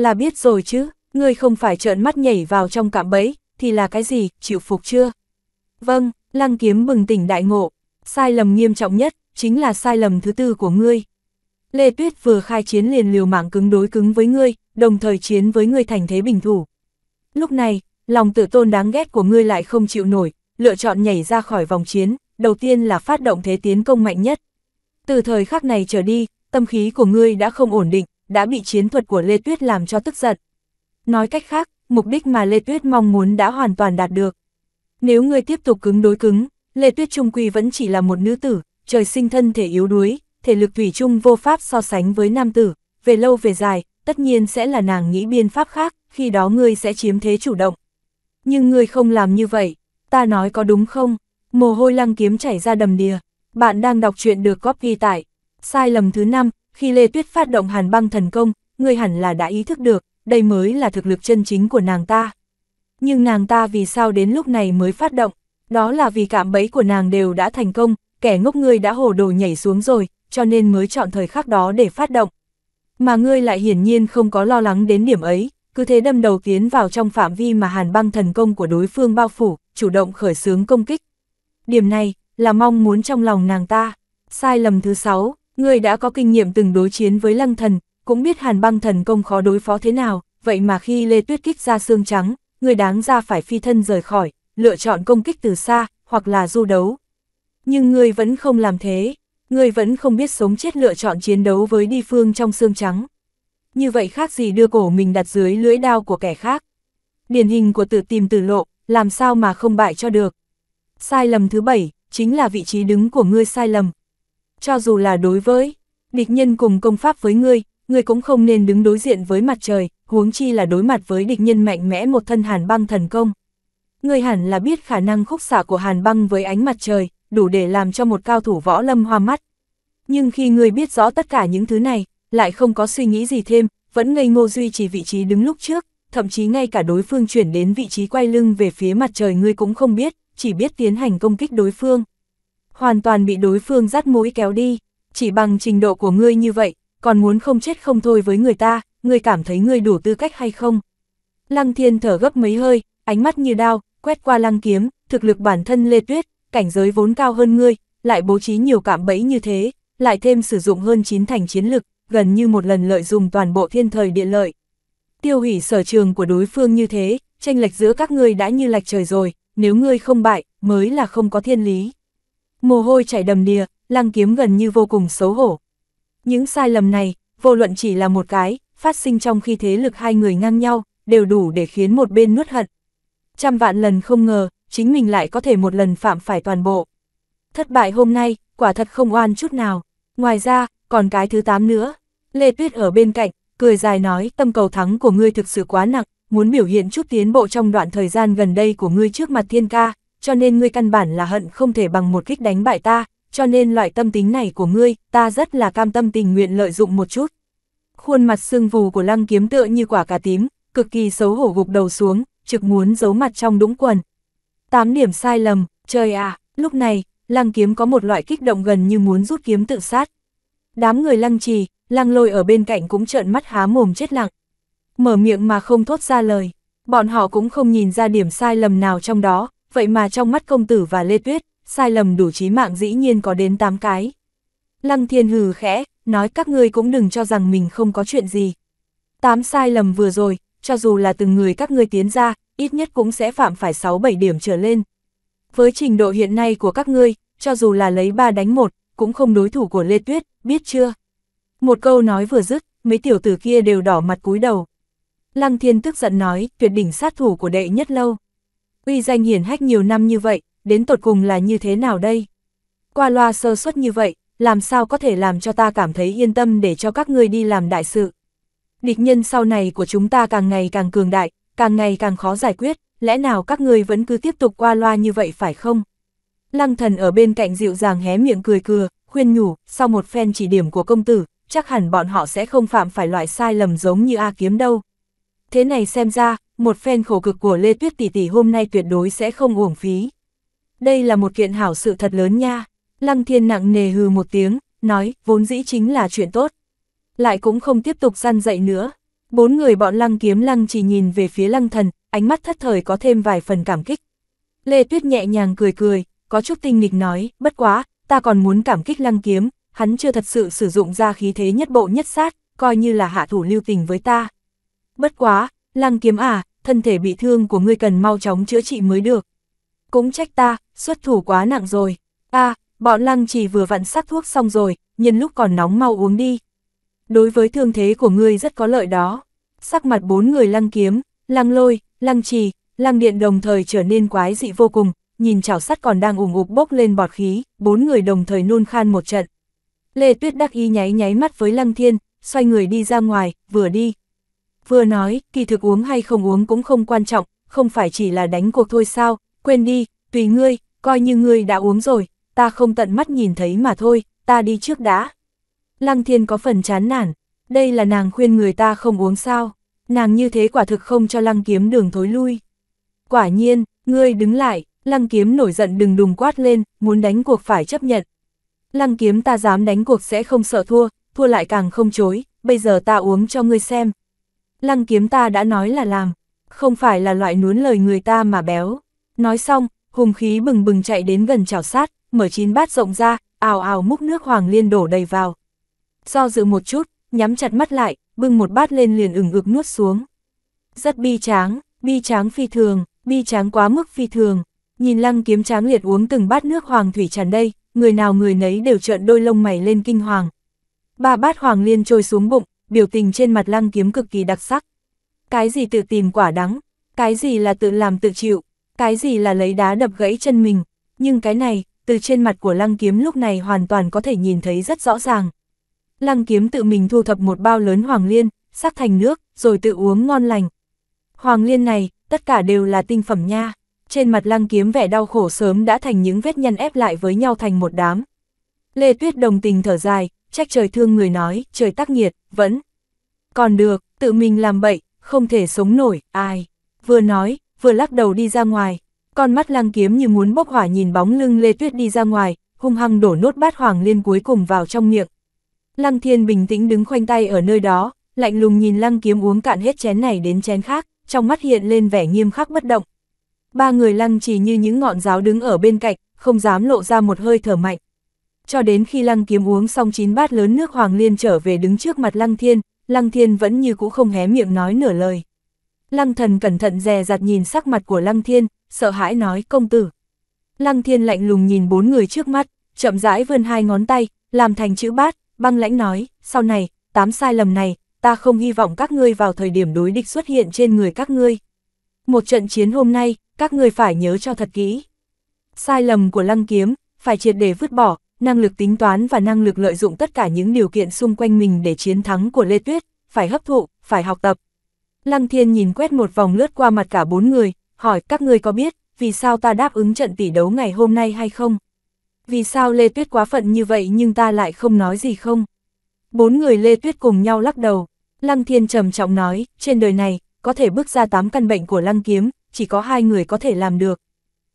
Là biết rồi chứ, ngươi không phải trợn mắt nhảy vào trong cạm bẫy, thì là cái gì, chịu phục chưa? Vâng, lăng kiếm bừng tỉnh đại ngộ, sai lầm nghiêm trọng nhất, chính là sai lầm thứ tư của ngươi. Lê Tuyết vừa khai chiến liền liều mạng cứng đối cứng với ngươi, đồng thời chiến với ngươi thành thế bình thủ. Lúc này, lòng tự tôn đáng ghét của ngươi lại không chịu nổi, lựa chọn nhảy ra khỏi vòng chiến, đầu tiên là phát động thế tiến công mạnh nhất. Từ thời khắc này trở đi, tâm khí của ngươi đã không ổn định, đã bị chiến thuật của Lê Tuyết làm cho tức giận. Nói cách khác, mục đích mà Lê Tuyết mong muốn đã hoàn toàn đạt được. Nếu người tiếp tục cứng đối cứng, Lê Tuyết Trung Quy vẫn chỉ là một nữ tử, trời sinh thân thể yếu đuối, thể lực thủy chung vô pháp so sánh với nam tử, về lâu về dài, tất nhiên sẽ là nàng nghĩ biên pháp khác, khi đó ngươi sẽ chiếm thế chủ động. Nhưng ngươi không làm như vậy, ta nói có đúng không? Mồ hôi lăng kiếm chảy ra đầm đìa. Bạn đang đọc chuyện được copy tại sai lầm thứ năm khi Lê Tuyết phát động hàn băng thần công, người hẳn là đã ý thức được, đây mới là thực lực chân chính của nàng ta. Nhưng nàng ta vì sao đến lúc này mới phát động, đó là vì cảm bẫy của nàng đều đã thành công, kẻ ngốc ngươi đã hồ đồ nhảy xuống rồi, cho nên mới chọn thời khắc đó để phát động. Mà ngươi lại hiển nhiên không có lo lắng đến điểm ấy, cứ thế đâm đầu tiến vào trong phạm vi mà hàn băng thần công của đối phương bao phủ, chủ động khởi xướng công kích. Điểm này, là mong muốn trong lòng nàng ta. Sai lầm thứ sáu, Người đã có kinh nghiệm từng đối chiến với lăng thần, cũng biết hàn băng thần công khó đối phó thế nào, vậy mà khi Lê Tuyết kích ra xương trắng, người đáng ra phải phi thân rời khỏi, lựa chọn công kích từ xa, hoặc là du đấu. Nhưng người vẫn không làm thế, người vẫn không biết sống chết lựa chọn chiến đấu với đi phương trong xương trắng. Như vậy khác gì đưa cổ mình đặt dưới lưỡi đao của kẻ khác. Điển hình của tự tìm tự lộ, làm sao mà không bại cho được. Sai lầm thứ bảy, chính là vị trí đứng của ngươi sai lầm, cho dù là đối với địch nhân cùng công pháp với ngươi, ngươi cũng không nên đứng đối diện với mặt trời, huống chi là đối mặt với địch nhân mạnh mẽ một thân hàn băng thần công. Ngươi hẳn là biết khả năng khúc xạ của hàn băng với ánh mặt trời, đủ để làm cho một cao thủ võ lâm hoa mắt. Nhưng khi ngươi biết rõ tất cả những thứ này, lại không có suy nghĩ gì thêm, vẫn ngây ngô duy trì vị trí đứng lúc trước, thậm chí ngay cả đối phương chuyển đến vị trí quay lưng về phía mặt trời ngươi cũng không biết, chỉ biết tiến hành công kích đối phương hoàn toàn bị đối phương dắt mũi kéo đi, chỉ bằng trình độ của ngươi như vậy, còn muốn không chết không thôi với người ta, ngươi cảm thấy ngươi đủ tư cách hay không? Lăng thiên thở gấp mấy hơi, ánh mắt như đao, quét qua lăng kiếm, thực lực bản thân lê tuyết, cảnh giới vốn cao hơn ngươi, lại bố trí nhiều cảm bẫy như thế, lại thêm sử dụng hơn chín thành chiến lực, gần như một lần lợi dụng toàn bộ thiên thời địa lợi. Tiêu hủy sở trường của đối phương như thế, tranh lệch giữa các ngươi đã như lệch trời rồi, nếu ngươi không bại, mới là không có thiên lý. Mồ hôi chảy đầm đìa, lăng kiếm gần như vô cùng xấu hổ. Những sai lầm này, vô luận chỉ là một cái, phát sinh trong khi thế lực hai người ngang nhau, đều đủ để khiến một bên nuốt hận. Trăm vạn lần không ngờ, chính mình lại có thể một lần phạm phải toàn bộ. Thất bại hôm nay, quả thật không oan chút nào. Ngoài ra, còn cái thứ tám nữa. Lê Tuyết ở bên cạnh, cười dài nói tâm cầu thắng của ngươi thực sự quá nặng, muốn biểu hiện chút tiến bộ trong đoạn thời gian gần đây của ngươi trước mặt thiên ca, cho nên ngươi căn bản là hận không thể bằng một kích đánh bại ta, cho nên loại tâm tính này của ngươi, ta rất là cam tâm tình nguyện lợi dụng một chút. Khuôn mặt sưng vù của lăng kiếm tựa như quả cà tím, cực kỳ xấu hổ gục đầu xuống, trực muốn giấu mặt trong đũng quần. Tám điểm sai lầm, trời à, lúc này, lăng kiếm có một loại kích động gần như muốn rút kiếm tự sát. Đám người lăng trì, lăng lôi ở bên cạnh cũng trợn mắt há mồm chết lặng. Mở miệng mà không thốt ra lời, bọn họ cũng không nhìn ra điểm sai lầm nào trong đó, vậy mà trong mắt công tử và Lê Tuyết, sai lầm đủ trí mạng dĩ nhiên có đến 8 cái. Lăng thiên hừ khẽ, nói các ngươi cũng đừng cho rằng mình không có chuyện gì. Tám sai lầm vừa rồi, cho dù là từng người các ngươi tiến ra, ít nhất cũng sẽ phạm phải 6-7 điểm trở lên. Với trình độ hiện nay của các ngươi, cho dù là lấy 3 đánh 1, cũng không đối thủ của Lê Tuyết, biết chưa? Một câu nói vừa dứt, mấy tiểu tử kia đều đỏ mặt cúi đầu. Lăng thiên tức giận nói, tuyệt đỉnh sát thủ của đệ nhất lâu uy danh hiển hách nhiều năm như vậy, đến tột cùng là như thế nào đây? Qua loa sơ suất như vậy, làm sao có thể làm cho ta cảm thấy yên tâm để cho các ngươi đi làm đại sự? Địch nhân sau này của chúng ta càng ngày càng cường đại, càng ngày càng khó giải quyết, lẽ nào các ngươi vẫn cứ tiếp tục qua loa như vậy phải không? Lăng thần ở bên cạnh dịu dàng hé miệng cười cười, khuyên nhủ, sau một phen chỉ điểm của công tử, chắc hẳn bọn họ sẽ không phạm phải loại sai lầm giống như A kiếm đâu. Thế này xem ra, một phen khổ cực của Lê Tuyết tỷ tỷ hôm nay tuyệt đối sẽ không uổng phí. Đây là một kiện hảo sự thật lớn nha. Lăng Thiên nặng nề hừ một tiếng, nói, vốn dĩ chính là chuyện tốt. Lại cũng không tiếp tục gian dậy nữa. Bốn người bọn Lăng Kiếm Lăng chỉ nhìn về phía Lăng Thần, ánh mắt thất thời có thêm vài phần cảm kích. Lê Tuyết nhẹ nhàng cười cười, có chút tinh nghịch nói, bất quá, ta còn muốn cảm kích Lăng Kiếm, hắn chưa thật sự sử dụng ra khí thế nhất bộ nhất sát, coi như là hạ thủ lưu tình với ta. Bất quá, Lăng Kiếm à, thân thể bị thương của ngươi cần mau chóng chữa trị mới được. Cũng trách ta, xuất thủ quá nặng rồi. a à, bọn lăng chỉ vừa vặn sắc thuốc xong rồi, nhân lúc còn nóng mau uống đi. Đối với thương thế của ngươi rất có lợi đó. Sắc mặt bốn người lăng kiếm, lăng lôi, lăng trì, lăng điện đồng thời trở nên quái dị vô cùng, nhìn chảo sắt còn đang ủng ục bốc lên bọt khí, bốn người đồng thời nôn khan một trận. Lê Tuyết đắc y nháy nháy mắt với lăng thiên, xoay người đi ra ngoài, vừa đi, vừa nói, kỳ thực uống hay không uống cũng không quan trọng, không phải chỉ là đánh cuộc thôi sao, quên đi, tùy ngươi, coi như ngươi đã uống rồi, ta không tận mắt nhìn thấy mà thôi, ta đi trước đã. Lăng thiên có phần chán nản, đây là nàng khuyên người ta không uống sao, nàng như thế quả thực không cho lăng kiếm đường thối lui. Quả nhiên, ngươi đứng lại, lăng kiếm nổi giận đừng đùng quát lên, muốn đánh cuộc phải chấp nhận. Lăng kiếm ta dám đánh cuộc sẽ không sợ thua, thua lại càng không chối, bây giờ ta uống cho ngươi xem, Lăng kiếm ta đã nói là làm, không phải là loại nuốn lời người ta mà béo. Nói xong, hùng khí bừng bừng chạy đến gần chảo sát, mở chín bát rộng ra, ào ào múc nước hoàng liên đổ đầy vào. Do dự một chút, nhắm chặt mắt lại, bưng một bát lên liền ửng ực nuốt xuống. Rất bi tráng, bi tráng phi thường, bi tráng quá mức phi thường. Nhìn lăng kiếm tráng liệt uống từng bát nước hoàng thủy tràn đây, người nào người nấy đều trợn đôi lông mày lên kinh hoàng. Ba bát hoàng liên trôi xuống bụng, biểu tình trên mặt lăng kiếm cực kỳ đặc sắc. Cái gì tự tìm quả đắng, cái gì là tự làm tự chịu, cái gì là lấy đá đập gãy chân mình, nhưng cái này, từ trên mặt của lăng kiếm lúc này hoàn toàn có thể nhìn thấy rất rõ ràng. Lăng kiếm tự mình thu thập một bao lớn hoàng liên, sắc thành nước, rồi tự uống ngon lành. Hoàng liên này, tất cả đều là tinh phẩm nha. Trên mặt lăng kiếm vẻ đau khổ sớm đã thành những vết nhăn ép lại với nhau thành một đám. Lê Tuyết đồng tình thở dài, trách trời thương người nói, trời tác nghiệt, vẫn. Còn được, tự mình làm bậy, không thể sống nổi, ai. Vừa nói, vừa lắc đầu đi ra ngoài, con mắt lăng kiếm như muốn bốc hỏa nhìn bóng lưng Lê Tuyết đi ra ngoài, hung hăng đổ nốt bát hoàng liên cuối cùng vào trong miệng. Lăng thiên bình tĩnh đứng khoanh tay ở nơi đó, lạnh lùng nhìn lăng kiếm uống cạn hết chén này đến chén khác, trong mắt hiện lên vẻ nghiêm khắc bất động. Ba người lăng chỉ như những ngọn giáo đứng ở bên cạnh, không dám lộ ra một hơi thở mạnh cho đến khi Lăng Kiếm uống xong chín bát lớn nước Hoàng Liên trở về đứng trước mặt Lăng Thiên, Lăng Thiên vẫn như cũ không hé miệng nói nửa lời. Lăng Thần cẩn thận dè dặt nhìn sắc mặt của Lăng Thiên, sợ hãi nói công tử. Lăng Thiên lạnh lùng nhìn bốn người trước mắt, chậm rãi vươn hai ngón tay, làm thành chữ bát, băng lãnh nói, sau này, tám sai lầm này, ta không hy vọng các ngươi vào thời điểm đối địch xuất hiện trên người các ngươi. Một trận chiến hôm nay, các ngươi phải nhớ cho thật kỹ. Sai lầm của Lăng Kiếm, phải triệt để vứt bỏ, năng lực tính toán và năng lực lợi dụng tất cả những điều kiện xung quanh mình để chiến thắng của Lê Tuyết, phải hấp thụ, phải học tập. Lăng Thiên nhìn quét một vòng lướt qua mặt cả bốn người, hỏi các ngươi có biết, vì sao ta đáp ứng trận tỷ đấu ngày hôm nay hay không? Vì sao Lê Tuyết quá phận như vậy nhưng ta lại không nói gì không? Bốn người Lê Tuyết cùng nhau lắc đầu, Lăng Thiên trầm trọng nói, trên đời này, có thể bước ra tám căn bệnh của Lăng Kiếm, chỉ có hai người có thể làm được.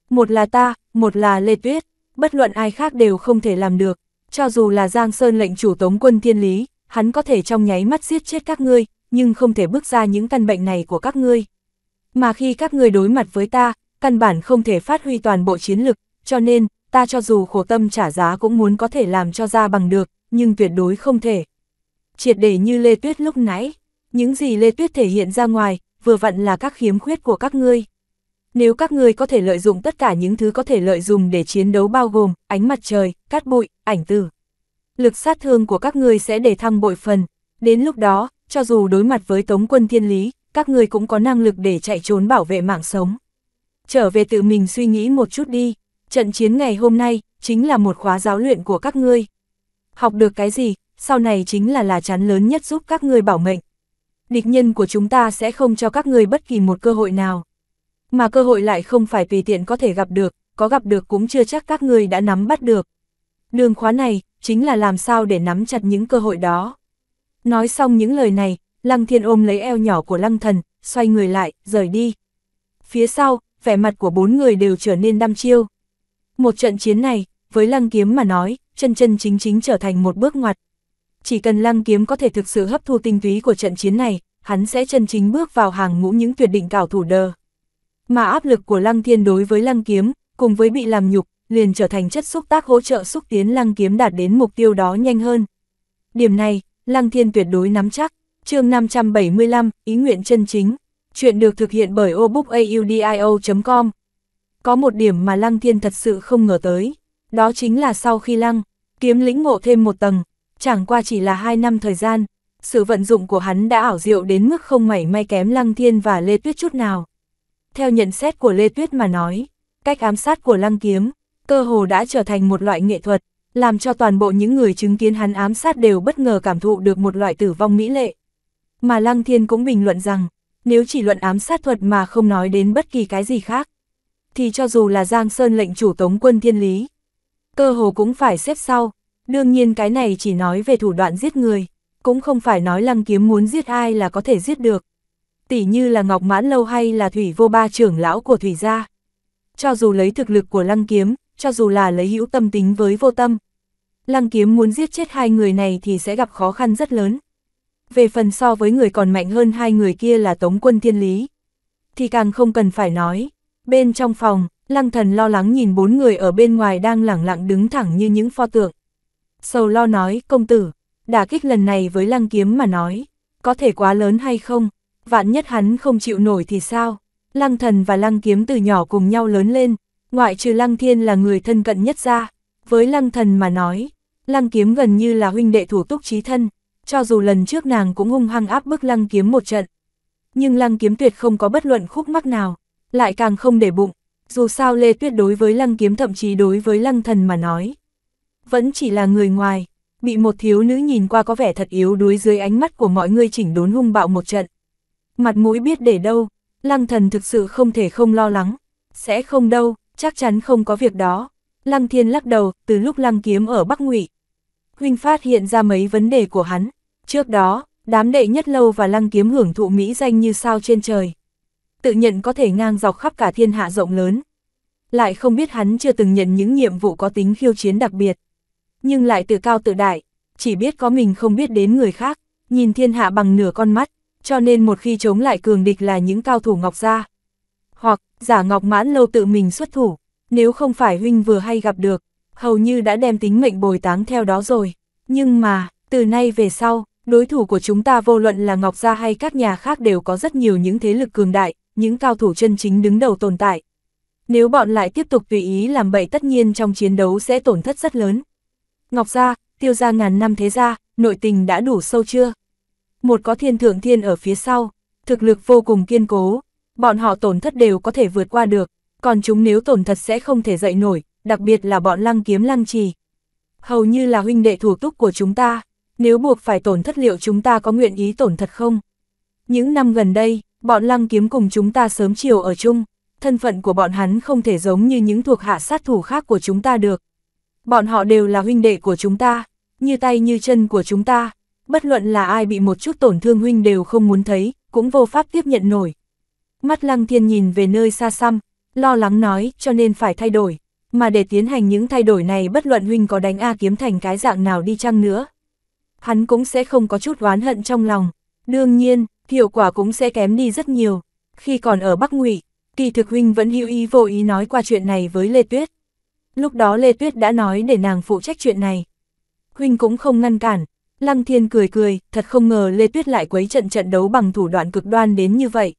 Một là ta, một là Lê Tuyết bất luận ai khác đều không thể làm được, cho dù là Giang Sơn lệnh chủ tống quân thiên lý, hắn có thể trong nháy mắt giết chết các ngươi, nhưng không thể bước ra những căn bệnh này của các ngươi. Mà khi các ngươi đối mặt với ta, căn bản không thể phát huy toàn bộ chiến lực, cho nên, ta cho dù khổ tâm trả giá cũng muốn có thể làm cho ra bằng được, nhưng tuyệt đối không thể. Triệt để như Lê Tuyết lúc nãy, những gì Lê Tuyết thể hiện ra ngoài, vừa vặn là các khiếm khuyết của các ngươi. Nếu các ngươi có thể lợi dụng tất cả những thứ có thể lợi dụng để chiến đấu bao gồm ánh mặt trời, cát bụi, ảnh tử. Lực sát thương của các ngươi sẽ để thăng bội phần. Đến lúc đó, cho dù đối mặt với tống quân thiên lý, các ngươi cũng có năng lực để chạy trốn bảo vệ mạng sống. Trở về tự mình suy nghĩ một chút đi, trận chiến ngày hôm nay chính là một khóa giáo luyện của các ngươi. Học được cái gì, sau này chính là là chắn lớn nhất giúp các ngươi bảo mệnh. Địch nhân của chúng ta sẽ không cho các ngươi bất kỳ một cơ hội nào mà cơ hội lại không phải tùy tiện có thể gặp được, có gặp được cũng chưa chắc các người đã nắm bắt được. Đường khóa này, chính là làm sao để nắm chặt những cơ hội đó. Nói xong những lời này, Lăng Thiên ôm lấy eo nhỏ của Lăng Thần, xoay người lại, rời đi. Phía sau, vẻ mặt của bốn người đều trở nên đăm chiêu. Một trận chiến này, với Lăng Kiếm mà nói, chân chân chính chính trở thành một bước ngoặt. Chỉ cần Lăng Kiếm có thể thực sự hấp thu tinh túy của trận chiến này, hắn sẽ chân chính bước vào hàng ngũ những tuyệt đỉnh cảo thủ đờ. Mà áp lực của lăng thiên đối với lăng kiếm, cùng với bị làm nhục, liền trở thành chất xúc tác hỗ trợ xúc tiến lăng kiếm đạt đến mục tiêu đó nhanh hơn. Điểm này, lăng thiên tuyệt đối nắm chắc, chương 575, ý nguyện chân chính. Chuyện được thực hiện bởi obookaudio.com. Có một điểm mà Lăng Thiên thật sự không ngờ tới, đó chính là sau khi Lăng, kiếm lĩnh ngộ thêm một tầng, chẳng qua chỉ là hai năm thời gian, sự vận dụng của hắn đã ảo diệu đến mức không mảy may kém Lăng Thiên và Lê Tuyết chút nào. Theo nhận xét của Lê Tuyết mà nói, cách ám sát của Lăng Kiếm, cơ hồ đã trở thành một loại nghệ thuật, làm cho toàn bộ những người chứng kiến hắn ám sát đều bất ngờ cảm thụ được một loại tử vong mỹ lệ. Mà Lăng Thiên cũng bình luận rằng, nếu chỉ luận ám sát thuật mà không nói đến bất kỳ cái gì khác, thì cho dù là Giang Sơn lệnh chủ tống quân thiên lý, cơ hồ cũng phải xếp sau, đương nhiên cái này chỉ nói về thủ đoạn giết người, cũng không phải nói Lăng Kiếm muốn giết ai là có thể giết được tỉ như là Ngọc Mãn Lâu hay là Thủy Vô Ba trưởng lão của Thủy Gia. Cho dù lấy thực lực của Lăng Kiếm, cho dù là lấy hữu tâm tính với vô tâm, Lăng Kiếm muốn giết chết hai người này thì sẽ gặp khó khăn rất lớn. Về phần so với người còn mạnh hơn hai người kia là Tống Quân Thiên Lý, thì càng không cần phải nói. Bên trong phòng, Lăng Thần lo lắng nhìn bốn người ở bên ngoài đang lẳng lặng đứng thẳng như những pho tượng. Sầu lo nói, công tử, đả kích lần này với Lăng Kiếm mà nói, có thể quá lớn hay không? vạn nhất hắn không chịu nổi thì sao? Lăng thần và lăng kiếm từ nhỏ cùng nhau lớn lên, ngoại trừ lăng thiên là người thân cận nhất ra. Với lăng thần mà nói, lăng kiếm gần như là huynh đệ thủ túc trí thân, cho dù lần trước nàng cũng hung hăng áp bức lăng kiếm một trận. Nhưng lăng kiếm tuyệt không có bất luận khúc mắc nào, lại càng không để bụng, dù sao Lê Tuyết đối với lăng kiếm thậm chí đối với lăng thần mà nói. Vẫn chỉ là người ngoài, bị một thiếu nữ nhìn qua có vẻ thật yếu đuối dưới ánh mắt của mọi người chỉnh đốn hung bạo một trận mặt mũi biết để đâu, lăng thần thực sự không thể không lo lắng, sẽ không đâu, chắc chắn không có việc đó. Lăng thiên lắc đầu, từ lúc lăng kiếm ở Bắc ngụy Huynh phát hiện ra mấy vấn đề của hắn, trước đó, đám đệ nhất lâu và lăng kiếm hưởng thụ mỹ danh như sao trên trời. Tự nhận có thể ngang dọc khắp cả thiên hạ rộng lớn. Lại không biết hắn chưa từng nhận những nhiệm vụ có tính khiêu chiến đặc biệt. Nhưng lại tự cao tự đại, chỉ biết có mình không biết đến người khác, nhìn thiên hạ bằng nửa con mắt, cho nên một khi chống lại cường địch là những cao thủ Ngọc Gia. Hoặc, giả Ngọc Mãn Lâu tự mình xuất thủ, nếu không phải huynh vừa hay gặp được, hầu như đã đem tính mệnh bồi táng theo đó rồi. Nhưng mà, từ nay về sau, đối thủ của chúng ta vô luận là Ngọc Gia hay các nhà khác đều có rất nhiều những thế lực cường đại, những cao thủ chân chính đứng đầu tồn tại. Nếu bọn lại tiếp tục tùy ý làm bậy tất nhiên trong chiến đấu sẽ tổn thất rất lớn. Ngọc Gia, tiêu gia ngàn năm thế gia, nội tình đã đủ sâu chưa? một có thiên thượng thiên ở phía sau, thực lực vô cùng kiên cố, bọn họ tổn thất đều có thể vượt qua được, còn chúng nếu tổn thất sẽ không thể dậy nổi, đặc biệt là bọn lăng kiếm lăng trì. Hầu như là huynh đệ thủ túc của chúng ta, nếu buộc phải tổn thất liệu chúng ta có nguyện ý tổn thật không? Những năm gần đây, bọn lăng kiếm cùng chúng ta sớm chiều ở chung, thân phận của bọn hắn không thể giống như những thuộc hạ sát thủ khác của chúng ta được. Bọn họ đều là huynh đệ của chúng ta, như tay như chân của chúng ta, bất luận là ai bị một chút tổn thương huynh đều không muốn thấy, cũng vô pháp tiếp nhận nổi. Mắt lăng thiên nhìn về nơi xa xăm, lo lắng nói cho nên phải thay đổi, mà để tiến hành những thay đổi này bất luận huynh có đánh A kiếm thành cái dạng nào đi chăng nữa. Hắn cũng sẽ không có chút oán hận trong lòng, đương nhiên, hiệu quả cũng sẽ kém đi rất nhiều. Khi còn ở Bắc ngụy kỳ thực huynh vẫn hữu ý vô ý nói qua chuyện này với Lê Tuyết. Lúc đó Lê Tuyết đã nói để nàng phụ trách chuyện này. Huynh cũng không ngăn cản, Lăng Thiên cười cười, thật không ngờ Lê Tuyết lại quấy trận trận đấu bằng thủ đoạn cực đoan đến như vậy.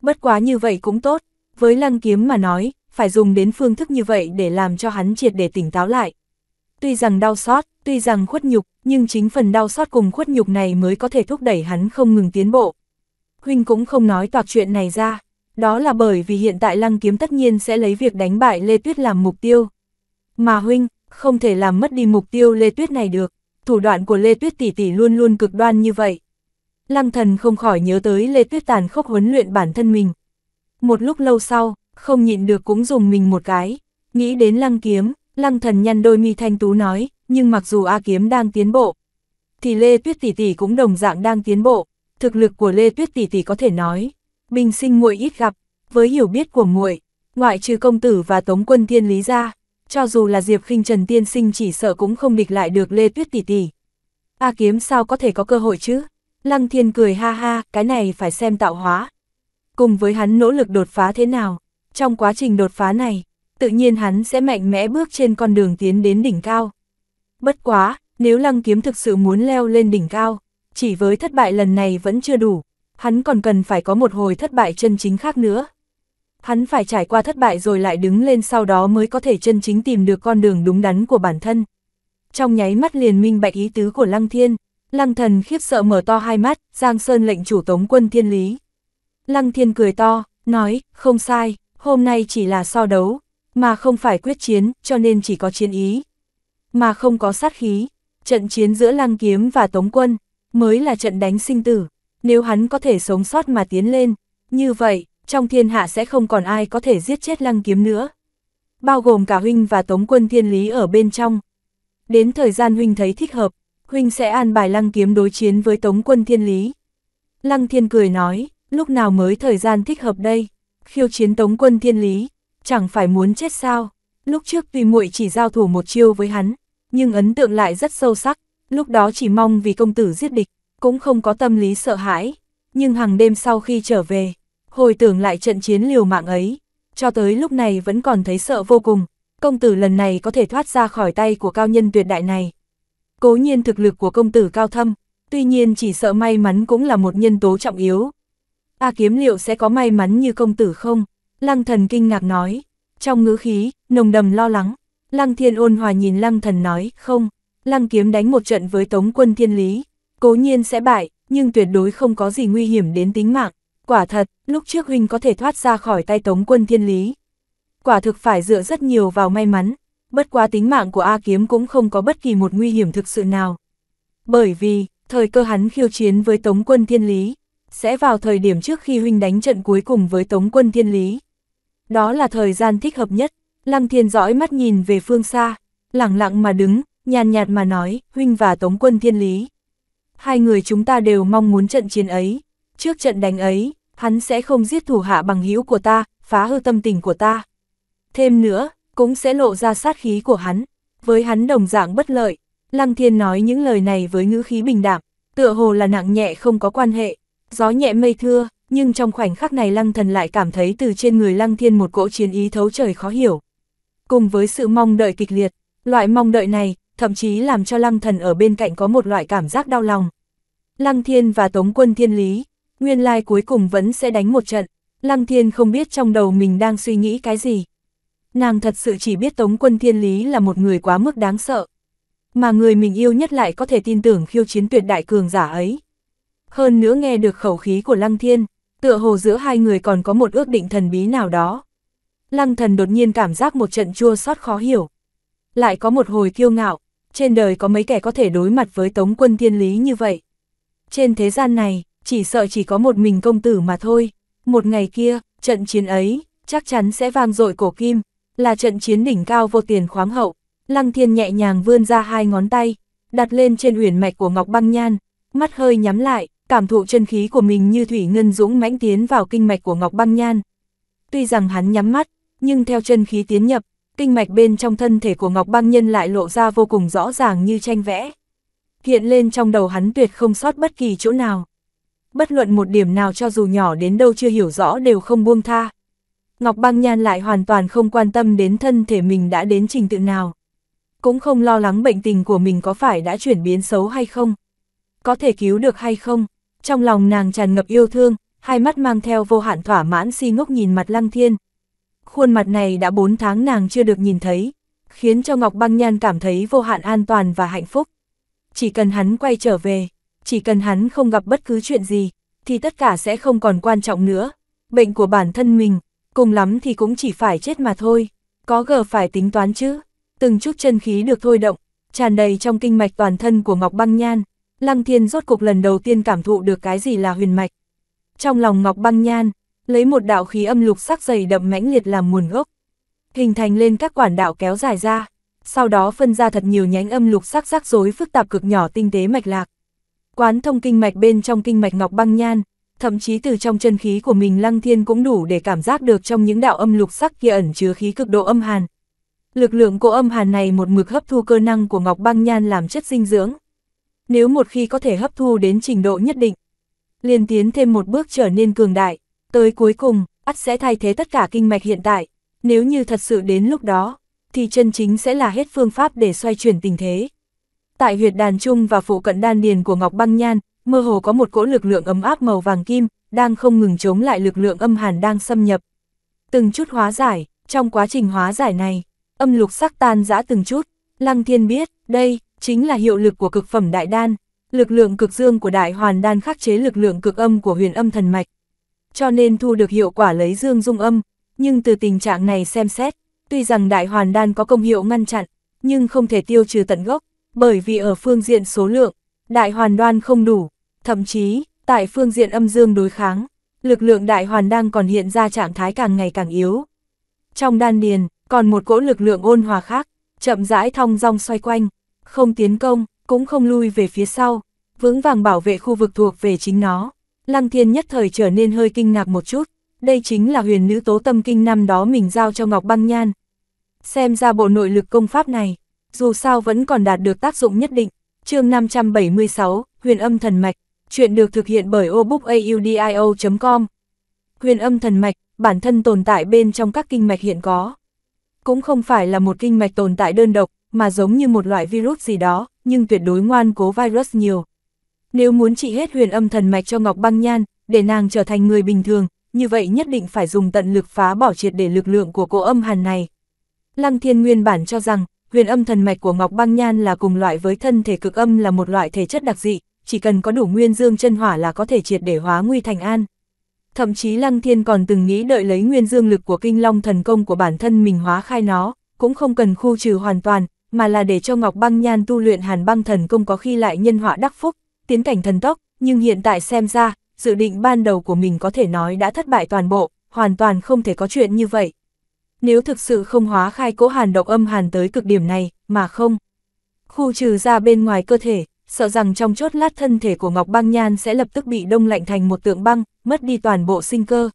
Bất quá như vậy cũng tốt, với Lăng Kiếm mà nói, phải dùng đến phương thức như vậy để làm cho hắn triệt để tỉnh táo lại. Tuy rằng đau xót, tuy rằng khuất nhục, nhưng chính phần đau xót cùng khuất nhục này mới có thể thúc đẩy hắn không ngừng tiến bộ. Huynh cũng không nói toạc chuyện này ra, đó là bởi vì hiện tại Lăng Kiếm tất nhiên sẽ lấy việc đánh bại Lê Tuyết làm mục tiêu. Mà Huynh, không thể làm mất đi mục tiêu Lê Tuyết này được thủ đoạn của Lê Tuyết tỷ tỷ luôn luôn cực đoan như vậy. Lăng thần không khỏi nhớ tới Lê Tuyết tàn khốc huấn luyện bản thân mình. Một lúc lâu sau, không nhịn được cũng dùng mình một cái, nghĩ đến lăng kiếm, lăng thần nhăn đôi mi thanh tú nói, nhưng mặc dù A kiếm đang tiến bộ, thì Lê Tuyết tỷ tỷ cũng đồng dạng đang tiến bộ, thực lực của Lê Tuyết tỷ tỷ có thể nói, bình sinh muội ít gặp, với hiểu biết của muội, ngoại trừ công tử và Tống Quân Thiên Lý ra, cho dù là Diệp khinh Trần tiên sinh chỉ sợ cũng không địch lại được Lê Tuyết tỷ tỷ. A kiếm sao có thể có cơ hội chứ? Lăng Thiên cười ha ha, cái này phải xem tạo hóa. Cùng với hắn nỗ lực đột phá thế nào, trong quá trình đột phá này, tự nhiên hắn sẽ mạnh mẽ bước trên con đường tiến đến đỉnh cao. Bất quá, nếu Lăng Kiếm thực sự muốn leo lên đỉnh cao, chỉ với thất bại lần này vẫn chưa đủ, hắn còn cần phải có một hồi thất bại chân chính khác nữa hắn phải trải qua thất bại rồi lại đứng lên sau đó mới có thể chân chính tìm được con đường đúng đắn của bản thân. Trong nháy mắt liền minh bạch ý tứ của Lăng Thiên, Lăng Thần khiếp sợ mở to hai mắt, Giang Sơn lệnh chủ tống quân thiên lý. Lăng Thiên cười to, nói, không sai, hôm nay chỉ là so đấu, mà không phải quyết chiến, cho nên chỉ có chiến ý, mà không có sát khí. Trận chiến giữa Lăng Kiếm và Tống Quân mới là trận đánh sinh tử, nếu hắn có thể sống sót mà tiến lên, như vậy, trong thiên hạ sẽ không còn ai có thể giết chết lăng kiếm nữa. Bao gồm cả huynh và tống quân thiên lý ở bên trong. Đến thời gian huynh thấy thích hợp, huynh sẽ an bài lăng kiếm đối chiến với tống quân thiên lý. Lăng thiên cười nói, lúc nào mới thời gian thích hợp đây, khiêu chiến tống quân thiên lý, chẳng phải muốn chết sao. Lúc trước tuy muội chỉ giao thủ một chiêu với hắn, nhưng ấn tượng lại rất sâu sắc, lúc đó chỉ mong vì công tử giết địch, cũng không có tâm lý sợ hãi. Nhưng hàng đêm sau khi trở về, hồi tưởng lại trận chiến liều mạng ấy, cho tới lúc này vẫn còn thấy sợ vô cùng, công tử lần này có thể thoát ra khỏi tay của cao nhân tuyệt đại này. Cố nhiên thực lực của công tử cao thâm, tuy nhiên chỉ sợ may mắn cũng là một nhân tố trọng yếu. A kiếm liệu sẽ có may mắn như công tử không? Lăng thần kinh ngạc nói, trong ngữ khí, nồng đầm lo lắng. Lăng thiên ôn hòa nhìn lăng thần nói, không, lăng kiếm đánh một trận với tống quân thiên lý, cố nhiên sẽ bại, nhưng tuyệt đối không có gì nguy hiểm đến tính mạng quả thật, lúc trước huynh có thể thoát ra khỏi tay tống quân thiên lý. Quả thực phải dựa rất nhiều vào may mắn, bất quá tính mạng của A Kiếm cũng không có bất kỳ một nguy hiểm thực sự nào. Bởi vì, thời cơ hắn khiêu chiến với tống quân thiên lý, sẽ vào thời điểm trước khi huynh đánh trận cuối cùng với tống quân thiên lý. Đó là thời gian thích hợp nhất, lăng thiên dõi mắt nhìn về phương xa, lặng lặng mà đứng, nhàn nhạt mà nói, huynh và tống quân thiên lý. Hai người chúng ta đều mong muốn trận chiến ấy trước trận đánh ấy, hắn sẽ không giết thủ hạ bằng hữu của ta, phá hư tâm tình của ta. Thêm nữa, cũng sẽ lộ ra sát khí của hắn, với hắn đồng dạng bất lợi. Lăng Thiên nói những lời này với ngữ khí bình đạm, tựa hồ là nặng nhẹ không có quan hệ, gió nhẹ mây thưa, nhưng trong khoảnh khắc này Lăng Thần lại cảm thấy từ trên người Lăng Thiên một cỗ chiến ý thấu trời khó hiểu. Cùng với sự mong đợi kịch liệt, loại mong đợi này thậm chí làm cho Lăng Thần ở bên cạnh có một loại cảm giác đau lòng. Lăng Thiên và Tống Quân Thiên Lý, nguyên lai cuối cùng vẫn sẽ đánh một trận, Lăng Thiên không biết trong đầu mình đang suy nghĩ cái gì. Nàng thật sự chỉ biết Tống Quân Thiên Lý là một người quá mức đáng sợ. Mà người mình yêu nhất lại có thể tin tưởng khiêu chiến tuyệt đại cường giả ấy. Hơn nữa nghe được khẩu khí của Lăng Thiên, tựa hồ giữa hai người còn có một ước định thần bí nào đó. Lăng thần đột nhiên cảm giác một trận chua xót khó hiểu. Lại có một hồi kiêu ngạo, trên đời có mấy kẻ có thể đối mặt với Tống Quân Thiên Lý như vậy. Trên thế gian này, chỉ sợ chỉ có một mình công tử mà thôi. Một ngày kia, trận chiến ấy, chắc chắn sẽ vang dội cổ kim, là trận chiến đỉnh cao vô tiền khoáng hậu. Lăng thiên nhẹ nhàng vươn ra hai ngón tay, đặt lên trên huyền mạch của Ngọc Băng Nhan, mắt hơi nhắm lại, cảm thụ chân khí của mình như thủy ngân dũng mãnh tiến vào kinh mạch của Ngọc Băng Nhan. Tuy rằng hắn nhắm mắt, nhưng theo chân khí tiến nhập, kinh mạch bên trong thân thể của Ngọc Băng Nhân lại lộ ra vô cùng rõ ràng như tranh vẽ. Hiện lên trong đầu hắn tuyệt không sót bất kỳ chỗ nào bất luận một điểm nào cho dù nhỏ đến đâu chưa hiểu rõ đều không buông tha. Ngọc Băng Nhan lại hoàn toàn không quan tâm đến thân thể mình đã đến trình tự nào. Cũng không lo lắng bệnh tình của mình có phải đã chuyển biến xấu hay không. Có thể cứu được hay không. Trong lòng nàng tràn ngập yêu thương, hai mắt mang theo vô hạn thỏa mãn si ngốc nhìn mặt Lăng Thiên. Khuôn mặt này đã 4 tháng nàng chưa được nhìn thấy, khiến cho Ngọc Băng Nhan cảm thấy vô hạn an toàn và hạnh phúc. Chỉ cần hắn quay trở về, chỉ cần hắn không gặp bất cứ chuyện gì, thì tất cả sẽ không còn quan trọng nữa. Bệnh của bản thân mình, cùng lắm thì cũng chỉ phải chết mà thôi, có gờ phải tính toán chứ. Từng chút chân khí được thôi động, tràn đầy trong kinh mạch toàn thân của Ngọc Băng Nhan, Lăng Thiên rốt cục lần đầu tiên cảm thụ được cái gì là huyền mạch. Trong lòng Ngọc Băng Nhan, lấy một đạo khí âm lục sắc dày đậm mãnh liệt làm nguồn gốc, hình thành lên các quản đạo kéo dài ra, sau đó phân ra thật nhiều nhánh âm lục sắc rắc rối phức tạp cực nhỏ tinh tế mạch lạc. Quán thông kinh mạch bên trong kinh mạch ngọc băng nhan, thậm chí từ trong chân khí của mình lăng thiên cũng đủ để cảm giác được trong những đạo âm lục sắc kia ẩn chứa khí cực độ âm hàn. Lực lượng của âm hàn này một mực hấp thu cơ năng của ngọc băng nhan làm chất dinh dưỡng. Nếu một khi có thể hấp thu đến trình độ nhất định, liền tiến thêm một bước trở nên cường đại, tới cuối cùng, ắt sẽ thay thế tất cả kinh mạch hiện tại. Nếu như thật sự đến lúc đó, thì chân chính sẽ là hết phương pháp để xoay chuyển tình thế. Tại huyệt đàn trung và phụ cận đan điền của Ngọc Băng Nhan, mơ hồ có một cỗ lực lượng ấm áp màu vàng kim, đang không ngừng chống lại lực lượng âm hàn đang xâm nhập. Từng chút hóa giải, trong quá trình hóa giải này, âm lục sắc tan giã từng chút, Lăng Thiên biết, đây, chính là hiệu lực của cực phẩm đại đan, lực lượng cực dương của đại hoàn đan khắc chế lực lượng cực âm của huyền âm thần mạch. Cho nên thu được hiệu quả lấy dương dung âm, nhưng từ tình trạng này xem xét, tuy rằng đại hoàn đan có công hiệu ngăn chặn, nhưng không thể tiêu trừ tận gốc, bởi vì ở phương diện số lượng, đại hoàn đoan không đủ, thậm chí, tại phương diện âm dương đối kháng, lực lượng đại hoàn đang còn hiện ra trạng thái càng ngày càng yếu. Trong đan điền, còn một cỗ lực lượng ôn hòa khác, chậm rãi thong dong xoay quanh, không tiến công, cũng không lui về phía sau, vững vàng bảo vệ khu vực thuộc về chính nó. Lăng Thiên nhất thời trở nên hơi kinh ngạc một chút, đây chính là huyền nữ tố tâm kinh năm đó mình giao cho Ngọc Băng Nhan. Xem ra bộ nội lực công pháp này, dù sao vẫn còn đạt được tác dụng nhất định. chương 576, huyền âm thần mạch, chuyện được thực hiện bởi obookaudio.com. Huyền âm thần mạch, bản thân tồn tại bên trong các kinh mạch hiện có. Cũng không phải là một kinh mạch tồn tại đơn độc, mà giống như một loại virus gì đó, nhưng tuyệt đối ngoan cố virus nhiều. Nếu muốn trị hết huyền âm thần mạch cho Ngọc Băng Nhan, để nàng trở thành người bình thường, như vậy nhất định phải dùng tận lực phá bỏ triệt để lực lượng của cô âm hàn này. Lăng Thiên nguyên bản cho rằng, huyền âm thần mạch của Ngọc Băng Nhan là cùng loại với thân thể cực âm là một loại thể chất đặc dị, chỉ cần có đủ nguyên dương chân hỏa là có thể triệt để hóa nguy thành an. Thậm chí Lăng Thiên còn từng nghĩ đợi lấy nguyên dương lực của kinh long thần công của bản thân mình hóa khai nó, cũng không cần khu trừ hoàn toàn, mà là để cho Ngọc Băng Nhan tu luyện hàn băng thần công có khi lại nhân họa đắc phúc, tiến cảnh thần tốc, nhưng hiện tại xem ra, dự định ban đầu của mình có thể nói đã thất bại toàn bộ, hoàn toàn không thể có chuyện như vậy nếu thực sự không hóa khai cỗ hàn độc âm hàn tới cực điểm này, mà không. Khu trừ ra bên ngoài cơ thể, sợ rằng trong chốt lát thân thể của Ngọc Băng Nhan sẽ lập tức bị đông lạnh thành một tượng băng, mất đi toàn bộ sinh cơ.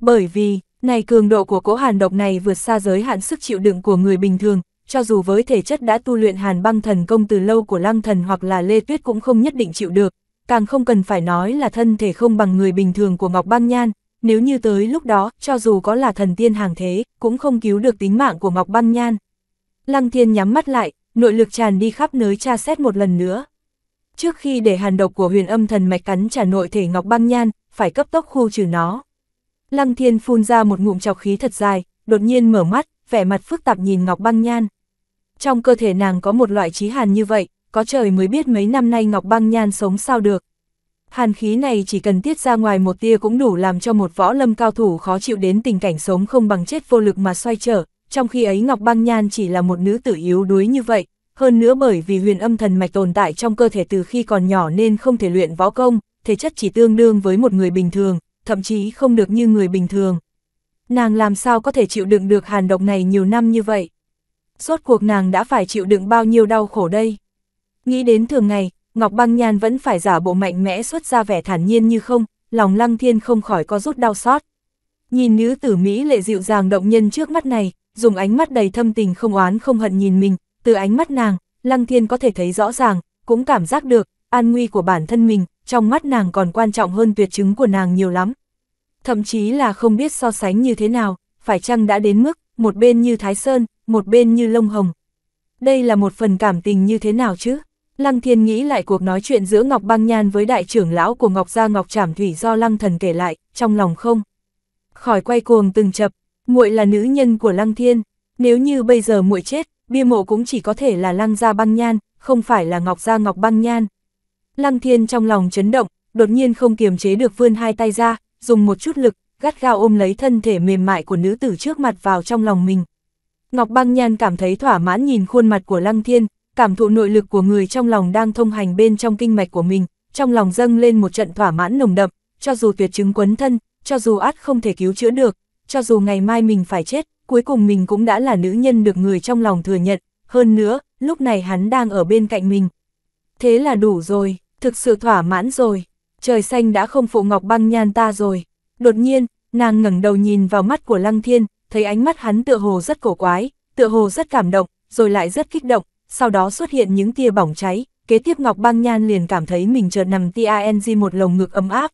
Bởi vì, này cường độ của cỗ hàn độc này vượt xa giới hạn sức chịu đựng của người bình thường, cho dù với thể chất đã tu luyện hàn băng thần công từ lâu của lăng thần hoặc là lê tuyết cũng không nhất định chịu được, càng không cần phải nói là thân thể không bằng người bình thường của Ngọc Băng Nhan, nếu như tới lúc đó, cho dù có là thần tiên hàng thế, cũng không cứu được tính mạng của Ngọc Băng Nhan. Lăng Thiên nhắm mắt lại, nội lực tràn đi khắp nơi tra xét một lần nữa. Trước khi để hàn độc của huyền âm thần mạch cắn trả nội thể Ngọc Băng Nhan, phải cấp tốc khu trừ nó. Lăng Thiên phun ra một ngụm chọc khí thật dài, đột nhiên mở mắt, vẻ mặt phức tạp nhìn Ngọc Băng Nhan. Trong cơ thể nàng có một loại trí hàn như vậy, có trời mới biết mấy năm nay Ngọc Băng Nhan sống sao được hàn khí này chỉ cần tiết ra ngoài một tia cũng đủ làm cho một võ lâm cao thủ khó chịu đến tình cảnh sống không bằng chết vô lực mà xoay trở, trong khi ấy Ngọc Băng Nhan chỉ là một nữ tử yếu đuối như vậy, hơn nữa bởi vì huyền âm thần mạch tồn tại trong cơ thể từ khi còn nhỏ nên không thể luyện võ công, thể chất chỉ tương đương với một người bình thường, thậm chí không được như người bình thường. Nàng làm sao có thể chịu đựng được hàn độc này nhiều năm như vậy? Rốt cuộc nàng đã phải chịu đựng bao nhiêu đau khổ đây? Nghĩ đến thường ngày, Ngọc Băng Nhan vẫn phải giả bộ mạnh mẽ xuất ra vẻ thản nhiên như không, lòng Lăng Thiên không khỏi có rút đau xót. Nhìn nữ tử Mỹ lệ dịu dàng động nhân trước mắt này, dùng ánh mắt đầy thâm tình không oán không hận nhìn mình, từ ánh mắt nàng, Lăng Thiên có thể thấy rõ ràng, cũng cảm giác được, an nguy của bản thân mình, trong mắt nàng còn quan trọng hơn tuyệt chứng của nàng nhiều lắm. Thậm chí là không biết so sánh như thế nào, phải chăng đã đến mức, một bên như Thái Sơn, một bên như Lông Hồng. Đây là một phần cảm tình như thế nào chứ? Lăng Thiên nghĩ lại cuộc nói chuyện giữa Ngọc Băng Nhan với đại trưởng lão của Ngọc Gia Ngọc Trảm Thủy do Lăng Thần kể lại, trong lòng không. Khỏi quay cuồng từng chập, muội là nữ nhân của Lăng Thiên, nếu như bây giờ muội chết, bia mộ cũng chỉ có thể là Lăng Gia Băng Nhan, không phải là Ngọc Gia Ngọc Băng Nhan. Lăng Thiên trong lòng chấn động, đột nhiên không kiềm chế được vươn hai tay ra, dùng một chút lực, gắt gao ôm lấy thân thể mềm mại của nữ tử trước mặt vào trong lòng mình. Ngọc Băng Nhan cảm thấy thỏa mãn nhìn khuôn mặt của Lăng Thiên, cảm thụ nội lực của người trong lòng đang thông hành bên trong kinh mạch của mình, trong lòng dâng lên một trận thỏa mãn nồng đậm, cho dù tuyệt chứng quấn thân, cho dù át không thể cứu chữa được, cho dù ngày mai mình phải chết, cuối cùng mình cũng đã là nữ nhân được người trong lòng thừa nhận, hơn nữa, lúc này hắn đang ở bên cạnh mình. Thế là đủ rồi, thực sự thỏa mãn rồi, trời xanh đã không phụ ngọc băng nhan ta rồi. Đột nhiên, nàng ngẩng đầu nhìn vào mắt của Lăng Thiên, thấy ánh mắt hắn tựa hồ rất cổ quái, tựa hồ rất cảm động, rồi lại rất kích động, sau đó xuất hiện những tia bỏng cháy, kế tiếp Ngọc Băng Nhan liền cảm thấy mình chợt nằm TANG một lồng ngực ấm áp.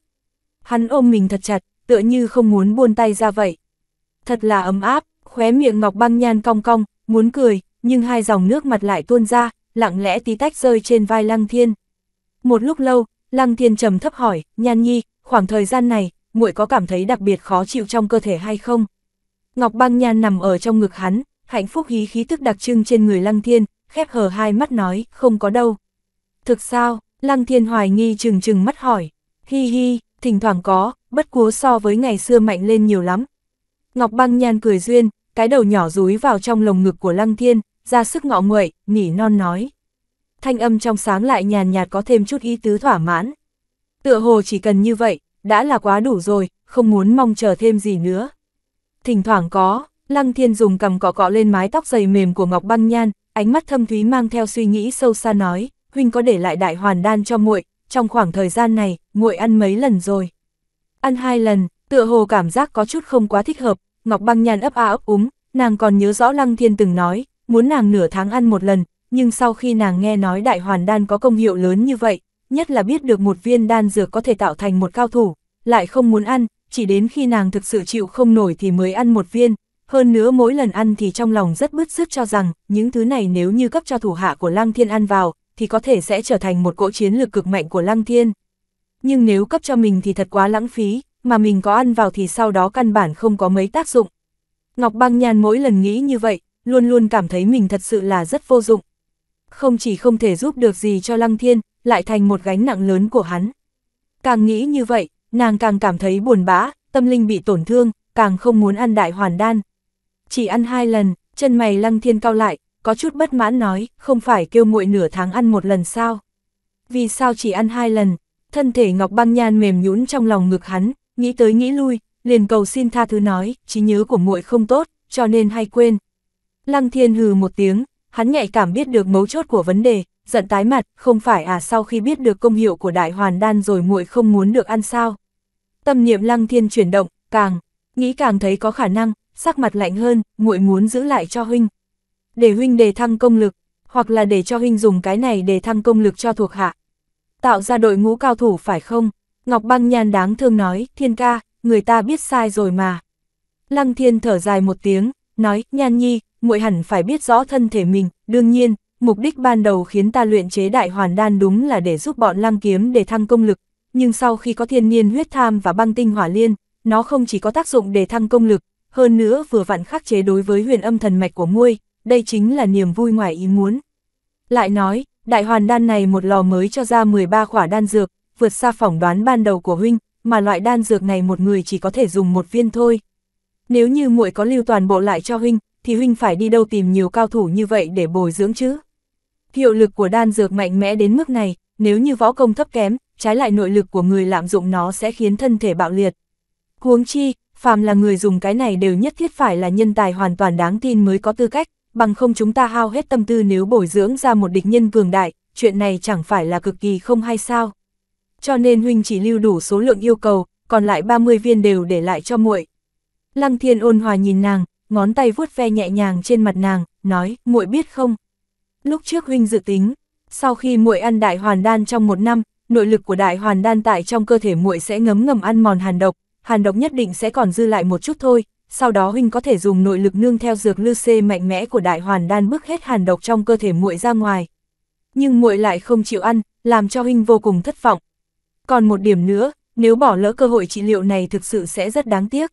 Hắn ôm mình thật chặt, tựa như không muốn buôn tay ra vậy. Thật là ấm áp, khóe miệng Ngọc Băng Nhan cong cong, muốn cười, nhưng hai dòng nước mặt lại tuôn ra, lặng lẽ tí tách rơi trên vai Lăng Thiên. Một lúc lâu, Lăng Thiên trầm thấp hỏi, Nhan Nhi, khoảng thời gian này, muội có cảm thấy đặc biệt khó chịu trong cơ thể hay không? Ngọc Băng Nhan nằm ở trong ngực hắn, hạnh phúc hí khí tức đặc trưng trên người Lăng Thiên, khép hờ hai mắt nói, không có đâu. Thực sao, Lăng Thiên hoài nghi chừng chừng mắt hỏi, hi hi, thỉnh thoảng có, bất cúa so với ngày xưa mạnh lên nhiều lắm. Ngọc băng nhan cười duyên, cái đầu nhỏ rúi vào trong lồng ngực của Lăng Thiên, ra sức ngọ nguậy, nỉ non nói. Thanh âm trong sáng lại nhàn nhạt có thêm chút ý tứ thỏa mãn. Tựa hồ chỉ cần như vậy, đã là quá đủ rồi, không muốn mong chờ thêm gì nữa. Thỉnh thoảng có, Lăng Thiên dùng cầm cọ cọ lên mái tóc dày mềm của Ngọc Băng Nhan, ánh mắt thâm thúy mang theo suy nghĩ sâu xa nói, huynh có để lại đại hoàn đan cho muội, trong khoảng thời gian này, muội ăn mấy lần rồi. Ăn hai lần, tựa hồ cảm giác có chút không quá thích hợp, Ngọc Băng Nhan ấp a ấp úng, nàng còn nhớ rõ Lăng Thiên từng nói, muốn nàng nửa tháng ăn một lần, nhưng sau khi nàng nghe nói đại hoàn đan có công hiệu lớn như vậy, nhất là biết được một viên đan dược có thể tạo thành một cao thủ, lại không muốn ăn, chỉ đến khi nàng thực sự chịu không nổi thì mới ăn một viên, hơn nữa mỗi lần ăn thì trong lòng rất bứt sức cho rằng, những thứ này nếu như cấp cho thủ hạ của Lăng Thiên ăn vào, thì có thể sẽ trở thành một cỗ chiến lược cực mạnh của Lăng Thiên. Nhưng nếu cấp cho mình thì thật quá lãng phí, mà mình có ăn vào thì sau đó căn bản không có mấy tác dụng. Ngọc Băng Nhan mỗi lần nghĩ như vậy, luôn luôn cảm thấy mình thật sự là rất vô dụng. Không chỉ không thể giúp được gì cho Lăng Thiên, lại thành một gánh nặng lớn của hắn. Càng nghĩ như vậy, nàng càng cảm thấy buồn bã, tâm linh bị tổn thương, càng không muốn ăn đại hoàn đan chỉ ăn hai lần, chân mày lăng thiên cao lại, có chút bất mãn nói, không phải kêu muội nửa tháng ăn một lần sao? Vì sao chỉ ăn hai lần? Thân thể Ngọc Băng Nhan mềm nhũn trong lòng ngực hắn, nghĩ tới nghĩ lui, liền cầu xin tha thứ nói, trí nhớ của muội không tốt, cho nên hay quên. Lăng Thiên hừ một tiếng, hắn nhạy cảm biết được mấu chốt của vấn đề, giận tái mặt, không phải à sau khi biết được công hiệu của đại hoàn đan rồi muội không muốn được ăn sao? Tâm niệm Lăng Thiên chuyển động, càng nghĩ càng thấy có khả năng, sắc mặt lạnh hơn, muội muốn giữ lại cho huynh. Để huynh đề thăng công lực, hoặc là để cho huynh dùng cái này để thăng công lực cho thuộc hạ. Tạo ra đội ngũ cao thủ phải không? Ngọc băng nhan đáng thương nói, thiên ca, người ta biết sai rồi mà. Lăng thiên thở dài một tiếng, nói, nhan nhi, muội hẳn phải biết rõ thân thể mình, đương nhiên, mục đích ban đầu khiến ta luyện chế đại hoàn đan đúng là để giúp bọn lăng kiếm để thăng công lực, nhưng sau khi có thiên niên huyết tham và băng tinh hỏa liên, nó không chỉ có tác dụng để thăng công lực, hơn nữa vừa vặn khắc chế đối với huyền âm thần mạch của muôi, đây chính là niềm vui ngoài ý muốn. Lại nói, đại hoàn đan này một lò mới cho ra 13 khỏa đan dược, vượt xa phỏng đoán ban đầu của huynh, mà loại đan dược này một người chỉ có thể dùng một viên thôi. Nếu như muội có lưu toàn bộ lại cho huynh, thì huynh phải đi đâu tìm nhiều cao thủ như vậy để bồi dưỡng chứ. Hiệu lực của đan dược mạnh mẽ đến mức này, nếu như võ công thấp kém, trái lại nội lực của người lạm dụng nó sẽ khiến thân thể bạo liệt. Huống chi, phàm là người dùng cái này đều nhất thiết phải là nhân tài hoàn toàn đáng tin mới có tư cách, bằng không chúng ta hao hết tâm tư nếu bồi dưỡng ra một địch nhân cường đại, chuyện này chẳng phải là cực kỳ không hay sao. Cho nên huynh chỉ lưu đủ số lượng yêu cầu, còn lại 30 viên đều để lại cho muội. Lăng Thiên ôn hòa nhìn nàng, ngón tay vuốt ve nhẹ nhàng trên mặt nàng, nói, muội biết không? Lúc trước huynh dự tính, sau khi muội ăn đại hoàn đan trong một năm, nội lực của đại hoàn đan tại trong cơ thể muội sẽ ngấm ngầm ăn mòn hàn độc, Hàn độc nhất định sẽ còn dư lại một chút thôi, sau đó huynh có thể dùng nội lực nương theo dược lư xê mạnh mẽ của đại hoàn đan bức hết hàn độc trong cơ thể muội ra ngoài. Nhưng muội lại không chịu ăn, làm cho huynh vô cùng thất vọng. Còn một điểm nữa, nếu bỏ lỡ cơ hội trị liệu này thực sự sẽ rất đáng tiếc.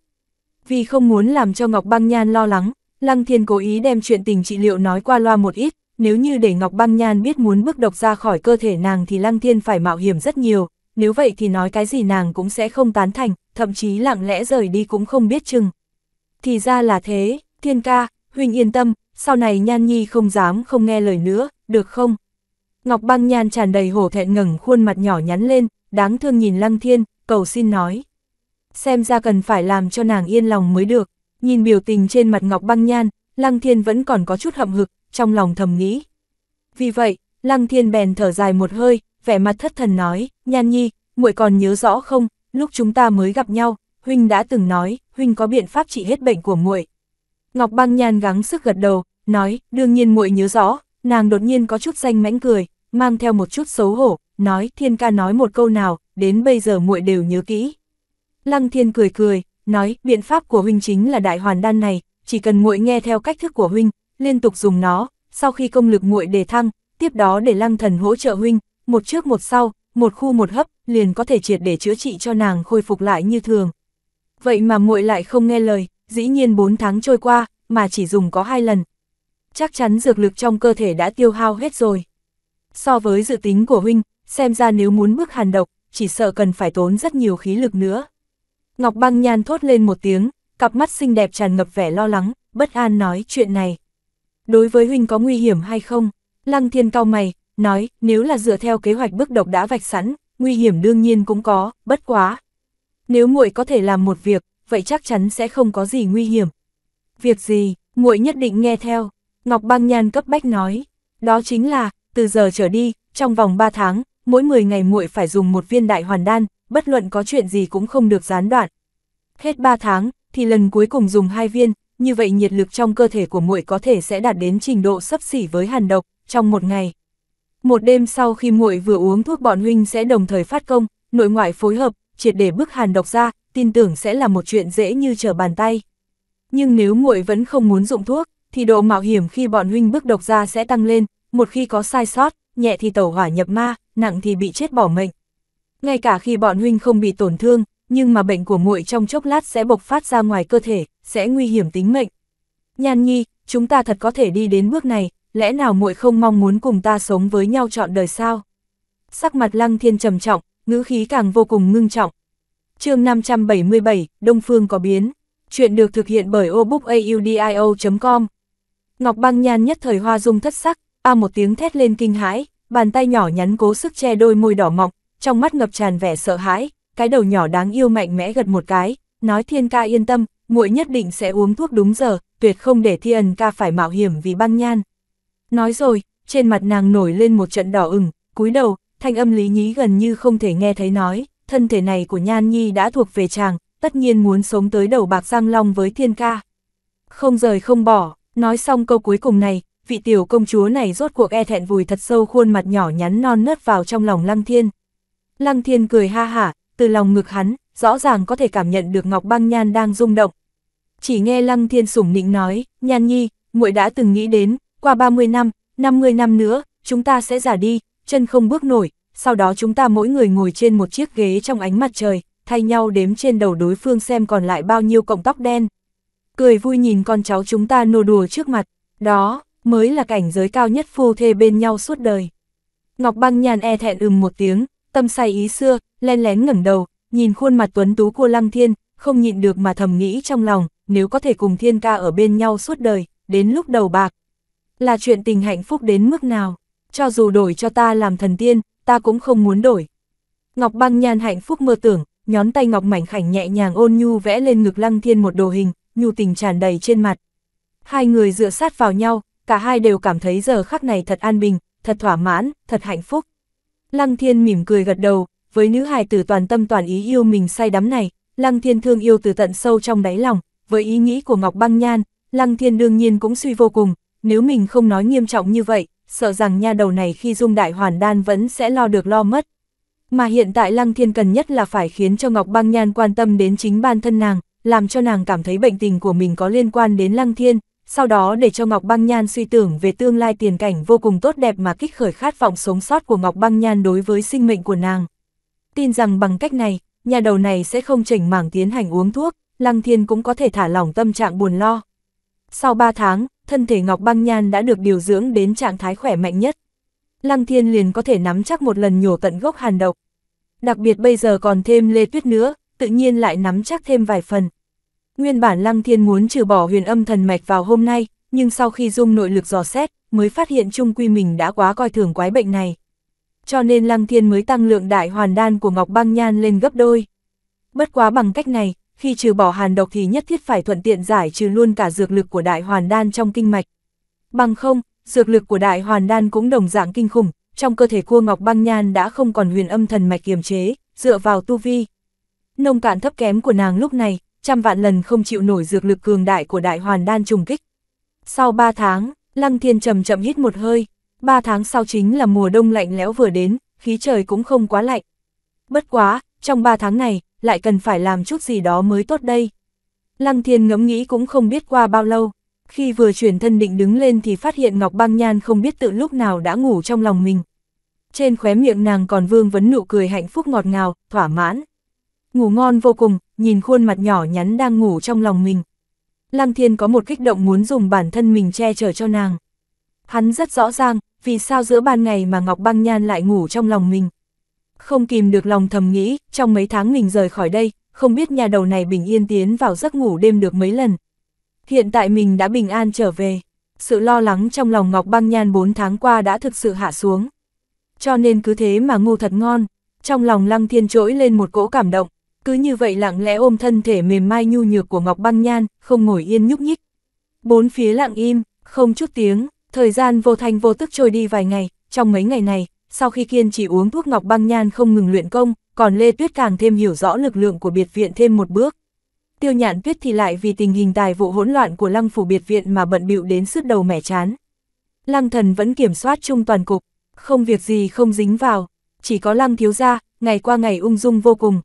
Vì không muốn làm cho Ngọc Băng Nhan lo lắng, Lăng Thiên cố ý đem chuyện tình trị liệu nói qua loa một ít, nếu như để Ngọc Băng Nhan biết muốn bước độc ra khỏi cơ thể nàng thì Lăng Thiên phải mạo hiểm rất nhiều, nếu vậy thì nói cái gì nàng cũng sẽ không tán thành, thậm chí lặng lẽ rời đi cũng không biết chừng. Thì ra là thế, thiên ca, huynh yên tâm, sau này nhan nhi không dám không nghe lời nữa, được không? Ngọc băng nhan tràn đầy hổ thẹn ngẩng khuôn mặt nhỏ nhắn lên, đáng thương nhìn lăng thiên, cầu xin nói. Xem ra cần phải làm cho nàng yên lòng mới được, nhìn biểu tình trên mặt Ngọc băng nhan, lăng thiên vẫn còn có chút hậm hực, trong lòng thầm nghĩ. Vì vậy, lăng thiên bèn thở dài một hơi, vẻ mặt thất thần nói, nhan nhi, muội còn nhớ rõ không, lúc chúng ta mới gặp nhau, huynh đã từng nói, huynh có biện pháp trị hết bệnh của muội. Ngọc Băng Nhan gắng sức gật đầu, nói, đương nhiên muội nhớ rõ, nàng đột nhiên có chút xanh mãnh cười, mang theo một chút xấu hổ, nói, Thiên ca nói một câu nào, đến bây giờ muội đều nhớ kỹ. Lăng Thiên cười cười, nói, biện pháp của huynh chính là đại hoàn đan này, chỉ cần muội nghe theo cách thức của huynh, liên tục dùng nó, sau khi công lực muội đề thăng, tiếp đó để Lăng Thần hỗ trợ huynh, một trước một sau, một khu một hấp, liền có thể triệt để chữa trị cho nàng khôi phục lại như thường. Vậy mà muội lại không nghe lời, dĩ nhiên 4 tháng trôi qua, mà chỉ dùng có hai lần. Chắc chắn dược lực trong cơ thể đã tiêu hao hết rồi. So với dự tính của huynh, xem ra nếu muốn bước hàn độc, chỉ sợ cần phải tốn rất nhiều khí lực nữa. Ngọc băng nhan thốt lên một tiếng, cặp mắt xinh đẹp tràn ngập vẻ lo lắng, bất an nói chuyện này. Đối với huynh có nguy hiểm hay không? Lăng thiên cao mày, nói, nếu là dựa theo kế hoạch bước độc đã vạch sẵn, nguy hiểm đương nhiên cũng có, bất quá. Nếu muội có thể làm một việc, vậy chắc chắn sẽ không có gì nguy hiểm. Việc gì, muội nhất định nghe theo, Ngọc Băng Nhan cấp bách nói, đó chính là, từ giờ trở đi, trong vòng 3 tháng, mỗi 10 ngày muội phải dùng một viên đại hoàn đan, bất luận có chuyện gì cũng không được gián đoạn. Hết 3 tháng, thì lần cuối cùng dùng hai viên, như vậy nhiệt lực trong cơ thể của muội có thể sẽ đạt đến trình độ sấp xỉ với hàn độc, trong một ngày. Một đêm sau khi muội vừa uống thuốc bọn huynh sẽ đồng thời phát công, nội ngoại phối hợp, triệt để bức hàn độc ra, tin tưởng sẽ là một chuyện dễ như trở bàn tay. Nhưng nếu muội vẫn không muốn dụng thuốc, thì độ mạo hiểm khi bọn huynh bức độc ra sẽ tăng lên, một khi có sai sót, nhẹ thì tẩu hỏa nhập ma, nặng thì bị chết bỏ mệnh. Ngay cả khi bọn huynh không bị tổn thương, nhưng mà bệnh của muội trong chốc lát sẽ bộc phát ra ngoài cơ thể, sẽ nguy hiểm tính mệnh. Nhan Nhi, chúng ta thật có thể đi đến bước này, lẽ nào muội không mong muốn cùng ta sống với nhau trọn đời sao? Sắc mặt Lăng Thiên trầm trọng, ngữ khí càng vô cùng ngưng trọng. chương 577, Đông Phương có biến. Chuyện được thực hiện bởi obookaudio.com Ngọc băng nhan nhất thời hoa dung thất sắc, a một tiếng thét lên kinh hãi, bàn tay nhỏ nhắn cố sức che đôi môi đỏ mọng, trong mắt ngập tràn vẻ sợ hãi, cái đầu nhỏ đáng yêu mạnh mẽ gật một cái, nói thiên ca yên tâm, muội nhất định sẽ uống thuốc đúng giờ, tuyệt không để thiên ca phải mạo hiểm vì băng nhan. Nói rồi, trên mặt nàng nổi lên một trận đỏ ửng, cúi đầu, thanh âm lý nhí gần như không thể nghe thấy nói, thân thể này của Nhan Nhi đã thuộc về chàng, tất nhiên muốn sống tới đầu bạc giang long với thiên ca. Không rời không bỏ, nói xong câu cuối cùng này, vị tiểu công chúa này rốt cuộc e thẹn vùi thật sâu khuôn mặt nhỏ nhắn non nớt vào trong lòng Lăng Thiên. Lăng Thiên cười ha hả, từ lòng ngực hắn, rõ ràng có thể cảm nhận được Ngọc Băng Nhan đang rung động. Chỉ nghe Lăng Thiên sủng nịnh nói, Nhan Nhi, muội đã từng nghĩ đến, qua 30 năm, 50 năm nữa, chúng ta sẽ già đi, chân không bước nổi, sau đó chúng ta mỗi người ngồi trên một chiếc ghế trong ánh mặt trời, thay nhau đếm trên đầu đối phương xem còn lại bao nhiêu cộng tóc đen. Cười vui nhìn con cháu chúng ta nô đùa trước mặt, đó, mới là cảnh giới cao nhất phu thê bên nhau suốt đời. Ngọc băng nhàn e thẹn ừm một tiếng, tâm say ý xưa, len lén ngẩng đầu, nhìn khuôn mặt tuấn tú của lăng thiên, không nhịn được mà thầm nghĩ trong lòng, nếu có thể cùng thiên ca ở bên nhau suốt đời, đến lúc đầu bạc, là chuyện tình hạnh phúc đến mức nào, cho dù đổi cho ta làm thần tiên, ta cũng không muốn đổi. Ngọc băng nhan hạnh phúc mơ tưởng, nhón tay Ngọc mảnh khảnh nhẹ nhàng ôn nhu vẽ lên ngực lăng thiên một đồ hình, nhu tình tràn đầy trên mặt. Hai người dựa sát vào nhau, cả hai đều cảm thấy giờ khắc này thật an bình, thật thỏa mãn, thật hạnh phúc. Lăng thiên mỉm cười gật đầu, với nữ hài tử toàn tâm toàn ý yêu mình say đắm này, Lăng Thiên thương yêu từ tận sâu trong đáy lòng, với ý nghĩ của Ngọc Băng Nhan, Lăng Thiên đương nhiên cũng suy vô cùng, nếu mình không nói nghiêm trọng như vậy, sợ rằng nha đầu này khi dung đại hoàn đan vẫn sẽ lo được lo mất. Mà hiện tại Lăng Thiên cần nhất là phải khiến cho Ngọc Băng Nhan quan tâm đến chính bản thân nàng, làm cho nàng cảm thấy bệnh tình của mình có liên quan đến Lăng Thiên, sau đó để cho Ngọc Băng Nhan suy tưởng về tương lai tiền cảnh vô cùng tốt đẹp mà kích khởi khát vọng sống sót của Ngọc Băng Nhan đối với sinh mệnh của nàng. Tin rằng bằng cách này, nhà đầu này sẽ không chỉnh mảng tiến hành uống thuốc, Lăng Thiên cũng có thể thả lỏng tâm trạng buồn lo. Sau 3 tháng, thân thể Ngọc Băng Nhan đã được điều dưỡng đến trạng thái khỏe mạnh nhất. Lăng Thiên liền có thể nắm chắc một lần nhổ tận gốc hàn độc. Đặc biệt bây giờ còn thêm Lê Tuyết nữa, tự nhiên lại nắm chắc thêm vài phần. Nguyên bản Lăng Thiên muốn trừ bỏ huyền âm thần mạch vào hôm nay, nhưng sau khi dung nội lực dò xét, mới phát hiện chung quy mình đã quá coi thường quái bệnh này. Cho nên Lăng Thiên mới tăng lượng đại hoàn đan của Ngọc Băng Nhan lên gấp đôi. Bất quá bằng cách này, khi trừ bỏ hàn độc thì nhất thiết phải thuận tiện giải trừ luôn cả dược lực của đại hoàn đan trong kinh mạch. Bằng không, dược lực của đại hoàn đan cũng đồng dạng kinh khủng, trong cơ thể cua ngọc băng nhan đã không còn huyền âm thần mạch kiềm chế, dựa vào tu vi. Nông cạn thấp kém của nàng lúc này, trăm vạn lần không chịu nổi dược lực cường đại của đại hoàn đan trùng kích. Sau 3 tháng, Lăng Thiên chậm chậm hít một hơi, 3 tháng sau chính là mùa đông lạnh lẽo vừa đến, khí trời cũng không quá lạnh. Bất quá, trong 3 tháng này, lại cần phải làm chút gì đó mới tốt đây. Lăng thiên ngẫm nghĩ cũng không biết qua bao lâu, khi vừa chuyển thân định đứng lên thì phát hiện Ngọc Băng Nhan không biết tự lúc nào đã ngủ trong lòng mình. Trên khóe miệng nàng còn vương vấn nụ cười hạnh phúc ngọt ngào, thỏa mãn. Ngủ ngon vô cùng, nhìn khuôn mặt nhỏ nhắn đang ngủ trong lòng mình. Lăng Thiên có một kích động muốn dùng bản thân mình che chở cho nàng. Hắn rất rõ ràng, vì sao giữa ban ngày mà Ngọc Băng Nhan lại ngủ trong lòng mình không kìm được lòng thầm nghĩ, trong mấy tháng mình rời khỏi đây, không biết nhà đầu này bình yên tiến vào giấc ngủ đêm được mấy lần. Hiện tại mình đã bình an trở về, sự lo lắng trong lòng Ngọc Băng Nhan 4 tháng qua đã thực sự hạ xuống. Cho nên cứ thế mà ngủ thật ngon, trong lòng Lăng Thiên trỗi lên một cỗ cảm động, cứ như vậy lặng lẽ ôm thân thể mềm mai nhu nhược của Ngọc Băng Nhan, không ngồi yên nhúc nhích. Bốn phía lặng im, không chút tiếng, thời gian vô thanh vô tức trôi đi vài ngày, trong mấy ngày này, sau khi kiên trì uống thuốc ngọc băng nhan không ngừng luyện công, còn Lê Tuyết càng thêm hiểu rõ lực lượng của biệt viện thêm một bước. Tiêu nhạn tuyết thì lại vì tình hình tài vụ hỗn loạn của lăng phủ biệt viện mà bận bịu đến sứt đầu mẻ chán. Lăng thần vẫn kiểm soát chung toàn cục, không việc gì không dính vào, chỉ có lăng thiếu gia, ngày qua ngày ung dung vô cùng.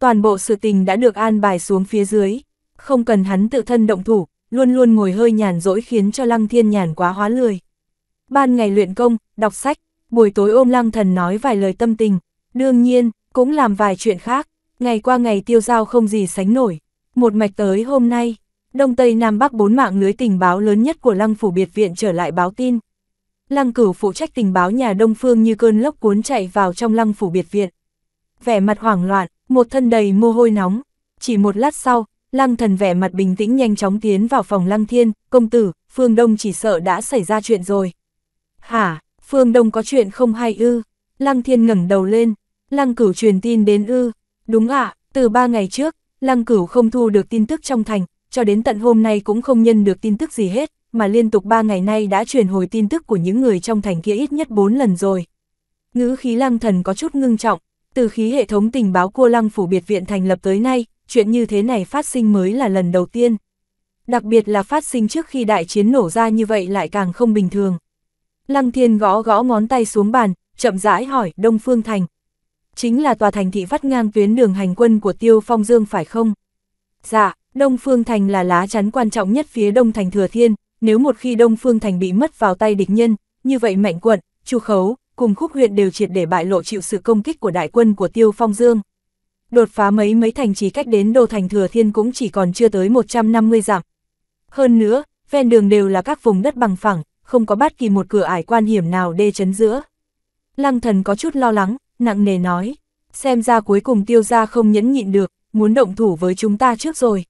Toàn bộ sự tình đã được an bài xuống phía dưới, không cần hắn tự thân động thủ, luôn luôn ngồi hơi nhàn rỗi khiến cho lăng thiên nhàn quá hóa lười. Ban ngày luyện công, đọc sách, buổi tối ôm lăng thần nói vài lời tâm tình, đương nhiên, cũng làm vài chuyện khác, ngày qua ngày tiêu giao không gì sánh nổi. Một mạch tới hôm nay, Đông Tây Nam Bắc bốn mạng lưới tình báo lớn nhất của lăng phủ biệt viện trở lại báo tin. Lăng cửu phụ trách tình báo nhà Đông Phương như cơn lốc cuốn chạy vào trong lăng phủ biệt viện. Vẻ mặt hoảng loạn, một thân đầy mồ hôi nóng. Chỉ một lát sau, lăng thần vẻ mặt bình tĩnh nhanh chóng tiến vào phòng lăng thiên, công tử, phương Đông chỉ sợ đã xảy ra chuyện rồi. Hả, Phương Đông có chuyện không hay ư? Lăng Thiên ngẩng đầu lên, Lăng Cửu truyền tin đến ư? Đúng ạ, từ ba ngày trước, Lăng Cửu không thu được tin tức trong thành, cho đến tận hôm nay cũng không nhân được tin tức gì hết, mà liên tục ba ngày nay đã truyền hồi tin tức của những người trong thành kia ít nhất bốn lần rồi. Ngữ khí Lăng Thần có chút ngưng trọng, từ khí hệ thống tình báo của Lăng Phủ Biệt Viện thành lập tới nay, chuyện như thế này phát sinh mới là lần đầu tiên. Đặc biệt là phát sinh trước khi đại chiến nổ ra như vậy lại càng không bình thường. Lăng Thiên gõ gõ ngón tay xuống bàn, chậm rãi hỏi Đông Phương Thành. Chính là tòa thành thị vắt ngang tuyến đường hành quân của Tiêu Phong Dương phải không? Dạ, Đông Phương Thành là lá chắn quan trọng nhất phía Đông Thành Thừa Thiên, nếu một khi Đông Phương Thành bị mất vào tay địch nhân, như vậy mạnh quận, chu khấu, cùng khúc huyện đều triệt để bại lộ chịu sự công kích của đại quân của Tiêu Phong Dương. Đột phá mấy mấy thành chỉ cách đến đô thành Thừa Thiên cũng chỉ còn chưa tới 150 dặm. Hơn nữa, ven đường đều là các vùng đất bằng phẳng, không có bất kỳ một cửa ải quan hiểm nào đê chấn giữa. Lăng thần có chút lo lắng, nặng nề nói, xem ra cuối cùng tiêu gia không nhẫn nhịn được, muốn động thủ với chúng ta trước rồi.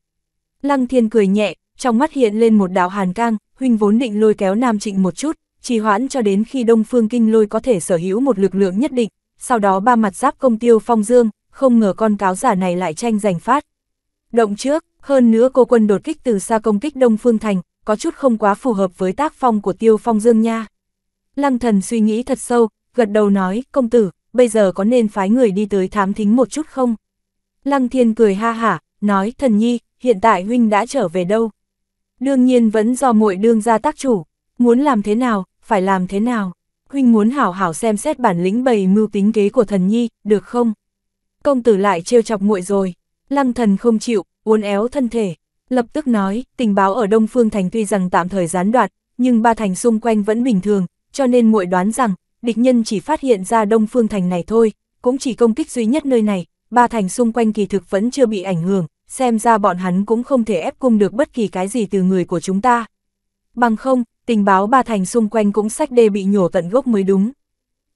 Lăng thiên cười nhẹ, trong mắt hiện lên một đạo hàn cang, huynh vốn định lôi kéo Nam Trịnh một chút, trì hoãn cho đến khi Đông Phương Kinh lôi có thể sở hữu một lực lượng nhất định, sau đó ba mặt giáp công tiêu phong dương, không ngờ con cáo giả này lại tranh giành phát. Động trước, hơn nữa cô quân đột kích từ xa công kích Đông Phương Thành, có chút không quá phù hợp với tác phong của tiêu phong dương nha. Lăng thần suy nghĩ thật sâu, gật đầu nói, công tử, bây giờ có nên phái người đi tới thám thính một chút không? Lăng thiên cười ha hả, nói, thần nhi, hiện tại huynh đã trở về đâu? Đương nhiên vẫn do muội đương ra tác chủ, muốn làm thế nào, phải làm thế nào? Huynh muốn hảo hảo xem xét bản lĩnh bày mưu tính kế của thần nhi, được không? Công tử lại trêu chọc muội rồi, lăng thần không chịu, uốn éo thân thể, Lập tức nói, tình báo ở Đông Phương Thành tuy rằng tạm thời gián đoạn, nhưng ba thành xung quanh vẫn bình thường, cho nên muội đoán rằng, địch nhân chỉ phát hiện ra Đông Phương Thành này thôi, cũng chỉ công kích duy nhất nơi này, ba thành xung quanh kỳ thực vẫn chưa bị ảnh hưởng, xem ra bọn hắn cũng không thể ép cung được bất kỳ cái gì từ người của chúng ta. Bằng không, tình báo ba thành xung quanh cũng sách đê bị nhổ tận gốc mới đúng.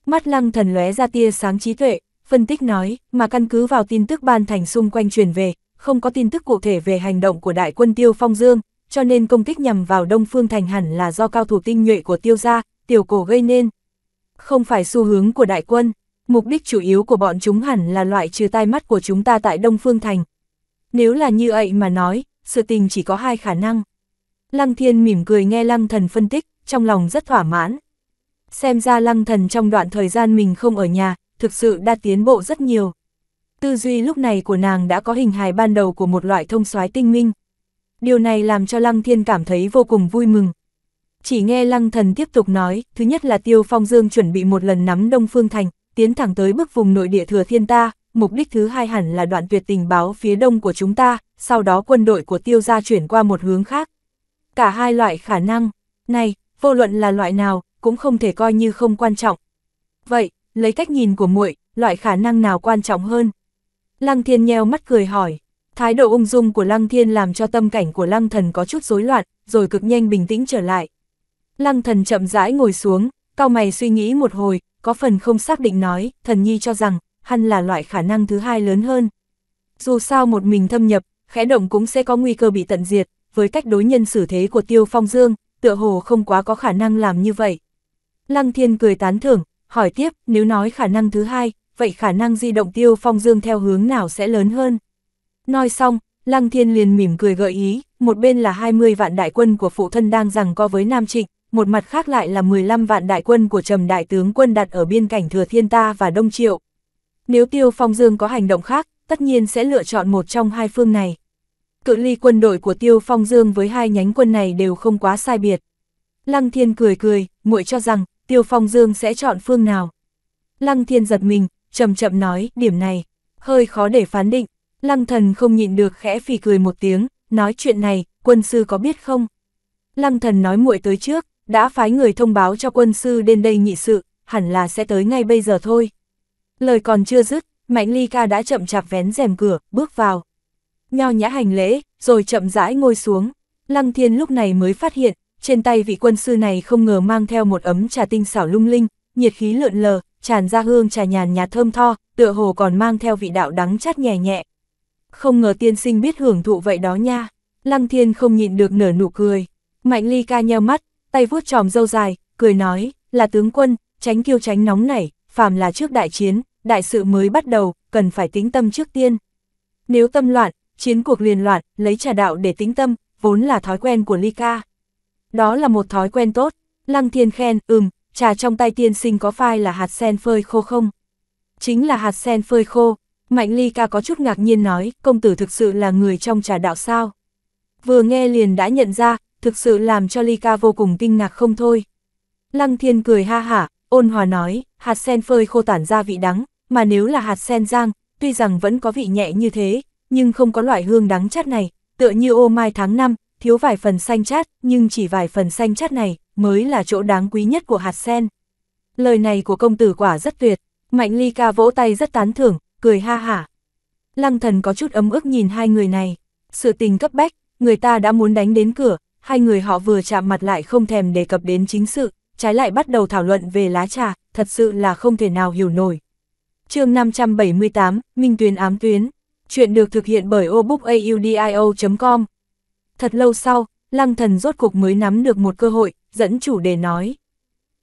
Mắt lăng thần lóe ra tia sáng trí tuệ, phân tích nói, mà căn cứ vào tin tức ban thành xung quanh truyền về, không có tin tức cụ thể về hành động của đại quân Tiêu Phong Dương, cho nên công kích nhằm vào Đông Phương Thành hẳn là do cao thủ tinh nhuệ của Tiêu gia, Tiểu Cổ gây nên. Không phải xu hướng của đại quân, mục đích chủ yếu của bọn chúng hẳn là loại trừ tai mắt của chúng ta tại Đông Phương Thành. Nếu là như vậy mà nói, sự tình chỉ có hai khả năng. Lăng Thiên mỉm cười nghe Lăng Thần phân tích, trong lòng rất thỏa mãn. Xem ra Lăng Thần trong đoạn thời gian mình không ở nhà, thực sự đã tiến bộ rất nhiều. Tư duy lúc này của nàng đã có hình hài ban đầu của một loại thông soái tinh minh. Điều này làm cho Lăng Thiên cảm thấy vô cùng vui mừng. Chỉ nghe Lăng Thần tiếp tục nói, thứ nhất là Tiêu Phong Dương chuẩn bị một lần nắm Đông Phương Thành, tiến thẳng tới bức vùng nội địa thừa thiên ta, mục đích thứ hai hẳn là đoạn tuyệt tình báo phía đông của chúng ta, sau đó quân đội của Tiêu gia chuyển qua một hướng khác. Cả hai loại khả năng, này, vô luận là loại nào, cũng không thể coi như không quan trọng. Vậy, lấy cách nhìn của muội, loại khả năng nào quan trọng hơn? Lăng Thiên nheo mắt cười hỏi. Thái độ ung dung của Lăng Thiên làm cho tâm cảnh của Lăng Thần có chút rối loạn, rồi cực nhanh bình tĩnh trở lại. Lăng Thần chậm rãi ngồi xuống, cao mày suy nghĩ một hồi, có phần không xác định nói, thần nhi cho rằng, hắn là loại khả năng thứ hai lớn hơn. Dù sao một mình thâm nhập, khẽ động cũng sẽ có nguy cơ bị tận diệt, với cách đối nhân xử thế của Tiêu Phong Dương, tựa hồ không quá có khả năng làm như vậy. Lăng Thiên cười tán thưởng, hỏi tiếp, nếu nói khả năng thứ hai, vậy khả năng di động tiêu phong dương theo hướng nào sẽ lớn hơn. Nói xong, Lăng Thiên liền mỉm cười gợi ý, một bên là 20 vạn đại quân của phụ thân đang rằng co với Nam Trịnh, một mặt khác lại là 15 vạn đại quân của trầm đại tướng quân đặt ở biên cảnh Thừa Thiên Ta và Đông Triệu. Nếu Tiêu Phong Dương có hành động khác, tất nhiên sẽ lựa chọn một trong hai phương này. Cự ly quân đội của Tiêu Phong Dương với hai nhánh quân này đều không quá sai biệt. Lăng Thiên cười cười, muội cho rằng Tiêu Phong Dương sẽ chọn phương nào. Lăng Thiên giật mình, chậm chậm nói, điểm này, hơi khó để phán định. Lăng thần không nhịn được khẽ phì cười một tiếng, nói chuyện này, quân sư có biết không? Lăng thần nói muội tới trước, đã phái người thông báo cho quân sư đến đây nghị sự, hẳn là sẽ tới ngay bây giờ thôi. Lời còn chưa dứt, Mạnh Ly Ca đã chậm chạp vén rèm cửa, bước vào. Nho nhã hành lễ, rồi chậm rãi ngồi xuống. Lăng Thiên lúc này mới phát hiện, trên tay vị quân sư này không ngờ mang theo một ấm trà tinh xảo lung linh, nhiệt khí lượn lờ, tràn ra hương trà nhàn nhạt thơm tho, tựa hồ còn mang theo vị đạo đắng chát nhẹ nhẹ. Không ngờ tiên sinh biết hưởng thụ vậy đó nha, Lăng Thiên không nhịn được nở nụ cười. Mạnh Ly ca nheo mắt, tay vuốt tròm dâu dài, cười nói, là tướng quân, tránh kiêu tránh nóng nảy, phàm là trước đại chiến, đại sự mới bắt đầu, cần phải tính tâm trước tiên. Nếu tâm loạn, chiến cuộc liền loạn, lấy trà đạo để tính tâm, vốn là thói quen của Ly ca. Đó là một thói quen tốt, Lăng Thiên khen, ừm, trà trong tay tiên sinh có phai là hạt sen phơi khô không? Chính là hạt sen phơi khô, Mạnh Ly ca có chút ngạc nhiên nói, công tử thực sự là người trong trà đạo sao? Vừa nghe liền đã nhận ra, thực sự làm cho Ly ca vô cùng kinh ngạc không thôi. Lăng thiên cười ha hả, ôn hòa nói, hạt sen phơi khô tản ra vị đắng, mà nếu là hạt sen rang, tuy rằng vẫn có vị nhẹ như thế, nhưng không có loại hương đắng chát này, tựa như ô mai tháng năm, thiếu vài phần xanh chát, nhưng chỉ vài phần xanh chát này, mới là chỗ đáng quý nhất của hạt sen. Lời này của công tử quả rất tuyệt, Mạnh Ly ca vỗ tay rất tán thưởng, cười ha hả. Lăng thần có chút ấm ức nhìn hai người này, sự tình cấp bách, người ta đã muốn đánh đến cửa, hai người họ vừa chạm mặt lại không thèm đề cập đến chính sự, trái lại bắt đầu thảo luận về lá trà, thật sự là không thể nào hiểu nổi. chương 578, Minh Tuyến Ám Tuyến, chuyện được thực hiện bởi obookaudio.com. Thật lâu sau, Lăng Thần rốt cuộc mới nắm được một cơ hội, dẫn chủ đề nói.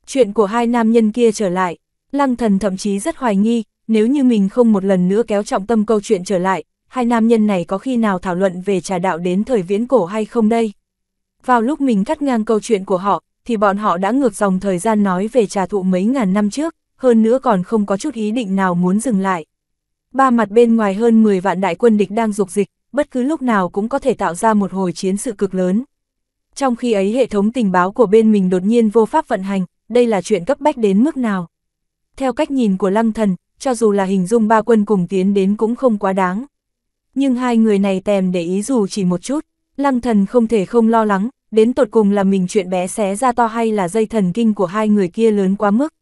Chuyện của hai nam nhân kia trở lại, lăng thần thậm chí rất hoài nghi, nếu như mình không một lần nữa kéo trọng tâm câu chuyện trở lại, hai nam nhân này có khi nào thảo luận về trà đạo đến thời viễn cổ hay không đây? Vào lúc mình cắt ngang câu chuyện của họ, thì bọn họ đã ngược dòng thời gian nói về trà thụ mấy ngàn năm trước, hơn nữa còn không có chút ý định nào muốn dừng lại. Ba mặt bên ngoài hơn 10 vạn đại quân địch đang dục dịch, bất cứ lúc nào cũng có thể tạo ra một hồi chiến sự cực lớn. Trong khi ấy hệ thống tình báo của bên mình đột nhiên vô pháp vận hành, đây là chuyện cấp bách đến mức nào. Theo cách nhìn của lăng thần, cho dù là hình dung ba quân cùng tiến đến cũng không quá đáng. Nhưng hai người này tèm để ý dù chỉ một chút, lăng thần không thể không lo lắng, đến tột cùng là mình chuyện bé xé ra to hay là dây thần kinh của hai người kia lớn quá mức.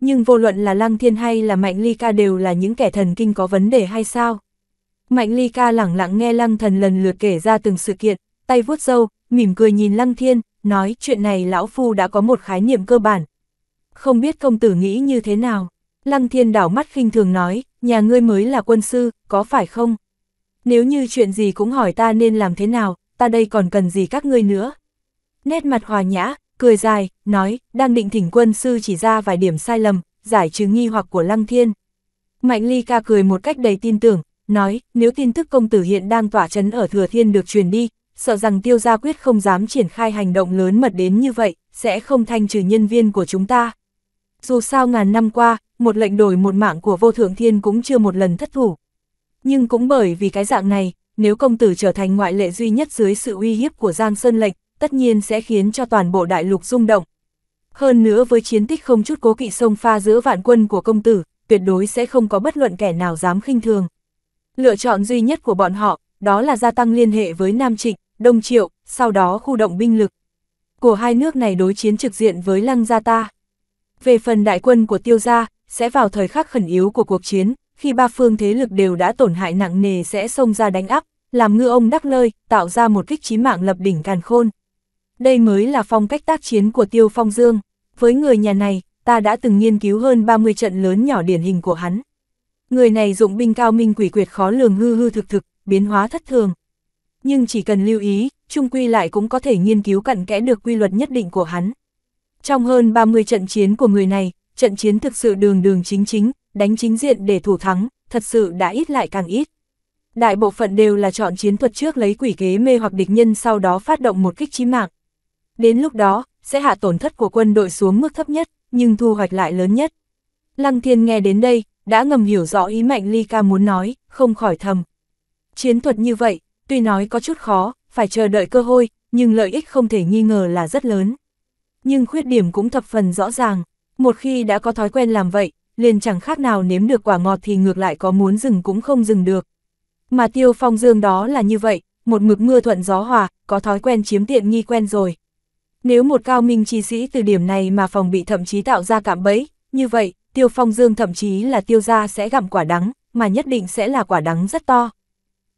Nhưng vô luận là lăng thiên hay là mạnh ly ca đều là những kẻ thần kinh có vấn đề hay sao. Mạnh ly ca lẳng lặng nghe lăng thần lần lượt kể ra từng sự kiện, tay vuốt râu mỉm cười nhìn Lăng Thiên, nói chuyện này lão phu đã có một khái niệm cơ bản. Không biết công tử nghĩ như thế nào? Lăng Thiên đảo mắt khinh thường nói, nhà ngươi mới là quân sư, có phải không? Nếu như chuyện gì cũng hỏi ta nên làm thế nào, ta đây còn cần gì các ngươi nữa? Nét mặt hòa nhã, cười dài, nói, đang định thỉnh quân sư chỉ ra vài điểm sai lầm, giải trừ nghi hoặc của Lăng Thiên. Mạnh Ly ca cười một cách đầy tin tưởng, nói, nếu tin tức công tử hiện đang tỏa chấn ở Thừa Thiên được truyền đi, sợ rằng tiêu gia quyết không dám triển khai hành động lớn mật đến như vậy, sẽ không thanh trừ nhân viên của chúng ta. Dù sao ngàn năm qua, một lệnh đổi một mạng của vô thượng thiên cũng chưa một lần thất thủ. Nhưng cũng bởi vì cái dạng này, nếu công tử trở thành ngoại lệ duy nhất dưới sự uy hiếp của Giang Sơn lệch tất nhiên sẽ khiến cho toàn bộ đại lục rung động. Hơn nữa với chiến tích không chút cố kỵ sông pha giữa vạn quân của công tử, tuyệt đối sẽ không có bất luận kẻ nào dám khinh thường. Lựa chọn duy nhất của bọn họ, đó là gia tăng liên hệ với Nam Trịnh, Đông Triệu, sau đó khu động binh lực. Của hai nước này đối chiến trực diện với Lăng Gia ta. Về phần đại quân của Tiêu Gia, sẽ vào thời khắc khẩn yếu của cuộc chiến, khi ba phương thế lực đều đã tổn hại nặng nề sẽ xông ra đánh áp, làm ngư ông đắc lơi, tạo ra một kích chí mạng lập đỉnh càn khôn. Đây mới là phong cách tác chiến của Tiêu Phong Dương. Với người nhà này, ta đã từng nghiên cứu hơn 30 trận lớn nhỏ điển hình của hắn. Người này dụng binh cao minh quỷ quyệt khó lường hư hư thực thực, biến hóa thất thường, nhưng chỉ cần lưu ý, trung quy lại cũng có thể nghiên cứu cặn kẽ được quy luật nhất định của hắn. Trong hơn 30 trận chiến của người này, trận chiến thực sự đường đường chính chính, đánh chính diện để thủ thắng, thật sự đã ít lại càng ít. Đại bộ phận đều là chọn chiến thuật trước lấy quỷ kế mê hoặc địch nhân sau đó phát động một kích chí mạng. Đến lúc đó, sẽ hạ tổn thất của quân đội xuống mức thấp nhất, nhưng thu hoạch lại lớn nhất. Lăng Thiên nghe đến đây, đã ngầm hiểu rõ ý Mạnh Ly Ca muốn nói, không khỏi thầm. Chiến thuật như vậy, tuy nói có chút khó, phải chờ đợi cơ hội, nhưng lợi ích không thể nghi ngờ là rất lớn. Nhưng khuyết điểm cũng thập phần rõ ràng, một khi đã có thói quen làm vậy, liền chẳng khác nào nếm được quả ngọt thì ngược lại có muốn dừng cũng không dừng được. Mà tiêu phong dương đó là như vậy, một mực mưa thuận gió hòa, có thói quen chiếm tiện nghi quen rồi. Nếu một cao minh chi sĩ từ điểm này mà phòng bị thậm chí tạo ra cảm bẫy, như vậy, tiêu phong dương thậm chí là tiêu gia sẽ gặm quả đắng, mà nhất định sẽ là quả đắng rất to.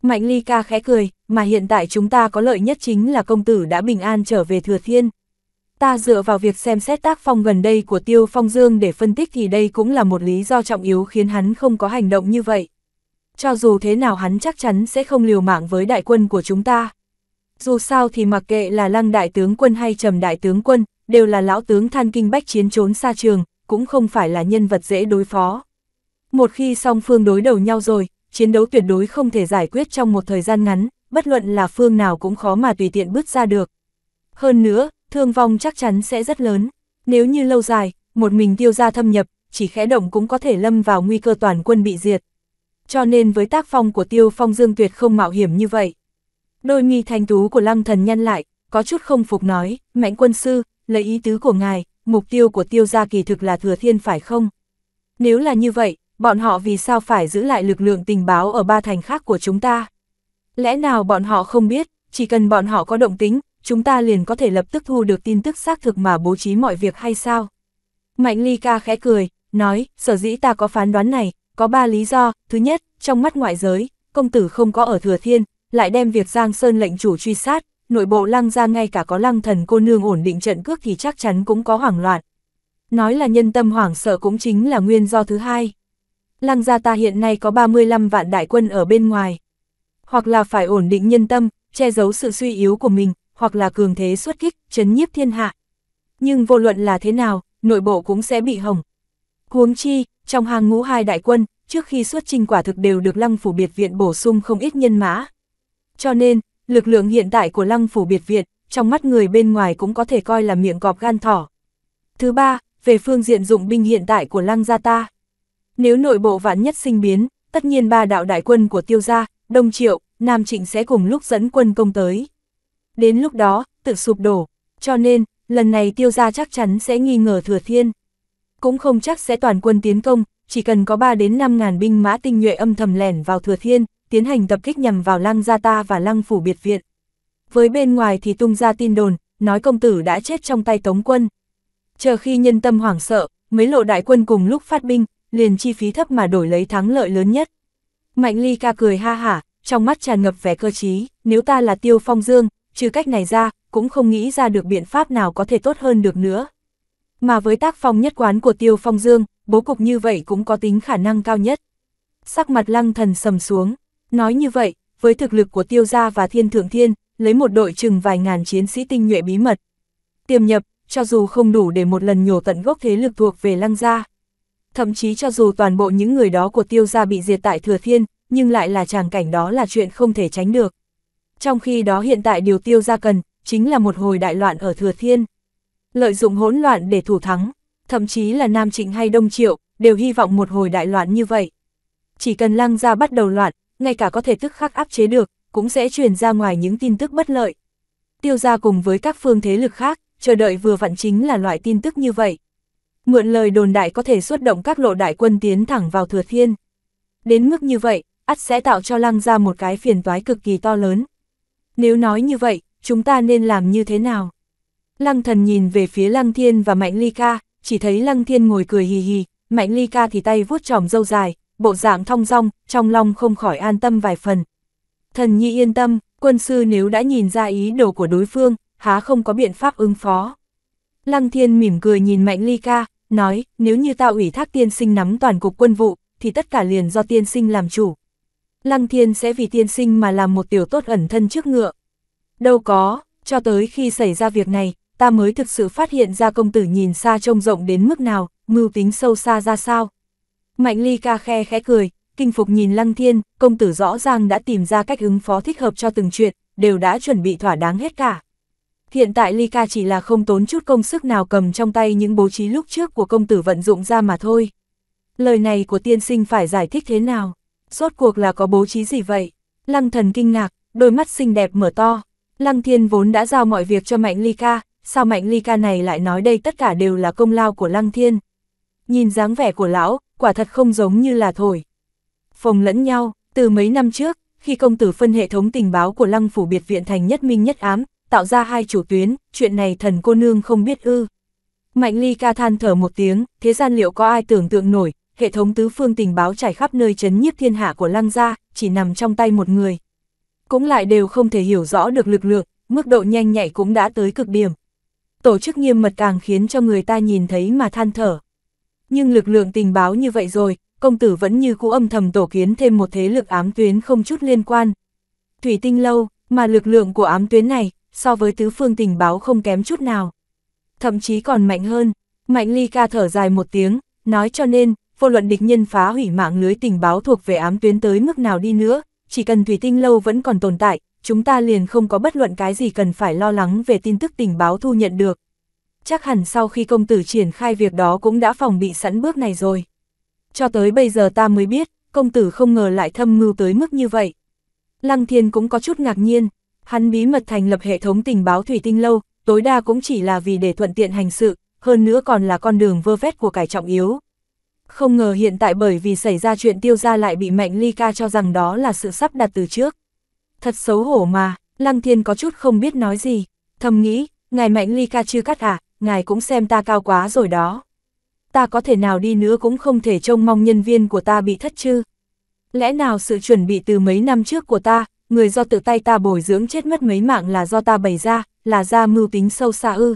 Mạnh Ly ca khẽ cười, mà hiện tại chúng ta có lợi nhất chính là công tử đã bình an trở về Thừa Thiên. Ta dựa vào việc xem xét tác phong gần đây của Tiêu Phong Dương để phân tích thì đây cũng là một lý do trọng yếu khiến hắn không có hành động như vậy. Cho dù thế nào hắn chắc chắn sẽ không liều mạng với đại quân của chúng ta. Dù sao thì mặc kệ là lăng đại tướng quân hay trầm đại tướng quân, đều là lão tướng than kinh bách chiến trốn xa trường, cũng không phải là nhân vật dễ đối phó. Một khi song phương đối đầu nhau rồi, chiến đấu tuyệt đối không thể giải quyết trong một thời gian ngắn, bất luận là phương nào cũng khó mà tùy tiện bước ra được. Hơn nữa, thương vong chắc chắn sẽ rất lớn. Nếu như lâu dài, một mình tiêu gia thâm nhập, chỉ khẽ động cũng có thể lâm vào nguy cơ toàn quân bị diệt. Cho nên với tác phong của tiêu phong dương tuyệt không mạo hiểm như vậy. Đôi nghi thanh tú của lăng thần nhăn lại, có chút không phục nói, mạnh quân sư, lấy ý tứ của ngài, mục tiêu của tiêu gia kỳ thực là thừa thiên phải không? Nếu là như vậy, bọn họ vì sao phải giữ lại lực lượng tình báo ở ba thành khác của chúng ta? Lẽ nào bọn họ không biết, chỉ cần bọn họ có động tính, chúng ta liền có thể lập tức thu được tin tức xác thực mà bố trí mọi việc hay sao? Mạnh Ly ca khẽ cười, nói, sở dĩ ta có phán đoán này, có ba lý do, thứ nhất, trong mắt ngoại giới, công tử không có ở Thừa Thiên, lại đem việc Giang Sơn lệnh chủ truy sát, nội bộ lăng ra ngay cả có lăng thần cô nương ổn định trận cước thì chắc chắn cũng có hoảng loạn. Nói là nhân tâm hoảng sợ cũng chính là nguyên do thứ hai. Lăng gia ta hiện nay có 35 vạn đại quân ở bên ngoài. Hoặc là phải ổn định nhân tâm, che giấu sự suy yếu của mình, hoặc là cường thế xuất kích, chấn nhiếp thiên hạ. Nhưng vô luận là thế nào, nội bộ cũng sẽ bị hỏng. Huống chi, trong hàng ngũ hai đại quân, trước khi xuất trình quả thực đều được lăng phủ biệt viện bổ sung không ít nhân mã. Cho nên, lực lượng hiện tại của lăng phủ biệt viện, trong mắt người bên ngoài cũng có thể coi là miệng cọp gan thỏ. Thứ ba, về phương diện dụng binh hiện tại của lăng gia ta, nếu nội bộ vạn nhất sinh biến, tất nhiên ba đạo đại quân của tiêu gia, Đông Triệu, Nam Trịnh sẽ cùng lúc dẫn quân công tới. Đến lúc đó, tự sụp đổ, cho nên, lần này tiêu gia chắc chắn sẽ nghi ngờ thừa thiên. Cũng không chắc sẽ toàn quân tiến công, chỉ cần có 3 đến 5 ngàn binh mã tinh nhuệ âm thầm lẻn vào thừa thiên, tiến hành tập kích nhằm vào lăng gia ta và lăng phủ biệt viện. Với bên ngoài thì tung ra tin đồn, nói công tử đã chết trong tay tống quân. Chờ khi nhân tâm hoảng sợ, mấy lộ đại quân cùng lúc phát binh, liền chi phí thấp mà đổi lấy thắng lợi lớn nhất. Mạnh Ly ca cười ha hả, trong mắt tràn ngập vẻ cơ trí, nếu ta là Tiêu Phong Dương, trừ cách này ra, cũng không nghĩ ra được biện pháp nào có thể tốt hơn được nữa. Mà với tác phong nhất quán của Tiêu Phong Dương, bố cục như vậy cũng có tính khả năng cao nhất. Sắc mặt lăng thần sầm xuống, nói như vậy, với thực lực của Tiêu Gia và Thiên Thượng Thiên, lấy một đội chừng vài ngàn chiến sĩ tinh nhuệ bí mật. Tiềm nhập, cho dù không đủ để một lần nhổ tận gốc thế lực thuộc về lăng gia, thậm chí cho dù toàn bộ những người đó của tiêu gia bị diệt tại Thừa Thiên, nhưng lại là tràng cảnh đó là chuyện không thể tránh được. Trong khi đó hiện tại điều tiêu gia cần, chính là một hồi đại loạn ở Thừa Thiên. Lợi dụng hỗn loạn để thủ thắng, thậm chí là Nam Trịnh hay Đông Triệu, đều hy vọng một hồi đại loạn như vậy. Chỉ cần lăng ra bắt đầu loạn, ngay cả có thể tức khắc áp chế được, cũng sẽ truyền ra ngoài những tin tức bất lợi. Tiêu gia cùng với các phương thế lực khác, chờ đợi vừa vặn chính là loại tin tức như vậy. Mượn lời đồn đại có thể xuất động các lộ đại quân tiến thẳng vào thừa thiên. Đến mức như vậy, ắt sẽ tạo cho lăng ra một cái phiền toái cực kỳ to lớn. Nếu nói như vậy, chúng ta nên làm như thế nào? Lăng thần nhìn về phía lăng thiên và mạnh ly ca, chỉ thấy lăng thiên ngồi cười hì hì, mạnh ly ca thì tay vuốt tròm dâu dài, bộ dạng thong dong, trong lòng không khỏi an tâm vài phần. Thần nhi yên tâm, quân sư nếu đã nhìn ra ý đồ của đối phương, há không có biện pháp ứng phó. Lăng thiên mỉm cười nhìn mạnh ly ca, nói, nếu như ta ủy thác tiên sinh nắm toàn cục quân vụ, thì tất cả liền do tiên sinh làm chủ. Lăng thiên sẽ vì tiên sinh mà làm một tiểu tốt ẩn thân trước ngựa. Đâu có, cho tới khi xảy ra việc này, ta mới thực sự phát hiện ra công tử nhìn xa trông rộng đến mức nào, mưu tính sâu xa ra sao. Mạnh ly ca khe khẽ cười, kinh phục nhìn lăng thiên, công tử rõ ràng đã tìm ra cách ứng phó thích hợp cho từng chuyện, đều đã chuẩn bị thỏa đáng hết cả. Hiện tại Ly Ca chỉ là không tốn chút công sức nào cầm trong tay những bố trí lúc trước của công tử vận dụng ra mà thôi. Lời này của tiên sinh phải giải thích thế nào? Rốt cuộc là có bố trí gì vậy? Lăng thần kinh ngạc, đôi mắt xinh đẹp mở to. Lăng thiên vốn đã giao mọi việc cho mạnh Ly Ca, sao mạnh Ly Ca này lại nói đây tất cả đều là công lao của lăng thiên? Nhìn dáng vẻ của lão, quả thật không giống như là thổi. Phòng lẫn nhau, từ mấy năm trước, khi công tử phân hệ thống tình báo của lăng phủ biệt viện thành nhất minh nhất ám, tạo ra hai chủ tuyến, chuyện này thần cô nương không biết ư. Mạnh ly ca than thở một tiếng, thế gian liệu có ai tưởng tượng nổi, hệ thống tứ phương tình báo trải khắp nơi chấn nhiếp thiên hạ của lăng gia, chỉ nằm trong tay một người. Cũng lại đều không thể hiểu rõ được lực lượng, mức độ nhanh nhạy cũng đã tới cực điểm. Tổ chức nghiêm mật càng khiến cho người ta nhìn thấy mà than thở. Nhưng lực lượng tình báo như vậy rồi, công tử vẫn như cũ âm thầm tổ kiến thêm một thế lực ám tuyến không chút liên quan. Thủy tinh lâu, mà lực lượng của ám tuyến này, so với tứ phương tình báo không kém chút nào. Thậm chí còn mạnh hơn, Mạnh Ly ca thở dài một tiếng, nói cho nên, vô luận địch nhân phá hủy mạng lưới tình báo thuộc về ám tuyến tới mức nào đi nữa, chỉ cần thủy tinh lâu vẫn còn tồn tại, chúng ta liền không có bất luận cái gì cần phải lo lắng về tin tức tình báo thu nhận được. Chắc hẳn sau khi công tử triển khai việc đó cũng đã phòng bị sẵn bước này rồi. Cho tới bây giờ ta mới biết, công tử không ngờ lại thâm mưu tới mức như vậy. Lăng thiên cũng có chút ngạc nhiên, Hắn bí mật thành lập hệ thống tình báo thủy tinh lâu, tối đa cũng chỉ là vì để thuận tiện hành sự, hơn nữa còn là con đường vơ vét của cải trọng yếu. Không ngờ hiện tại bởi vì xảy ra chuyện tiêu gia lại bị mạnh ly ca cho rằng đó là sự sắp đặt từ trước. Thật xấu hổ mà, Lăng Thiên có chút không biết nói gì, thầm nghĩ, ngài mạnh ly ca chưa cắt à, ngài cũng xem ta cao quá rồi đó. Ta có thể nào đi nữa cũng không thể trông mong nhân viên của ta bị thất chứ. Lẽ nào sự chuẩn bị từ mấy năm trước của ta, người do tự tay ta bồi dưỡng chết mất mấy mạng là do ta bày ra, là ra mưu tính sâu xa ư.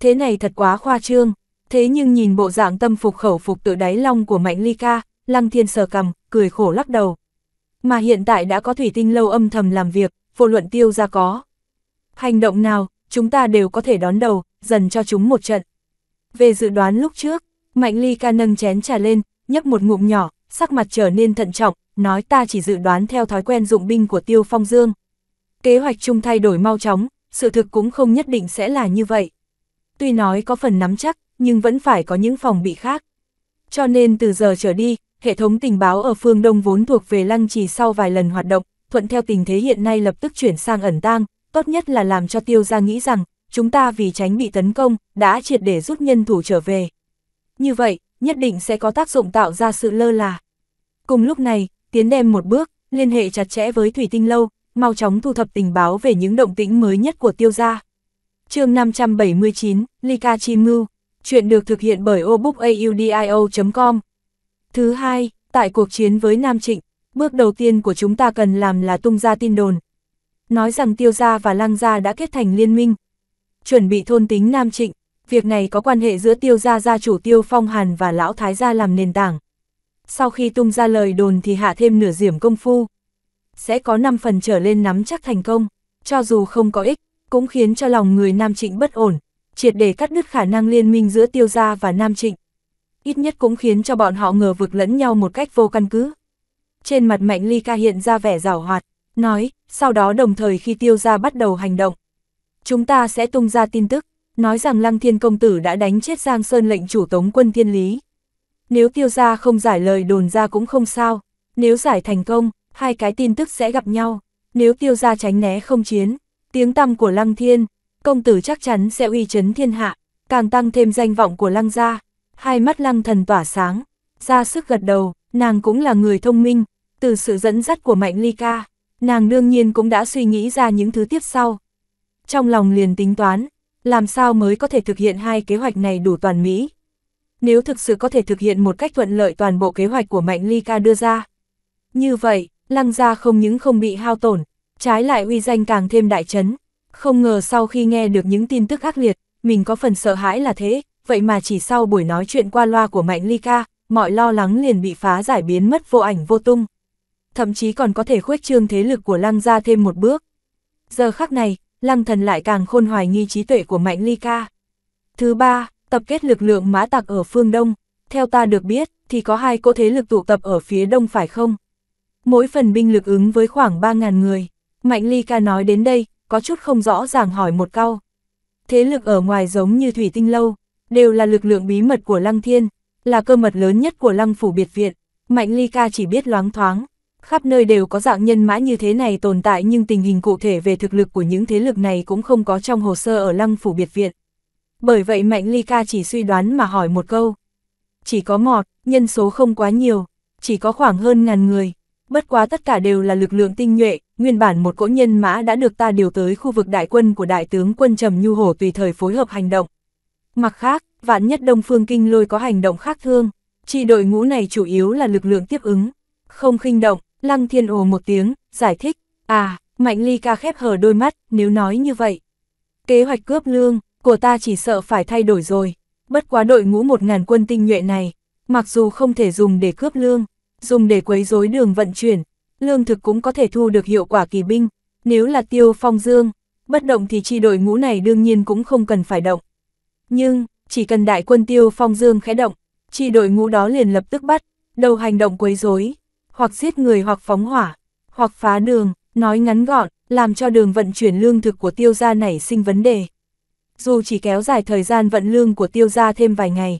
Thế này thật quá khoa trương, thế nhưng nhìn bộ dạng tâm phục khẩu phục tự đáy lòng của Mạnh Ly Ca, Lăng Thiên sờ cầm, cười khổ lắc đầu. Mà hiện tại đã có thủy tinh lâu âm thầm làm việc, vô luận tiêu ra có. Hành động nào, chúng ta đều có thể đón đầu, dần cho chúng một trận. Về dự đoán lúc trước, Mạnh Ly Ca nâng chén trà lên, nhấp một ngụm nhỏ, sắc mặt trở nên thận trọng, nói ta chỉ dự đoán theo thói quen dụng binh của Tiêu Phong Dương. Kế hoạch chung thay đổi mau chóng, sự thực cũng không nhất định sẽ là như vậy. Tuy nói có phần nắm chắc, nhưng vẫn phải có những phòng bị khác. Cho nên từ giờ trở đi, hệ thống tình báo ở phương Đông vốn thuộc về lăng trì sau vài lần hoạt động, thuận theo tình thế hiện nay lập tức chuyển sang ẩn tang, tốt nhất là làm cho tiêu gia nghĩ rằng, chúng ta vì tránh bị tấn công, đã triệt để rút nhân thủ trở về. Như vậy, nhất định sẽ có tác dụng tạo ra sự lơ là. Cùng lúc này, tiến đem một bước, liên hệ chặt chẽ với Thủy Tinh Lâu, mau chóng thu thập tình báo về những động tĩnh mới nhất của tiêu gia. chương 579, Lika Chi Mưu, chuyện được thực hiện bởi obookaudio.com. Thứ hai, tại cuộc chiến với Nam Trịnh, bước đầu tiên của chúng ta cần làm là tung ra tin đồn. Nói rằng tiêu gia và lang gia đã kết thành liên minh. Chuẩn bị thôn tính Nam Trịnh, việc này có quan hệ giữa tiêu gia gia chủ tiêu phong hàn và lão thái gia làm nền tảng sau khi tung ra lời đồn thì hạ thêm nửa diểm công phu. Sẽ có 5 phần trở lên nắm chắc thành công, cho dù không có ích, cũng khiến cho lòng người Nam Trịnh bất ổn, triệt để cắt đứt khả năng liên minh giữa tiêu gia và Nam Trịnh. Ít nhất cũng khiến cho bọn họ ngờ vực lẫn nhau một cách vô căn cứ. Trên mặt Mạnh Ly Ca hiện ra vẻ rào hoạt, nói, sau đó đồng thời khi tiêu gia bắt đầu hành động. Chúng ta sẽ tung ra tin tức, nói rằng Lăng Thiên Công Tử đã đánh chết Giang Sơn lệnh chủ tống quân thiên lý. Nếu tiêu gia không giải lời đồn ra cũng không sao, nếu giải thành công, hai cái tin tức sẽ gặp nhau, nếu tiêu gia tránh né không chiến, tiếng tăm của Lăng Thiên, công tử chắc chắn sẽ uy chấn thiên hạ, càng tăng thêm danh vọng của Lăng gia. Hai mắt Lăng Thần tỏa sáng, ra sức gật đầu, nàng cũng là người thông minh, từ sự dẫn dắt của Mạnh Ly Ca, nàng đương nhiên cũng đã suy nghĩ ra những thứ tiếp sau. Trong lòng liền tính toán, làm sao mới có thể thực hiện hai kế hoạch này đủ toàn mỹ nếu thực sự có thể thực hiện một cách thuận lợi toàn bộ kế hoạch của Mạnh Ly Ca đưa ra. Như vậy, Lăng Gia không những không bị hao tổn, trái lại uy danh càng thêm đại chấn. Không ngờ sau khi nghe được những tin tức ác liệt, mình có phần sợ hãi là thế, vậy mà chỉ sau buổi nói chuyện qua loa của Mạnh Ly Ca, mọi lo lắng liền bị phá giải biến mất vô ảnh vô tung. Thậm chí còn có thể khuếch trương thế lực của Lăng Gia thêm một bước. Giờ khắc này, Lăng Thần lại càng khôn hoài nghi trí tuệ của Mạnh Ly Ca. Thứ ba, tập kết lực lượng mã tặc ở phương Đông, theo ta được biết, thì có hai cỗ thế lực tụ tập ở phía Đông phải không? Mỗi phần binh lực ứng với khoảng 3.000 người. Mạnh Ly Ca nói đến đây, có chút không rõ ràng hỏi một câu. Thế lực ở ngoài giống như Thủy Tinh Lâu, đều là lực lượng bí mật của Lăng Thiên, là cơ mật lớn nhất của Lăng Phủ Biệt Viện. Mạnh Ly Ca chỉ biết loáng thoáng, khắp nơi đều có dạng nhân mã như thế này tồn tại nhưng tình hình cụ thể về thực lực của những thế lực này cũng không có trong hồ sơ ở Lăng Phủ Biệt Viện. Bởi vậy Mạnh Ly Ca chỉ suy đoán mà hỏi một câu. Chỉ có mọt nhân số không quá nhiều, chỉ có khoảng hơn ngàn người. Bất quá tất cả đều là lực lượng tinh nhuệ, nguyên bản một cỗ nhân mã đã được ta điều tới khu vực đại quân của đại tướng quân Trầm Nhu Hổ tùy thời phối hợp hành động. Mặt khác, vạn nhất Đông Phương Kinh lôi có hành động khác thương, chỉ đội ngũ này chủ yếu là lực lượng tiếp ứng. Không khinh động, Lăng Thiên ồ một tiếng, giải thích, à, Mạnh Ly ca khép hờ đôi mắt, nếu nói như vậy. Kế hoạch cướp lương, của ta chỉ sợ phải thay đổi rồi. Bất quá đội ngũ một ngàn quân tinh nhuệ này, mặc dù không thể dùng để cướp lương, dùng để quấy rối đường vận chuyển, lương thực cũng có thể thu được hiệu quả kỳ binh, nếu là tiêu phong dương, bất động thì chi đội ngũ này đương nhiên cũng không cần phải động. Nhưng, chỉ cần đại quân tiêu phong dương khẽ động, chi đội ngũ đó liền lập tức bắt, đầu hành động quấy rối, hoặc giết người hoặc phóng hỏa, hoặc phá đường, nói ngắn gọn, làm cho đường vận chuyển lương thực của tiêu gia nảy sinh vấn đề dù chỉ kéo dài thời gian vận lương của tiêu gia thêm vài ngày.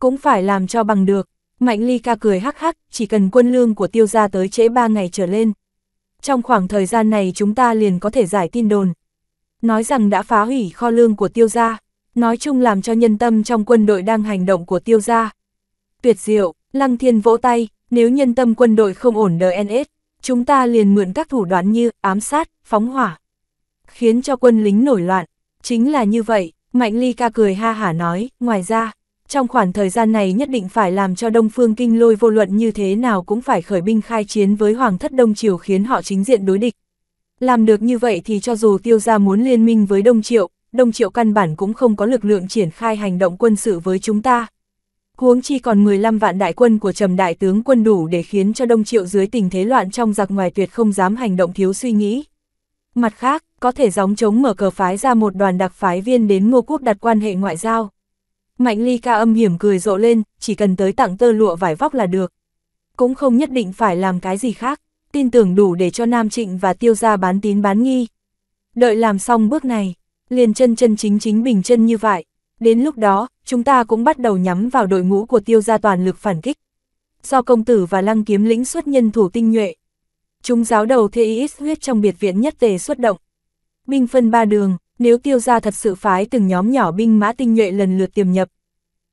Cũng phải làm cho bằng được, Mạnh Ly ca cười hắc hắc, chỉ cần quân lương của tiêu gia tới trễ 3 ngày trở lên. Trong khoảng thời gian này chúng ta liền có thể giải tin đồn. Nói rằng đã phá hủy kho lương của tiêu gia, nói chung làm cho nhân tâm trong quân đội đang hành động của tiêu gia. Tuyệt diệu, Lăng Thiên vỗ tay, nếu nhân tâm quân đội không ổn DNS, chúng ta liền mượn các thủ đoạn như ám sát, phóng hỏa, khiến cho quân lính nổi loạn, Chính là như vậy, Mạnh Ly ca cười ha hả nói, ngoài ra, trong khoảng thời gian này nhất định phải làm cho Đông Phương Kinh lôi vô luận như thế nào cũng phải khởi binh khai chiến với Hoàng thất Đông Triều khiến họ chính diện đối địch. Làm được như vậy thì cho dù tiêu gia muốn liên minh với Đông Triệu, Đông Triệu căn bản cũng không có lực lượng triển khai hành động quân sự với chúng ta. Huống chi còn 15 vạn đại quân của trầm đại tướng quân đủ để khiến cho Đông Triệu dưới tình thế loạn trong giặc ngoài tuyệt không dám hành động thiếu suy nghĩ. Mặt khác, có thể gióng chống mở cờ phái ra một đoàn đặc phái viên đến ngô quốc đặt quan hệ ngoại giao. Mạnh ly ca âm hiểm cười rộ lên, chỉ cần tới tặng tơ lụa vải vóc là được. Cũng không nhất định phải làm cái gì khác, tin tưởng đủ để cho Nam Trịnh và tiêu gia bán tín bán nghi. Đợi làm xong bước này, liền chân chân chính chính bình chân như vậy. Đến lúc đó, chúng ta cũng bắt đầu nhắm vào đội ngũ của tiêu gia toàn lực phản kích. Do công tử và lăng kiếm lĩnh xuất nhân thủ tinh nhuệ. Chúng giáo đầu thê is huyết trong biệt viện nhất tề xuất động binh phân ba đường, nếu tiêu gia thật sự phái từng nhóm nhỏ binh mã tinh nhuệ lần lượt tiềm nhập.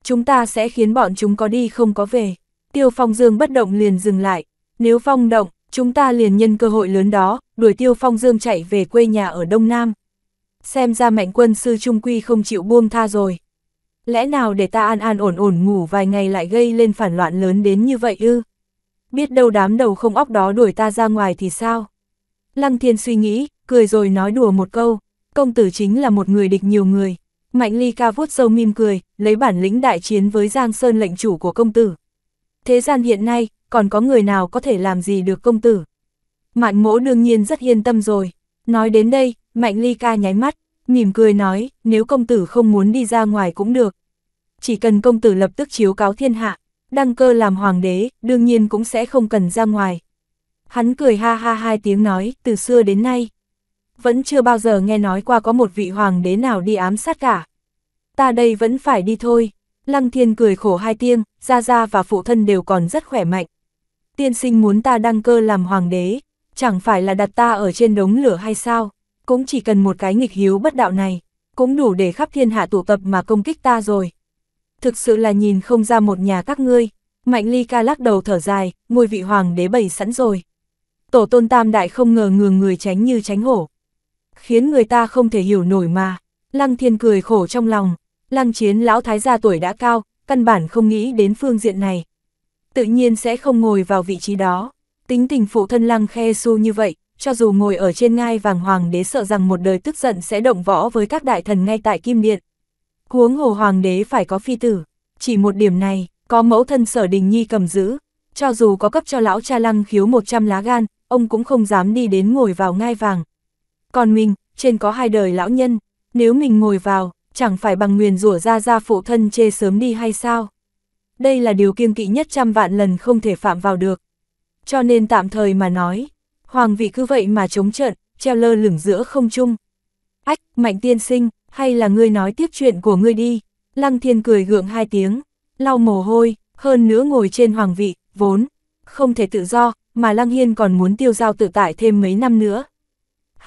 Chúng ta sẽ khiến bọn chúng có đi không có về. Tiêu phong dương bất động liền dừng lại. Nếu phong động, chúng ta liền nhân cơ hội lớn đó, đuổi tiêu phong dương chạy về quê nhà ở Đông Nam. Xem ra mạnh quân sư Trung Quy không chịu buông tha rồi. Lẽ nào để ta an an ổn ổn ngủ vài ngày lại gây lên phản loạn lớn đến như vậy ư? Biết đâu đám đầu không óc đó đuổi ta ra ngoài thì sao? Lăng thiên suy nghĩ, cười rồi nói đùa một câu, công tử chính là một người địch nhiều người. Mạnh Ly ca vuốt sâu mỉm cười, lấy bản lĩnh đại chiến với Giang Sơn lệnh chủ của công tử. Thế gian hiện nay, còn có người nào có thể làm gì được công tử? Mạnh mỗ đương nhiên rất yên tâm rồi. Nói đến đây, Mạnh Ly ca nháy mắt, mỉm cười nói, nếu công tử không muốn đi ra ngoài cũng được. Chỉ cần công tử lập tức chiếu cáo thiên hạ, đăng cơ làm hoàng đế, đương nhiên cũng sẽ không cần ra ngoài. Hắn cười ha ha hai tiếng nói, từ xưa đến nay, vẫn chưa bao giờ nghe nói qua có một vị hoàng đế nào đi ám sát cả. Ta đây vẫn phải đi thôi. Lăng thiên cười khổ hai tiếng, Gia Gia và phụ thân đều còn rất khỏe mạnh. Tiên sinh muốn ta đăng cơ làm hoàng đế, chẳng phải là đặt ta ở trên đống lửa hay sao, cũng chỉ cần một cái nghịch hiếu bất đạo này, cũng đủ để khắp thiên hạ tụ tập mà công kích ta rồi. Thực sự là nhìn không ra một nhà các ngươi, Mạnh Ly ca lắc đầu thở dài, ngôi vị hoàng đế bày sẵn rồi. Tổ tôn tam đại không ngờ ngường người tránh như tránh hổ, khiến người ta không thể hiểu nổi mà. Lăng thiên cười khổ trong lòng, lăng chiến lão thái gia tuổi đã cao, căn bản không nghĩ đến phương diện này. Tự nhiên sẽ không ngồi vào vị trí đó. Tính tình phụ thân lăng khe su như vậy, cho dù ngồi ở trên ngai vàng hoàng đế sợ rằng một đời tức giận sẽ động võ với các đại thần ngay tại kim điện. Huống hồ hoàng đế phải có phi tử, chỉ một điểm này, có mẫu thân sở đình nhi cầm giữ, cho dù có cấp cho lão cha lăng khiếu 100 lá gan, ông cũng không dám đi đến ngồi vào ngai vàng, còn mình, trên có hai đời lão nhân, nếu mình ngồi vào, chẳng phải bằng nguyền rủa ra ra phụ thân chê sớm đi hay sao? Đây là điều kiêng kỵ nhất trăm vạn lần không thể phạm vào được. Cho nên tạm thời mà nói, hoàng vị cứ vậy mà chống trận, treo lơ lửng giữa không trung. Ách, mạnh tiên sinh, hay là ngươi nói tiếp chuyện của ngươi đi. Lăng thiên cười gượng hai tiếng, lau mồ hôi, hơn nữa ngồi trên hoàng vị, vốn, không thể tự do, mà lăng hiên còn muốn tiêu giao tự tại thêm mấy năm nữa.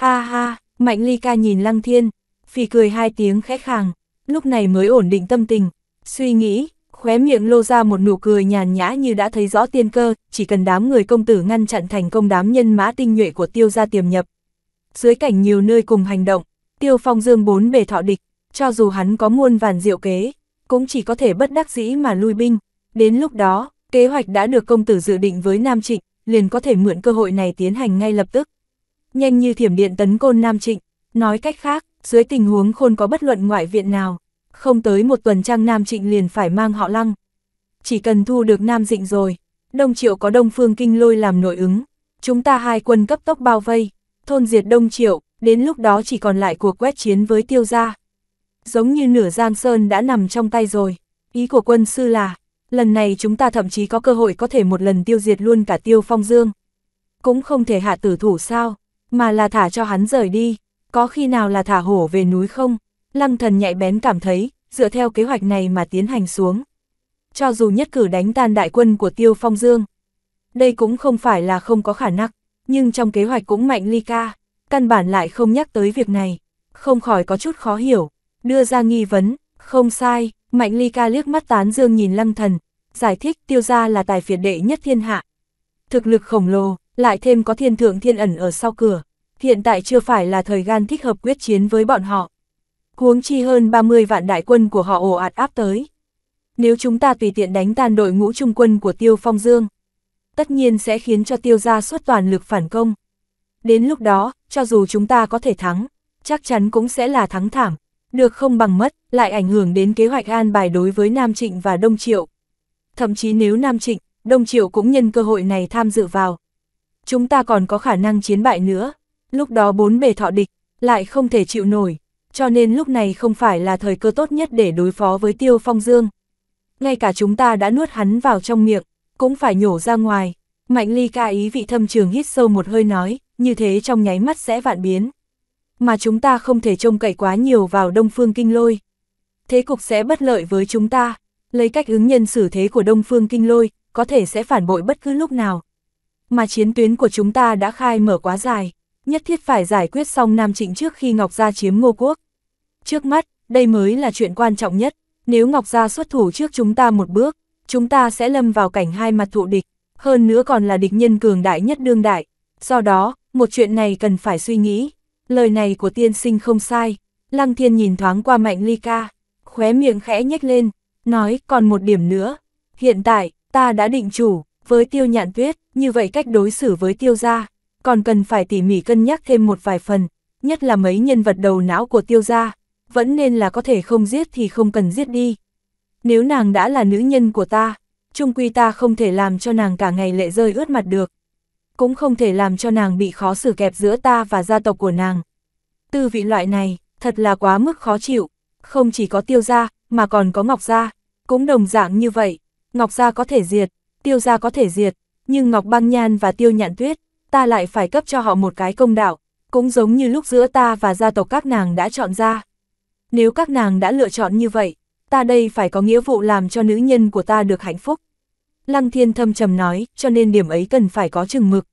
Ha ha, Mạnh Ly ca nhìn Lăng Thiên, phì cười hai tiếng khẽ khàng, lúc này mới ổn định tâm tình, suy nghĩ, khóe miệng lô ra một nụ cười nhàn nhã như đã thấy rõ tiên cơ, chỉ cần đám người công tử ngăn chặn thành công đám nhân mã tinh nhuệ của tiêu gia tiềm nhập. Dưới cảnh nhiều nơi cùng hành động, tiêu phong dương bốn bề thọ địch, cho dù hắn có muôn vàn diệu kế, cũng chỉ có thể bất đắc dĩ mà lui binh. Đến lúc đó, kế hoạch đã được công tử dự định với Nam Trịnh, liền có thể mượn cơ hội này tiến hành ngay lập tức nhanh như thiểm điện tấn côn Nam Trịnh. Nói cách khác, dưới tình huống khôn có bất luận ngoại viện nào, không tới một tuần trang Nam Trịnh liền phải mang họ lăng. Chỉ cần thu được Nam Dịnh rồi, Đông Triệu có Đông Phương Kinh lôi làm nội ứng, chúng ta hai quân cấp tốc bao vây, thôn diệt Đông Triệu, đến lúc đó chỉ còn lại cuộc quét chiến với tiêu gia. Giống như nửa Giang Sơn đã nằm trong tay rồi, ý của quân sư là, lần này chúng ta thậm chí có cơ hội có thể một lần tiêu diệt luôn cả tiêu phong dương. Cũng không thể hạ tử thủ sao, mà là thả cho hắn rời đi, có khi nào là thả hổ về núi không? Lăng thần nhạy bén cảm thấy, dựa theo kế hoạch này mà tiến hành xuống. Cho dù nhất cử đánh tan đại quân của Tiêu Phong Dương, đây cũng không phải là không có khả năng, nhưng trong kế hoạch cũng mạnh ly ca, căn bản lại không nhắc tới việc này, không khỏi có chút khó hiểu, đưa ra nghi vấn, không sai, mạnh ly ca liếc mắt tán dương nhìn Lăng thần, giải thích tiêu gia là tài phiệt đệ nhất thiên hạ. Thực lực khổng lồ, lại thêm có thiên thượng thiên ẩn ở sau cửa, hiện tại chưa phải là thời gian thích hợp quyết chiến với bọn họ. Huống chi hơn 30 vạn đại quân của họ ồ ạt áp tới. Nếu chúng ta tùy tiện đánh tan đội ngũ trung quân của Tiêu Phong Dương, tất nhiên sẽ khiến cho Tiêu gia xuất toàn lực phản công. Đến lúc đó, cho dù chúng ta có thể thắng, chắc chắn cũng sẽ là thắng thảm, được không bằng mất, lại ảnh hưởng đến kế hoạch an bài đối với Nam Trịnh và Đông Triệu. Thậm chí nếu Nam Trịnh, Đông Triệu cũng nhân cơ hội này tham dự vào, chúng ta còn có khả năng chiến bại nữa. Lúc đó bốn bề thọ địch, lại không thể chịu nổi, cho nên lúc này không phải là thời cơ tốt nhất để đối phó với Tiêu Phong Dương. Ngay cả chúng ta đã nuốt hắn vào trong miệng, cũng phải nhổ ra ngoài. Mạnh ly ca ý vị thâm trường hít sâu một hơi nói, như thế trong nháy mắt sẽ vạn biến. Mà chúng ta không thể trông cậy quá nhiều vào đông phương kinh lôi. Thế cục sẽ bất lợi với chúng ta, lấy cách ứng nhân xử thế của đông phương kinh lôi, có thể sẽ phản bội bất cứ lúc nào, mà chiến tuyến của chúng ta đã khai mở quá dài, nhất thiết phải giải quyết xong Nam Trịnh trước khi Ngọc Gia chiếm Ngô Quốc. Trước mắt, đây mới là chuyện quan trọng nhất, nếu Ngọc Gia xuất thủ trước chúng ta một bước, chúng ta sẽ lâm vào cảnh hai mặt thụ địch, hơn nữa còn là địch nhân cường đại nhất đương đại. Do đó, một chuyện này cần phải suy nghĩ. Lời này của tiên sinh không sai. Lăng thiên nhìn thoáng qua mạnh ly ca, khóe miệng khẽ nhếch lên, nói còn một điểm nữa. Hiện tại, ta đã định chủ, với tiêu nhạn tuyết, như vậy cách đối xử với tiêu gia, còn cần phải tỉ mỉ cân nhắc thêm một vài phần, nhất là mấy nhân vật đầu não của tiêu gia, vẫn nên là có thể không giết thì không cần giết đi. Nếu nàng đã là nữ nhân của ta, chung quy ta không thể làm cho nàng cả ngày lệ rơi ướt mặt được. Cũng không thể làm cho nàng bị khó xử kẹp giữa ta và gia tộc của nàng. Tư vị loại này, thật là quá mức khó chịu, không chỉ có tiêu gia, mà còn có ngọc gia, cũng đồng dạng như vậy, ngọc gia có thể diệt, tiêu gia có thể diệt, nhưng Ngọc Băng Nhan và tiêu nhạn tuyết, ta lại phải cấp cho họ một cái công đạo, cũng giống như lúc giữa ta và gia tộc các nàng đã chọn ra. Nếu các nàng đã lựa chọn như vậy, ta đây phải có nghĩa vụ làm cho nữ nhân của ta được hạnh phúc. Lăng Thiên thâm trầm nói, cho nên điểm ấy cần phải có chừng mực.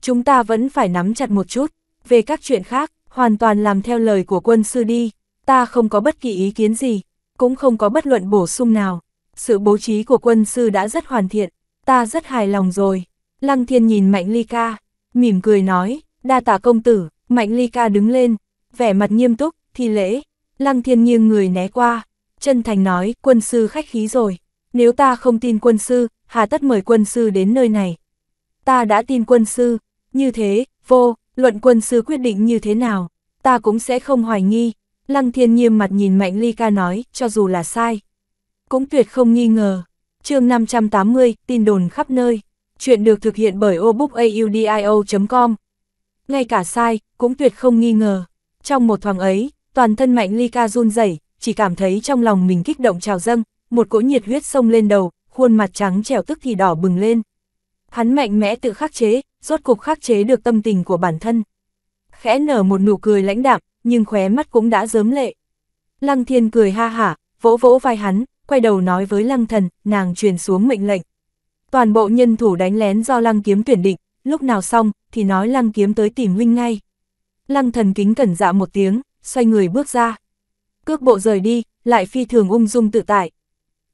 Chúng ta vẫn phải nắm chặt một chút, về các chuyện khác, hoàn toàn làm theo lời của quân sư đi, ta không có bất kỳ ý kiến gì, cũng không có bất luận bổ sung nào. Sự bố trí của quân sư đã rất hoàn thiện, ta rất hài lòng rồi. Lăng thiên nhìn Mạnh Ly Ca, mỉm cười nói, đa tạ công tử, Mạnh Ly Ca đứng lên, vẻ mặt nghiêm túc, thi lễ. Lăng thiên nghiêng người né qua, chân thành nói, quân sư khách khí rồi, nếu ta không tin quân sư, hà tất mời quân sư đến nơi này. Ta đã tin quân sư, như thế, vô, luận quân sư quyết định như thế nào, ta cũng sẽ không hoài nghi. Lăng thiên nghiêm mặt nhìn Mạnh Ly Ca nói, cho dù là sai, cũng tuyệt không nghi ngờ chương 580, tin đồn khắp nơi. Chuyện được thực hiện bởi obookaudio.com. Ngay cả sai, cũng tuyệt không nghi ngờ. Trong một thoáng ấy, toàn thân mạnh ly ca run rẩy chỉ cảm thấy trong lòng mình kích động trào dâng, một cỗ nhiệt huyết sông lên đầu, khuôn mặt trắng trẻo tức thì đỏ bừng lên. Hắn mạnh mẽ tự khắc chế, rốt cục khắc chế được tâm tình của bản thân. Khẽ nở một nụ cười lãnh đạm, nhưng khóe mắt cũng đã dớm lệ. Lăng thiên cười ha hả, vỗ vỗ vai hắn, quay đầu nói với lăng thần, nàng truyền xuống mệnh lệnh. Toàn bộ nhân thủ đánh lén do lăng kiếm tuyển định, lúc nào xong, thì nói lăng kiếm tới tìm huynh ngay. Lăng thần kính cẩn dạ một tiếng, xoay người bước ra. Cước bộ rời đi, lại phi thường ung dung tự tại.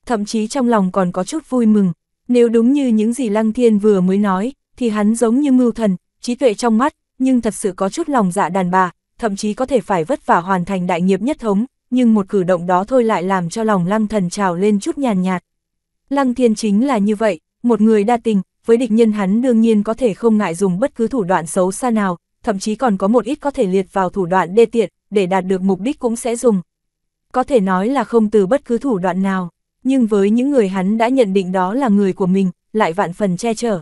Thậm chí trong lòng còn có chút vui mừng, nếu đúng như những gì lăng thiên vừa mới nói, thì hắn giống như mưu thần, trí tuệ trong mắt, nhưng thật sự có chút lòng dạ đàn bà, thậm chí có thể phải vất vả hoàn thành đại nghiệp nhất thống, nhưng một cử động đó thôi lại làm cho lòng lăng thần trào lên chút nhàn nhạt, Lăng thiên chính là như vậy, một người đa tình, với địch nhân hắn đương nhiên có thể không ngại dùng bất cứ thủ đoạn xấu xa nào, thậm chí còn có một ít có thể liệt vào thủ đoạn đê tiện, để đạt được mục đích cũng sẽ dùng. Có thể nói là không từ bất cứ thủ đoạn nào, nhưng với những người hắn đã nhận định đó là người của mình, lại vạn phần che chở.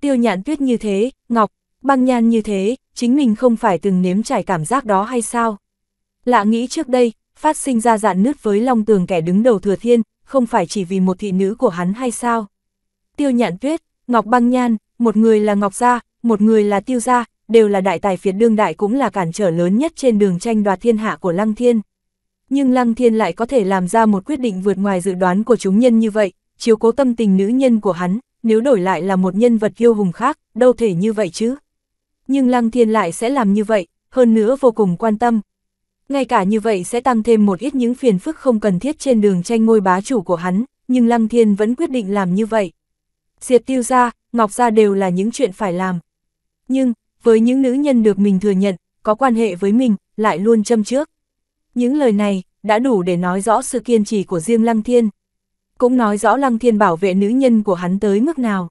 Tiêu nhạn tuyết như thế, ngọc, băng nhan như thế, chính mình không phải từng nếm trải cảm giác đó hay sao? Lạ nghĩ trước đây, phát sinh ra dạn nứt với long tường kẻ đứng đầu thừa thiên, không phải chỉ vì một thị nữ của hắn hay sao? Tiêu nhạn tuyết, Ngọc băng nhan, một người là Ngọc Gia, một người là Tiêu Gia, đều là đại tài phiệt đương đại cũng là cản trở lớn nhất trên đường tranh đoạt thiên hạ của Lăng Thiên. Nhưng Lăng Thiên lại có thể làm ra một quyết định vượt ngoài dự đoán của chúng nhân như vậy, chiếu cố tâm tình nữ nhân của hắn, nếu đổi lại là một nhân vật yêu hùng khác, đâu thể như vậy chứ. Nhưng Lăng Thiên lại sẽ làm như vậy, hơn nữa vô cùng quan tâm, ngay cả như vậy sẽ tăng thêm một ít những phiền phức không cần thiết trên đường tranh ngôi bá chủ của hắn, nhưng Lăng Thiên vẫn quyết định làm như vậy. Diệt tiêu ra, ngọc ra đều là những chuyện phải làm. Nhưng, với những nữ nhân được mình thừa nhận, có quan hệ với mình, lại luôn châm trước. Những lời này, đã đủ để nói rõ sự kiên trì của riêng Lăng Thiên. Cũng nói rõ Lăng Thiên bảo vệ nữ nhân của hắn tới mức nào.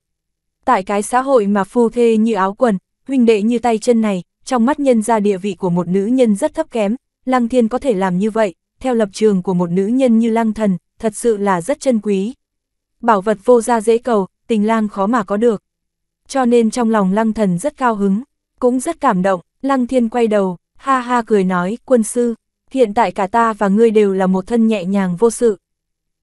Tại cái xã hội mà phu thê như áo quần, huynh đệ như tay chân này, trong mắt nhân ra địa vị của một nữ nhân rất thấp kém, Lăng Thiên có thể làm như vậy, theo lập trường của một nữ nhân như Lăng Thần, thật sự là rất chân quý. Bảo vật vô gia dễ cầu, tình lang khó mà có được. Cho nên trong lòng Lăng Thần rất cao hứng, cũng rất cảm động, Lăng Thiên quay đầu, ha ha cười nói, quân sư, hiện tại cả ta và ngươi đều là một thân nhẹ nhàng vô sự.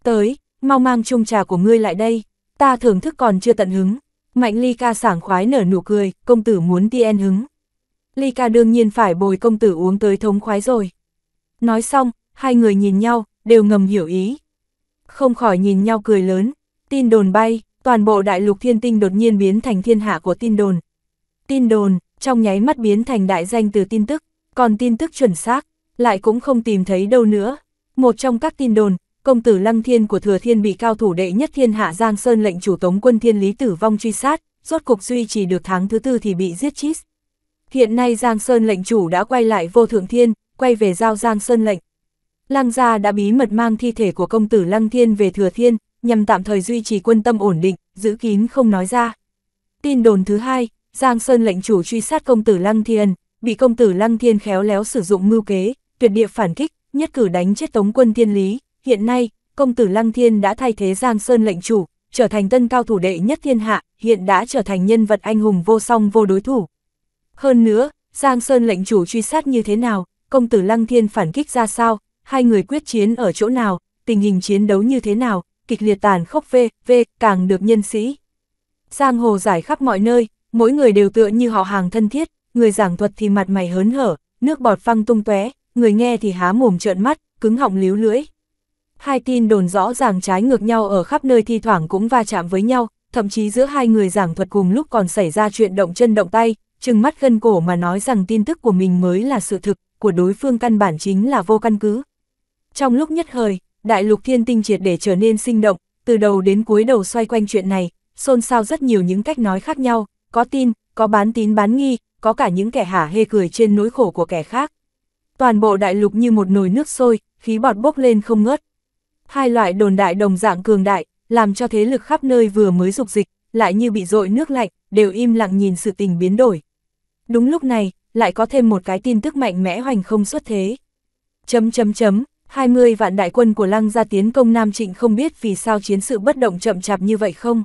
Tới, mau mang chung trà của ngươi lại đây, ta thưởng thức còn chưa tận hứng. Mạnh ly ca sảng khoái nở nụ cười, công tử muốn ti en hứng. Ly ca đương nhiên phải bồi công tử uống tới thống khoái rồi. Nói xong, hai người nhìn nhau, đều ngầm hiểu ý. Không khỏi nhìn nhau cười lớn, tin đồn bay, toàn bộ đại lục thiên tinh đột nhiên biến thành thiên hạ của tin đồn. Tin đồn, trong nháy mắt biến thành đại danh từ tin tức, còn tin tức chuẩn xác, lại cũng không tìm thấy đâu nữa. Một trong các tin đồn, công tử Lăng Thiên của Thừa Thiên bị cao thủ đệ nhất thiên hạ Giang Sơn lệnh chủ tống quân thiên lý tử vong truy sát, rốt cục duy trì được tháng thứ tư thì bị giết chết. Hiện nay Giang Sơn lệnh chủ đã quay lại vô thượng thiên, quay về giao Giang Sơn lệnh. Lăng gia đã bí mật mang thi thể của công tử Lăng Thiên về Thừa Thiên, nhằm tạm thời duy trì quân tâm ổn định, giữ kín không nói ra. Tin đồn thứ hai, Giang Sơn lệnh chủ truy sát công tử Lăng Thiên, bị công tử Lăng Thiên khéo léo sử dụng mưu kế, tuyệt địa phản kích, nhất cử đánh chết tống quân thiên lý. Hiện nay, công tử Lăng Thiên đã thay thế Giang Sơn lệnh chủ, trở thành tân cao thủ đệ nhất thiên hạ, hiện đã trở thành nhân vật anh hùng vô song vô đối thủ. Hơn nữa, Giang Sơn lệnh chủ truy sát như thế nào, công tử Lăng Thiên phản kích ra sao, hai người quyết chiến ở chỗ nào, tình hình chiến đấu như thế nào, kịch liệt tàn khốc vê, vê, càng được nhân sĩ. Giang hồ giải khắp mọi nơi, mỗi người đều tựa như họ hàng thân thiết, người giảng thuật thì mặt mày hớn hở, nước bọt phăng tung tóe, người nghe thì há mồm trợn mắt, cứng họng líu lưỡi. Hai tin đồn rõ ràng trái ngược nhau ở khắp nơi thi thoảng cũng va chạm với nhau, thậm chí giữa hai người giảng thuật cùng lúc còn xảy ra chuyện động chân động tay, trừng mắt gân cổ mà nói rằng tin tức của mình mới là sự thực, của đối phương căn bản chính là vô căn cứ. Trong lúc nhất thời, đại lục thiên tinh triệt để trở nên sinh động, từ đầu đến cuối đầu xoay quanh chuyện này, xôn xao rất nhiều những cách nói khác nhau, có tin, có bán tín bán nghi, có cả những kẻ hả hê cười trên nỗi khổ của kẻ khác. Toàn bộ đại lục như một nồi nước sôi, khí bọt bốc lên không ngớt. Hai loại đồn đại đồng dạng cường đại, làm cho thế lực khắp nơi vừa mới dục dịch, lại như bị dội nước lạnh, đều im lặng nhìn sự tình biến đổi. Đúng lúc này, lại có thêm một cái tin tức mạnh mẽ hoành không xuất thế. Chấm chấm chấm, 20 vạn đại quân của lăng gia tiến công Nam Trịnh không biết vì sao chiến sự bất động chậm chạp như vậy không?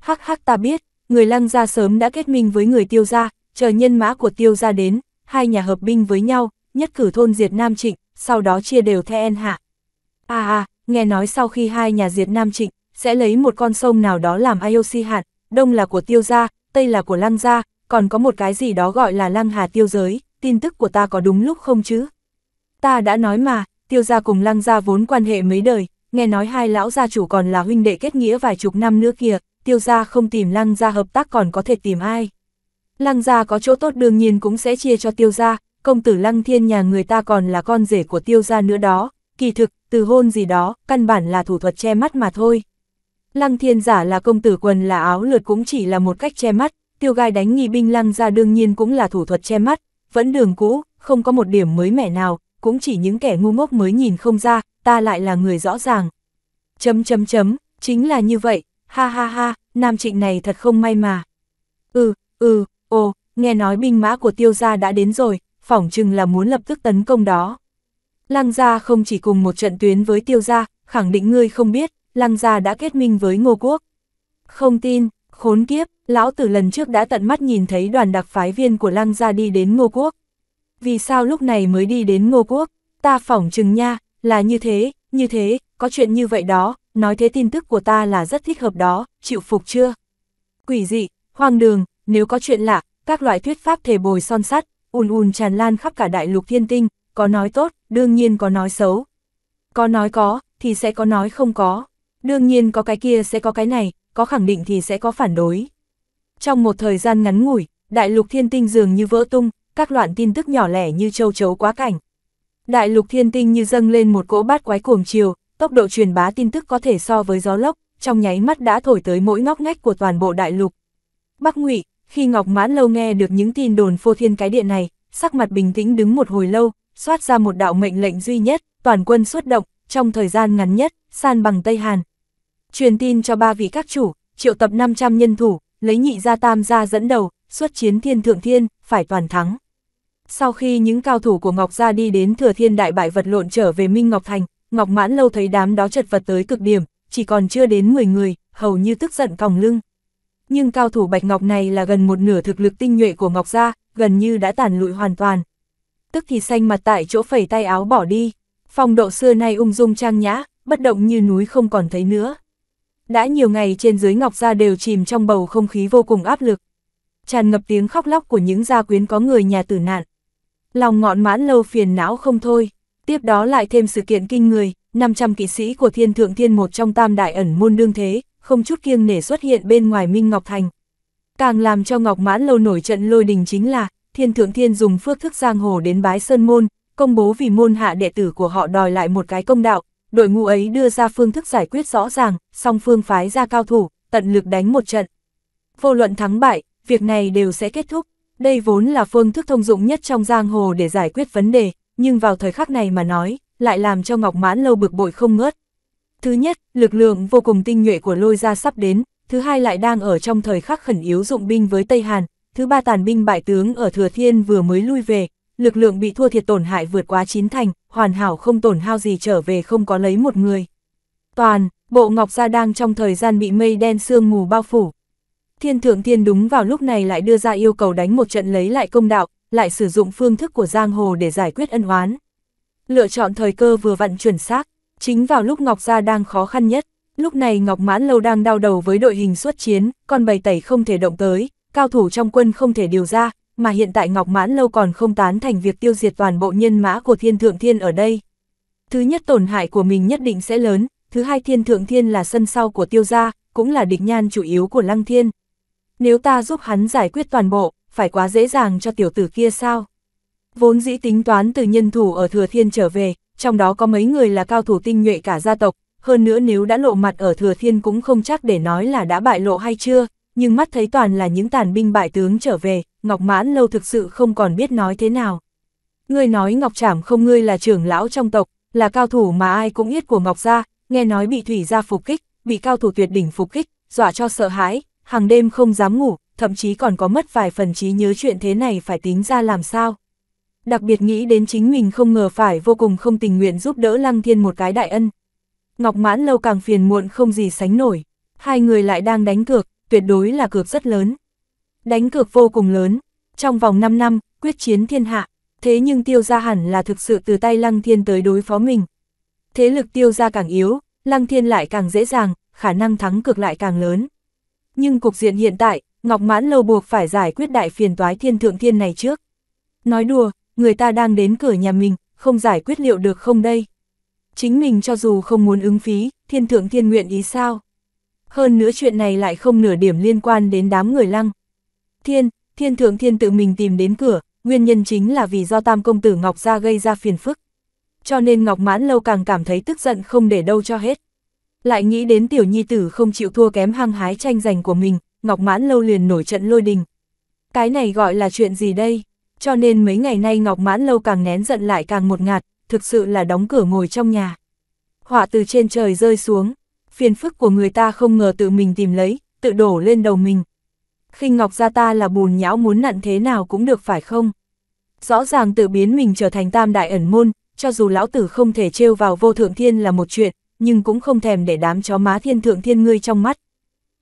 Hắc hắc ta biết, người lăng gia sớm đã kết minh với người tiêu gia, chờ nhân mã của tiêu gia đến, hai nhà hợp binh với nhau, nhất cử thôn diệt Nam Trịnh, sau đó chia đều theo en hạ. À à, nghe nói sau khi hai nhà diệt Nam Trịnh, sẽ lấy một con sông nào đó làm IOC hạn, đông là của tiêu gia, tây là của lăng gia, còn có một cái gì đó gọi là lăng hà tiêu giới, tin tức của ta có đúng lúc không chứ? Ta đã nói mà, tiêu gia cùng lăng gia vốn quan hệ mấy đời, nghe nói hai lão gia chủ còn là huynh đệ kết nghĩa vài chục năm nữa kìa, tiêu gia không tìm lăng gia hợp tác còn có thể tìm ai. Lăng gia có chỗ tốt đương nhiên cũng sẽ chia cho tiêu gia, công tử lăng thiên nhà người ta còn là con rể của tiêu gia nữa đó, kỳ thực, từ hôn gì đó, căn bản là thủ thuật che mắt mà thôi. Lăng thiên giả là công tử quần là áo lượt cũng chỉ là một cách che mắt, tiêu gai đánh nghi binh lăn ra đương nhiên cũng là thủ thuật che mắt, vẫn đường cũ, không có một điểm mới mẻ nào, cũng chỉ những kẻ ngu ngốc mới nhìn không ra, ta lại là người rõ ràng. Chấm chấm chấm, chính là như vậy, ha ha ha, nam trịnh này thật không may mà. Ừ, ừ, ồ, nghe nói binh mã của tiêu gia đã đến rồi, phỏng chừng là muốn lập tức tấn công đó. Lăng gia không chỉ cùng một trận tuyến với tiêu gia, khẳng định ngươi không biết, lăng gia đã kết minh với ngô quốc. Không tin, Khốn kiếp, lão tử lần trước đã tận mắt nhìn thấy đoàn đặc phái viên của lăng gia đi đến ngô quốc. Vì sao lúc này mới đi đến ngô quốc? Ta phỏng chừng nha, là như thế, như thế, có chuyện như vậy đó, nói thế tin tức của ta là rất thích hợp đó, chịu phục chưa? Quỷ dị, hoang đường, nếu có chuyện lạ, các loại thuyết pháp thể bồi son sắt, ùn ùn tràn lan khắp cả đại lục thiên tinh, có nói tốt, đương nhiên có nói xấu. Có nói có, thì sẽ có nói không có. Đương nhiên có cái kia sẽ có cái này, có khẳng định thì sẽ có phản đối. Trong một thời gian ngắn ngủi, đại lục thiên tinh dường như vỡ tung, các loạn tin tức nhỏ lẻ như châu chấu quá cảnh. Đại lục thiên tinh như dâng lên một cỗ bát quái cuồng chiều, tốc độ truyền bá tin tức có thể so với gió lốc, trong nháy mắt đã thổi tới mỗi ngóc ngách của toàn bộ đại lục. Bắc Ngụy, khi Ngọc Mãn Lâu nghe được những tin đồn phô thiên cái điện này, sắc mặt bình tĩnh đứng một hồi lâu, soát ra một đạo mệnh lệnh duy nhất, toàn quân xuất động, trong thời gian ngắn nhất, san bằng Tây Hàn, truyền tin cho ba vị các chủ, triệu tập 500 nhân thủ, lấy nhị gia tam gia dẫn đầu, xuất chiến thiên thượng thiên, phải toàn thắng. Sau khi những cao thủ của Ngọc Gia đi đến thừa thiên đại bại vật lộn trở về Minh Ngọc Thành, Ngọc Mãn lâu thấy đám đó chật vật tới cực điểm, chỉ còn chưa đến 10 người, hầu như tức giận còng lưng. Nhưng cao thủ Bạch Ngọc này là gần một nửa thực lực tinh nhuệ của Ngọc Gia, gần như đã tàn lụi hoàn toàn. Tức thì xanh mặt tại chỗ phẩy tay áo bỏ đi, phong độ xưa nay ung dung trang nhã, bất động như núi không còn thấy nữa. Đã nhiều ngày trên dưới Ngọc Gia đều chìm trong bầu không khí vô cùng áp lực. Tràn ngập tiếng khóc lóc của những gia quyến có người nhà tử nạn. Lòng ngọn mãn lâu phiền não không thôi. Tiếp đó lại thêm sự kiện kinh người, 500 kỵ sĩ của thiên thượng thiên một trong tam đại ẩn môn đương thế, không chút kiêng nể xuất hiện bên ngoài Minh Ngọc Thành. Càng làm cho Ngọc Mãn Lâu nổi trận lôi đình chính là, thiên thượng thiên dùng phước thức giang hồ đến bái sơn môn, công bố vì môn hạ đệ tử của họ đòi lại một cái công đạo, đội ngũ ấy đưa ra phương thức giải quyết rõ ràng, song phương phái ra cao thủ, tận lực đánh một trận. Vô luận thắng bại, việc này đều sẽ kết thúc. Đây vốn là phương thức thông dụng nhất trong giang hồ để giải quyết vấn đề, nhưng vào thời khắc này mà nói, lại làm cho Ngọc Mãn Lâu bực bội không ngớt. Thứ nhất, lực lượng vô cùng tinh nhuệ của lôi ra sắp đến, thứ hai lại đang ở trong thời khắc khẩn yếu dụng binh với Tây Hàn, thứ ba tàn binh bại tướng ở Thừa Thiên vừa mới lui về, lực lượng bị thua thiệt tổn hại vượt quá chín thành, hoàn hảo không tổn hao gì trở về không có lấy một người. Toàn, bộ Ngọc Gia đang trong thời gian bị mây đen sương mù bao phủ. Thiên Thượng tiên đúng vào lúc này lại đưa ra yêu cầu đánh một trận lấy lại công đạo, lại sử dụng phương thức của Giang Hồ để giải quyết ân oán. Lựa chọn thời cơ vừa vặn chuẩn xác, chính vào lúc Ngọc Gia đang khó khăn nhất. Lúc này Ngọc Mãn Lâu đang đau đầu với đội hình xuất chiến, con bầy tẩy không thể động tới, cao thủ trong quân không thể điều ra, mà hiện tại Ngọc Mãn Lâu còn không tán thành việc tiêu diệt toàn bộ nhân mã của thiên thượng thiên ở đây. Thứ nhất tổn hại của mình nhất định sẽ lớn, thứ hai thiên thượng thiên là sân sau của tiêu gia, cũng là địch nhan chủ yếu của lăng thiên. Nếu ta giúp hắn giải quyết toàn bộ, phải quá dễ dàng cho tiểu tử kia sao? Vốn dĩ tính toán từ nhân thủ ở Thừa Thiên trở về, trong đó có mấy người là cao thủ tinh nhuệ cả gia tộc, hơn nữa nếu đã lộ mặt ở Thừa Thiên cũng không chắc để nói là đã bại lộ hay chưa, nhưng mắt thấy toàn là những tàn binh bại tướng trở về, Ngọc Mãn Lâu thực sự không còn biết nói thế nào. Ngươi nói Ngọc Trảm không ngươi là trưởng lão trong tộc, là cao thủ mà ai cũng biết của Ngọc Gia, nghe nói bị thủy gia phục kích, bị cao thủ tuyệt đỉnh phục kích, dọa cho sợ hãi, hàng đêm không dám ngủ, thậm chí còn có mất vài phần trí nhớ chuyện thế này phải tính ra làm sao. Đặc biệt nghĩ đến chính mình không ngờ phải vô cùng không tình nguyện giúp đỡ Lăng Thiên một cái đại ân. Ngọc Mãn Lâu càng phiền muộn không gì sánh nổi, hai người lại đang đánh cược, tuyệt đối là cược rất lớn. Đánh cược vô cùng lớn, trong vòng 5 năm, quyết chiến thiên hạ, thế nhưng tiêu gia hẳn là thực sự từ tay lăng thiên tới đối phó mình. Thế lực tiêu gia càng yếu, lăng thiên lại càng dễ dàng, khả năng thắng cược lại càng lớn. Nhưng cục diện hiện tại, Ngọc Mãn Lâu buộc phải giải quyết đại phiền toái thiên thượng thiên này trước. Nói đùa, người ta đang đến cửa nhà mình, không giải quyết liệu được không đây? Chính mình cho dù không muốn ứng phí, thiên thượng thiên nguyện ý sao? hơn nữa chuyện này lại không nửa điểm liên quan đến đám người lăng. Thiên, thiên thượng thiên tự mình tìm đến cửa, nguyên nhân chính là vì do tam công tử Ngọc Gia gây ra phiền phức. Cho nên Ngọc Mãn Lâu càng cảm thấy tức giận không để đâu cho hết. Lại nghĩ đến tiểu nhi tử không chịu thua kém hăng hái tranh giành của mình, Ngọc Mãn Lâu liền nổi trận lôi đình. Cái này gọi là chuyện gì đây? Cho nên mấy ngày nay Ngọc Mãn Lâu càng nén giận lại càng một ngạt, thực sự là đóng cửa ngồi trong nhà. Họa từ trên trời rơi xuống, phiền phức của người ta không ngờ tự mình tìm lấy, tự đổ lên đầu mình. khinh Ngọc gia ta là bùn nhão muốn nặn thế nào cũng được phải không? Rõ ràng tự biến mình trở thành tam đại ẩn môn, cho dù lão tử không thể trêu vào vô thượng thiên là một chuyện, nhưng cũng không thèm để đám chó má thiên thượng thiên ngươi trong mắt.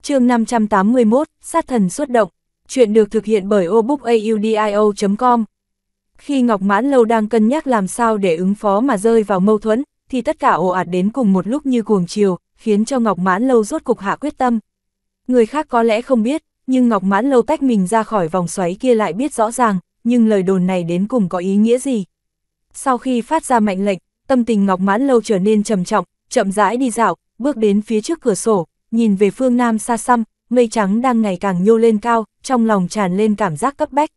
chương 581, sát thần xuất động, chuyện được thực hiện bởi obookaudio.com. Khi Ngọc Mãn Lâu đang cân nhắc làm sao để ứng phó mà rơi vào mâu thuẫn, thì tất cả ồ ạt đến cùng một lúc như cuồng chiều, khiến cho Ngọc Mãn Lâu rốt cục hạ quyết tâm. Người khác có lẽ không biết, nhưng Ngọc Mãn Lâu tách mình ra khỏi vòng xoáy kia lại biết rõ ràng, nhưng lời đồn này đến cùng có ý nghĩa gì. Sau khi phát ra mệnh lệnh, tâm tình Ngọc Mãn Lâu trở nên trầm trọng, chậm rãi đi dạo, bước đến phía trước cửa sổ, nhìn về phương nam xa xăm, mây trắng đang ngày càng nhô lên cao, trong lòng tràn lên cảm giác cấp bách.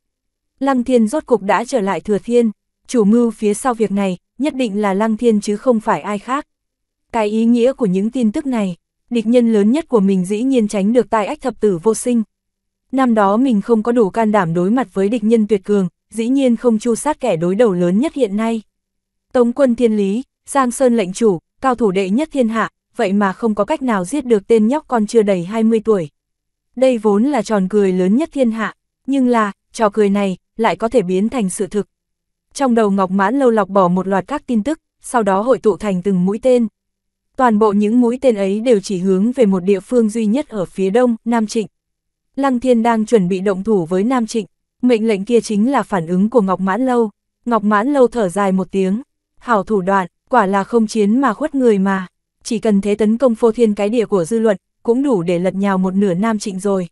Lăng Thiên rốt cục đã trở lại Thừa Thiên, chủ mưu phía sau việc này, nhất định là Lăng Thiên chứ không phải ai khác. Cái ý nghĩa của những tin tức này, địch nhân lớn nhất của mình dĩ nhiên tránh được tai ách thập tử vô sinh. Năm đó mình không có đủ can đảm đối mặt với địch nhân tuyệt cường, dĩ nhiên không chu sát kẻ đối đầu lớn nhất hiện nay. Tống quân thiên lý, Giang Sơn lệnh chủ, cao thủ đệ nhất thiên hạ, vậy mà không có cách nào giết được tên nhóc con chưa đầy 20 tuổi. Đây vốn là tròn cười lớn nhất thiên hạ, nhưng là, trò cười này, lại có thể biến thành sự thực. Trong đầu Ngọc Mãn lâu lọc bỏ một loạt các tin tức, sau đó hội tụ thành từng mũi tên, toàn bộ những mũi tên ấy đều chỉ hướng về một địa phương duy nhất ở phía đông, Nam Trịnh. Lăng Thiên đang chuẩn bị động thủ với Nam Trịnh, mệnh lệnh kia chính là phản ứng của Ngọc Mãn Lâu. Ngọc Mãn Lâu thở dài một tiếng, hảo thủ đoạn, quả là không chiến mà khuất người mà, chỉ cần thế tấn công phô thiên cái địa của dư luận, cũng đủ để lật nhào một nửa Nam Trịnh rồi.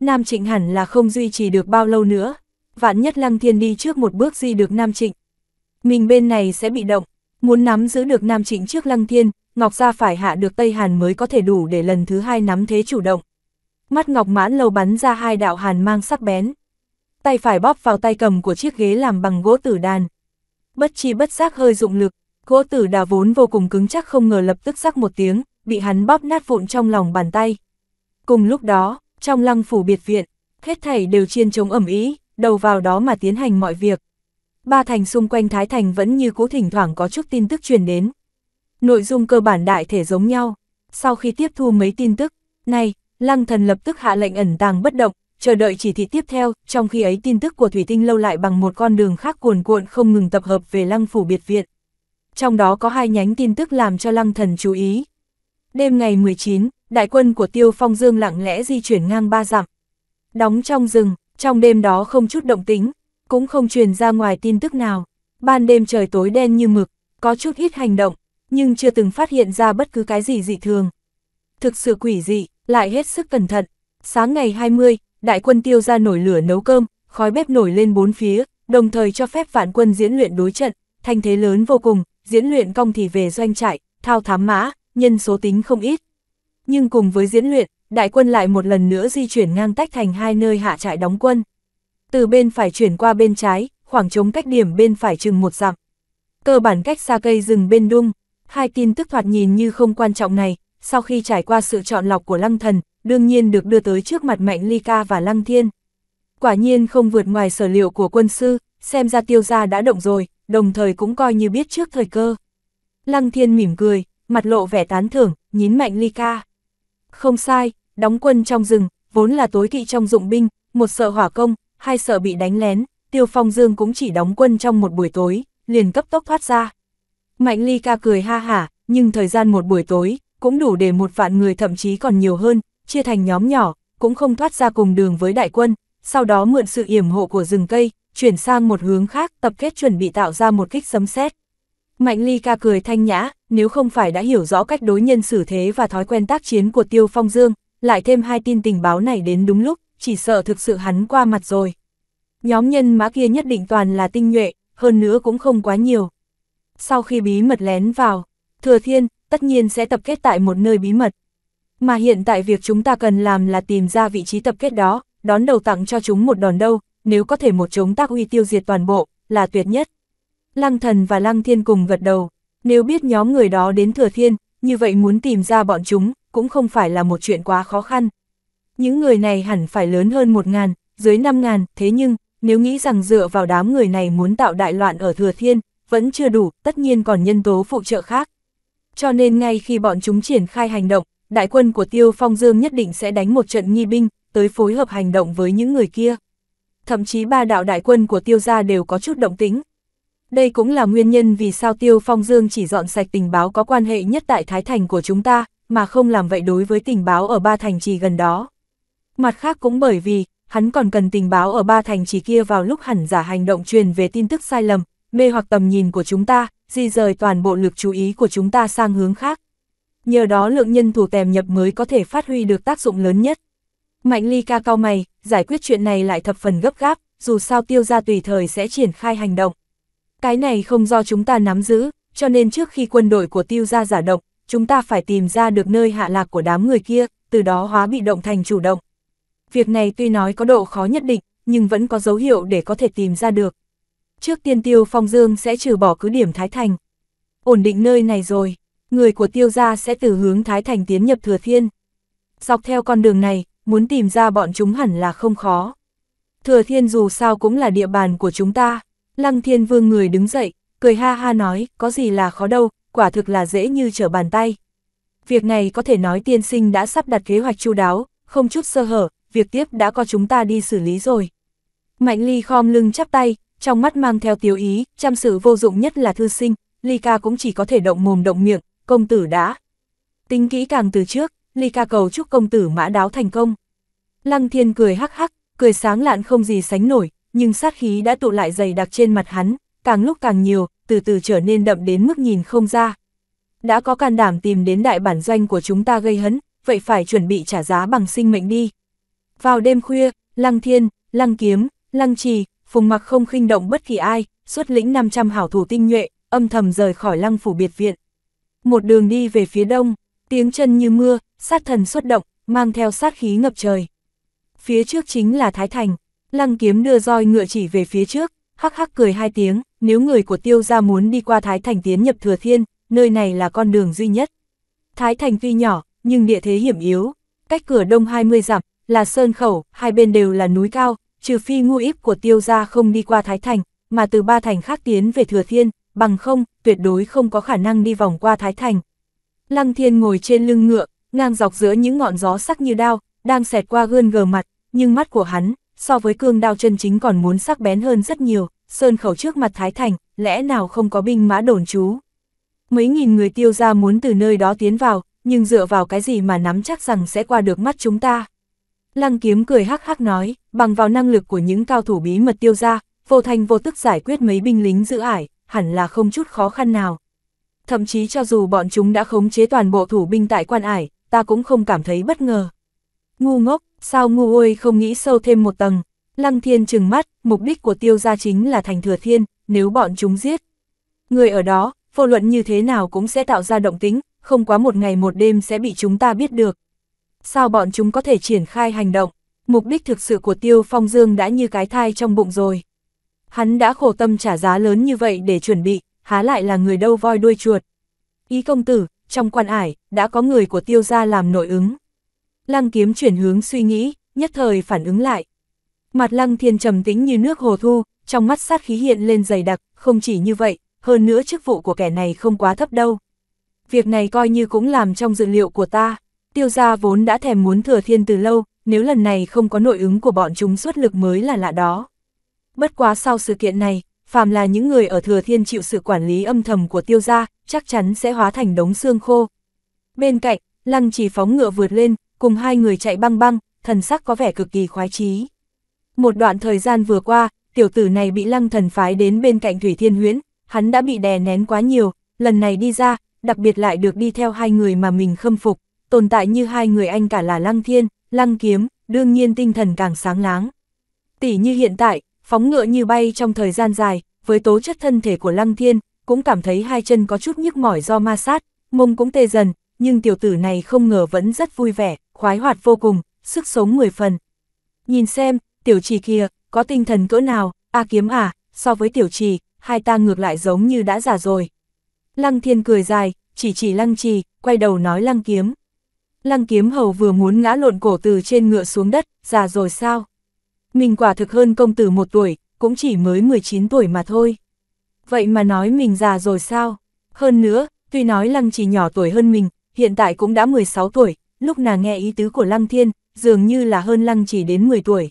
Nam Trịnh hẳn là không duy trì được bao lâu nữa, vạn nhất Lăng Thiên đi trước một bước duy được Nam Trịnh. Mình bên này sẽ bị động, muốn nắm giữ được Nam Trịnh trước Lăng Thiên, Ngọc Gia phải hạ được Tây Hàn mới có thể đủ để lần thứ hai nắm thế chủ động. Mắt Ngọc Mãn Lâu bắn ra hai đạo hàn mang sắc bén. Tay phải bóp vào tay cầm của chiếc ghế làm bằng gỗ tử đàn. Bất chi bất giác hơi dụng lực, gỗ tử đà vốn vô cùng cứng chắc không ngờ lập tức sắc một tiếng, bị hắn bóp nát vụn trong lòng bàn tay. Cùng lúc đó, trong lăng phủ biệt viện, hết thảy đều chiên chống ẩm ý, đầu vào đó mà tiến hành mọi việc. Ba thành xung quanh Thái Thành vẫn như cũ thỉnh thoảng có chút tin tức truyền đến, nội dung cơ bản đại thể giống nhau. Sau khi tiếp thu mấy tin tức, này, Lăng Thần lập tức hạ lệnh ẩn tàng bất động, chờ đợi chỉ thị tiếp theo, trong khi ấy tin tức của Thủy Tinh lâu lại bằng một con đường khác cuồn cuộn không ngừng tập hợp về Lăng Phủ Biệt Viện. Trong đó có hai nhánh tin tức làm cho Lăng Thần chú ý. Đêm ngày 19, đại quân của Tiêu Phong Dương lặng lẽ di chuyển ngang ba dặm. Đóng trong rừng, trong đêm đó không chút động tính, cũng không truyền ra ngoài tin tức nào. Ban đêm trời tối đen như mực, có chút ít hành động, nhưng chưa từng phát hiện ra bất cứ cái gì dị thường. Thực sự quỷ dị, lại hết sức cẩn thận. Sáng ngày 20, đại quân tiêu ra nổi lửa nấu cơm, khói bếp nổi lên bốn phía, đồng thời cho phép vạn quân diễn luyện đối trận, thanh thế lớn vô cùng, diễn luyện công thì về doanh trại, thao thám mã, nhân số tính không ít. Nhưng cùng với diễn luyện, đại quân lại một lần nữa di chuyển ngang tách thành hai nơi hạ trại đóng quân. Từ bên phải chuyển qua bên trái, khoảng trống cách điểm bên phải chừng một dặm. Cơ bản cách xa cây rừng bên đung, Hai tin tức thoạt nhìn như không quan trọng này, sau khi trải qua sự chọn lọc của Lăng Thần, đương nhiên được đưa tới trước mặt Mạnh Ly Ca và Lăng Thiên. Quả nhiên không vượt ngoài sở liệu của quân sư, xem ra tiêu gia đã động rồi, đồng thời cũng coi như biết trước thời cơ. Lăng Thiên mỉm cười, mặt lộ vẻ tán thưởng, nhín Mạnh Ly Ca. Không sai, đóng quân trong rừng, vốn là tối kỵ trong dụng binh, một sợ hỏa công, hai sợ bị đánh lén, Tiêu Phong Dương cũng chỉ đóng quân trong một buổi tối, liền cấp tốc thoát ra. Mạnh Ly ca cười ha hả, nhưng thời gian một buổi tối, cũng đủ để một vạn người thậm chí còn nhiều hơn, chia thành nhóm nhỏ, cũng không thoát ra cùng đường với đại quân, sau đó mượn sự yểm hộ của rừng cây, chuyển sang một hướng khác, tập kết chuẩn bị tạo ra một kích sấm sét. Mạnh Ly ca cười thanh nhã, nếu không phải đã hiểu rõ cách đối nhân xử thế và thói quen tác chiến của Tiêu Phong Dương, lại thêm hai tin tình báo này đến đúng lúc, chỉ sợ thực sự hắn qua mặt rồi. Nhóm nhân mã kia nhất định toàn là tinh nhuệ, hơn nữa cũng không quá nhiều. Sau khi bí mật lén vào, Thừa Thiên tất nhiên sẽ tập kết tại một nơi bí mật. Mà hiện tại việc chúng ta cần làm là tìm ra vị trí tập kết đó, đón đầu tặng cho chúng một đòn đâu, nếu có thể một chống tác uy tiêu diệt toàn bộ, là tuyệt nhất. Lăng thần và lăng thiên cùng gật đầu, nếu biết nhóm người đó đến thừa thiên, như vậy muốn tìm ra bọn chúng, cũng không phải là một chuyện quá khó khăn. Những người này hẳn phải lớn hơn một ngàn, dưới năm ngàn, thế nhưng, nếu nghĩ rằng dựa vào đám người này muốn tạo đại loạn ở thừa thiên, vẫn chưa đủ, tất nhiên còn nhân tố phụ trợ khác. Cho nên ngay khi bọn chúng triển khai hành động, đại quân của Tiêu Phong Dương nhất định sẽ đánh một trận nghi binh, tới phối hợp hành động với những người kia. Thậm chí ba đạo đại quân của Tiêu gia đều có chút động tính. Đây cũng là nguyên nhân vì sao Tiêu Phong Dương chỉ dọn sạch tình báo có quan hệ nhất tại Thái Thành của chúng ta, mà không làm vậy đối với tình báo ở ba thành trì gần đó. Mặt khác cũng bởi vì, hắn còn cần tình báo ở ba thành trì kia vào lúc hẳn giả hành động truyền về tin tức sai lầm, mê hoặc tầm nhìn của chúng ta, di rời toàn bộ lực chú ý của chúng ta sang hướng khác. Nhờ đó lượng nhân thủ tèm nhập mới có thể phát huy được tác dụng lớn nhất. Mạnh ly ca cao mày, giải quyết chuyện này lại thập phần gấp gáp, dù sao tiêu ra tùy thời sẽ triển khai hành động. Cái này không do chúng ta nắm giữ, cho nên trước khi quân đội của tiêu ra giả động, chúng ta phải tìm ra được nơi hạ lạc của đám người kia, từ đó hóa bị động thành chủ động. Việc này tuy nói có độ khó nhất định, nhưng vẫn có dấu hiệu để có thể tìm ra được. Trước tiên Tiêu Phong Dương sẽ trừ bỏ cứ điểm Thái Thành. Ổn định nơi này rồi, người của Tiêu gia sẽ từ hướng Thái Thành tiến nhập Thừa Thiên. Dọc theo con đường này, muốn tìm ra bọn chúng hẳn là không khó. Thừa Thiên dù sao cũng là địa bàn của chúng ta. Lăng Thiên Vương người đứng dậy, cười ha ha nói, có gì là khó đâu, quả thực là dễ như trở bàn tay. Việc này có thể nói tiên sinh đã sắp đặt kế hoạch chu đáo, không chút sơ hở, việc tiếp đã có chúng ta đi xử lý rồi. Mạnh Ly khom lưng chắp tay, trong mắt mang theo tiếu ý, chăm sự vô dụng nhất là thư sinh, Ly ca cũng chỉ có thể động mồm động miệng, công tử đã. Tính kỹ càng từ trước, Ly ca cầu chúc công tử mã đáo thành công. Lăng thiên cười hắc hắc, cười sáng lạn không gì sánh nổi, nhưng sát khí đã tụ lại dày đặc trên mặt hắn, càng lúc càng nhiều, từ từ trở nên đậm đến mức nhìn không ra. Đã có can đảm tìm đến đại bản doanh của chúng ta gây hấn, vậy phải chuẩn bị trả giá bằng sinh mệnh đi. Vào đêm khuya, Lăng Thiên, Lăng Kiếm, Lăng Trì, Phùng Mặc không khinh động bất kỳ ai, xuất lĩnh 500 hảo thủ tinh nhuệ, âm thầm rời khỏi lăng phủ biệt viện. Một đường đi về phía đông, tiếng chân như mưa, sát thần xuất động, mang theo sát khí ngập trời. Phía trước chính là Thái Thành, lăng kiếm đưa roi ngựa chỉ về phía trước, hắc hắc cười hai tiếng, nếu người của tiêu gia muốn đi qua Thái Thành tiến nhập Thừa Thiên, nơi này là con đường duy nhất. Thái Thành tuy nhỏ, nhưng địa thế hiểm yếu, cách cửa đông 20 dặm, là sơn khẩu, hai bên đều là núi cao, trừ phi ngu íp của tiêu gia không đi qua Thái Thành, mà từ ba thành khác tiến về Thừa Thiên, bằng không, tuyệt đối không có khả năng đi vòng qua Thái Thành. Lăng Thiên ngồi trên lưng ngựa, ngang dọc giữa những ngọn gió sắc như đao, đang xẹt qua gươn gờ mặt, nhưng mắt của hắn, so với cương đao chân chính còn muốn sắc bén hơn rất nhiều, sơn khẩu trước mặt Thái Thành, lẽ nào không có binh mã đồn trú. Mấy nghìn người tiêu gia muốn từ nơi đó tiến vào, nhưng dựa vào cái gì mà nắm chắc rằng sẽ qua được mắt chúng ta. Lăng kiếm cười hắc hắc nói, bằng vào năng lực của những cao thủ bí mật tiêu ra, vô thành vô tức giải quyết mấy binh lính giữ ải, hẳn là không chút khó khăn nào. Thậm chí cho dù bọn chúng đã khống chế toàn bộ thủ binh tại quan ải, ta cũng không cảm thấy bất ngờ. Ngu ngốc, sao ngu ôi không nghĩ sâu thêm một tầng. Lăng thiên trừng mắt, mục đích của tiêu gia chính là thành thừa thiên, nếu bọn chúng giết. Người ở đó, vô luận như thế nào cũng sẽ tạo ra động tính, không quá một ngày một đêm sẽ bị chúng ta biết được sao bọn chúng có thể triển khai hành động? Mục đích thực sự của Tiêu Phong Dương đã như cái thai trong bụng rồi. Hắn đã khổ tâm trả giá lớn như vậy để chuẩn bị, há lại là người đâu voi đuôi chuột. Ý công tử, trong quan ải, đã có người của Tiêu gia làm nội ứng. Lăng kiếm chuyển hướng suy nghĩ, nhất thời phản ứng lại. Mặt lăng thiên trầm tĩnh như nước hồ thu, trong mắt sát khí hiện lên dày đặc, không chỉ như vậy, hơn nữa chức vụ của kẻ này không quá thấp đâu. Việc này coi như cũng làm trong dự liệu của ta tiêu gia vốn đã thèm muốn thừa thiên từ lâu, nếu lần này không có nội ứng của bọn chúng xuất lực mới là lạ đó. Bất quá sau sự kiện này, phàm là những người ở thừa thiên chịu sự quản lý âm thầm của tiêu gia, chắc chắn sẽ hóa thành đống xương khô. Bên cạnh, lăng chỉ phóng ngựa vượt lên, cùng hai người chạy băng băng, thần sắc có vẻ cực kỳ khoái chí. Một đoạn thời gian vừa qua, tiểu tử này bị lăng thần phái đến bên cạnh Thủy Thiên Huyễn, hắn đã bị đè nén quá nhiều, lần này đi ra, đặc biệt lại được đi theo hai người mà mình khâm phục tồn tại như hai người anh cả là Lăng Thiên, Lăng Kiếm, đương nhiên tinh thần càng sáng láng. Tỷ như hiện tại, phóng ngựa như bay trong thời gian dài, với tố chất thân thể của Lăng Thiên, cũng cảm thấy hai chân có chút nhức mỏi do ma sát, mông cũng tê dần, nhưng tiểu tử này không ngờ vẫn rất vui vẻ, khoái hoạt vô cùng, sức sống mười phần. Nhìn xem, tiểu trì kia, có tinh thần cỡ nào, a kiếm à, so với tiểu trì, hai ta ngược lại giống như đã già rồi. Lăng Thiên cười dài, chỉ chỉ Lăng Trì, quay đầu nói Lăng Kiếm. Lăng kiếm hầu vừa muốn ngã lộn cổ từ trên ngựa xuống đất, già rồi sao? Mình quả thực hơn công tử một tuổi, cũng chỉ mới 19 tuổi mà thôi. Vậy mà nói mình già rồi sao? Hơn nữa, tuy nói Lăng chỉ nhỏ tuổi hơn mình, hiện tại cũng đã 16 tuổi, lúc nàng nghe ý tứ của Lăng Thiên, dường như là hơn Lăng chỉ đến 10 tuổi.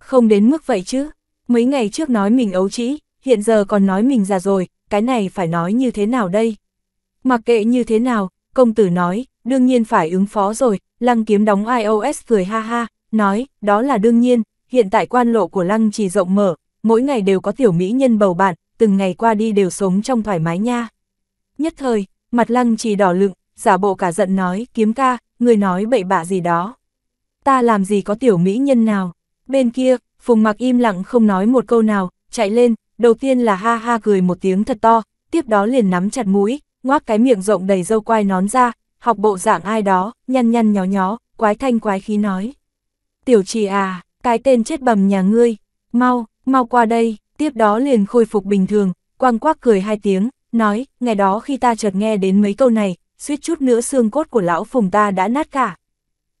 Không đến mức vậy chứ, mấy ngày trước nói mình ấu trĩ, hiện giờ còn nói mình già rồi, cái này phải nói như thế nào đây? Mặc kệ như thế nào, công tử nói, đương nhiên phải ứng phó rồi, lăng kiếm đóng iOS cười ha ha, nói, đó là đương nhiên, hiện tại quan lộ của lăng chỉ rộng mở, mỗi ngày đều có tiểu mỹ nhân bầu bạn, từng ngày qua đi đều sống trong thoải mái nha. Nhất thời, mặt lăng chỉ đỏ lựng, giả bộ cả giận nói, kiếm ca, người nói bậy bạ gì đó. Ta làm gì có tiểu mỹ nhân nào. Bên kia, phùng mặc im lặng không nói một câu nào, chạy lên, đầu tiên là ha ha cười một tiếng thật to, tiếp đó liền nắm chặt mũi, ngoác cái miệng rộng đầy dâu quai nón ra, học bộ dạng ai đó, nhăn nhăn nhó nhó, quái thanh quái khí nói. Tiểu trì à, cái tên chết bầm nhà ngươi, mau, mau qua đây, tiếp đó liền khôi phục bình thường, quang quác cười hai tiếng, nói, ngày đó khi ta chợt nghe đến mấy câu này, suýt chút nữa xương cốt của lão phùng ta đã nát cả.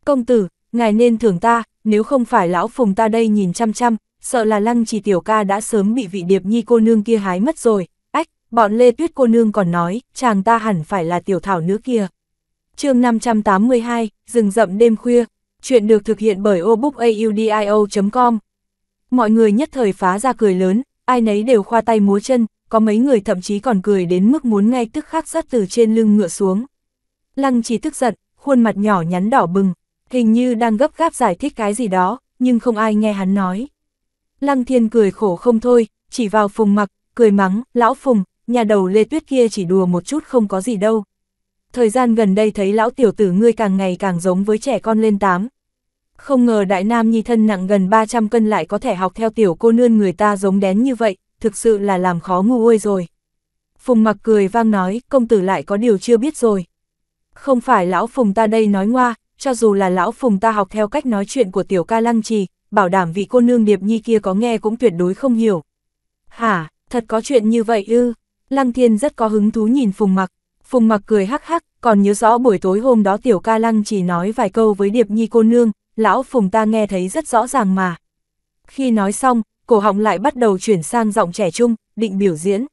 Công tử, ngài nên thưởng ta, nếu không phải lão phùng ta đây nhìn chăm chăm, sợ là lăng trì tiểu ca đã sớm bị vị điệp nhi cô nương kia hái mất rồi. Ách, bọn Lê Tuyết cô nương còn nói, chàng ta hẳn phải là tiểu thảo nữ kia chương 582, rừng rậm đêm khuya, chuyện được thực hiện bởi obookaudio.com. Mọi người nhất thời phá ra cười lớn, ai nấy đều khoa tay múa chân, có mấy người thậm chí còn cười đến mức muốn ngay tức khắc sát từ trên lưng ngựa xuống. Lăng chỉ tức giận, khuôn mặt nhỏ nhắn đỏ bừng, hình như đang gấp gáp giải thích cái gì đó, nhưng không ai nghe hắn nói. Lăng thiên cười khổ không thôi, chỉ vào phùng mặc, cười mắng, lão phùng, nhà đầu lê tuyết kia chỉ đùa một chút không có gì đâu, thời gian gần đây thấy lão tiểu tử ngươi càng ngày càng giống với trẻ con lên tám. Không ngờ đại nam nhi thân nặng gần 300 cân lại có thể học theo tiểu cô nương người ta giống đén như vậy, thực sự là làm khó ngu uôi rồi. Phùng mặc cười vang nói, công tử lại có điều chưa biết rồi. Không phải lão phùng ta đây nói ngoa, cho dù là lão phùng ta học theo cách nói chuyện của tiểu ca lăng trì, bảo đảm vị cô nương điệp nhi kia có nghe cũng tuyệt đối không hiểu. Hả, thật có chuyện như vậy ư? Lăng thiên rất có hứng thú nhìn phùng mặc. Phùng mặc cười hắc hắc, còn nhớ rõ buổi tối hôm đó tiểu ca lăng chỉ nói vài câu với Điệp Nhi cô nương, lão phùng ta nghe thấy rất rõ ràng mà. Khi nói xong, cổ họng lại bắt đầu chuyển sang giọng trẻ trung, định biểu diễn.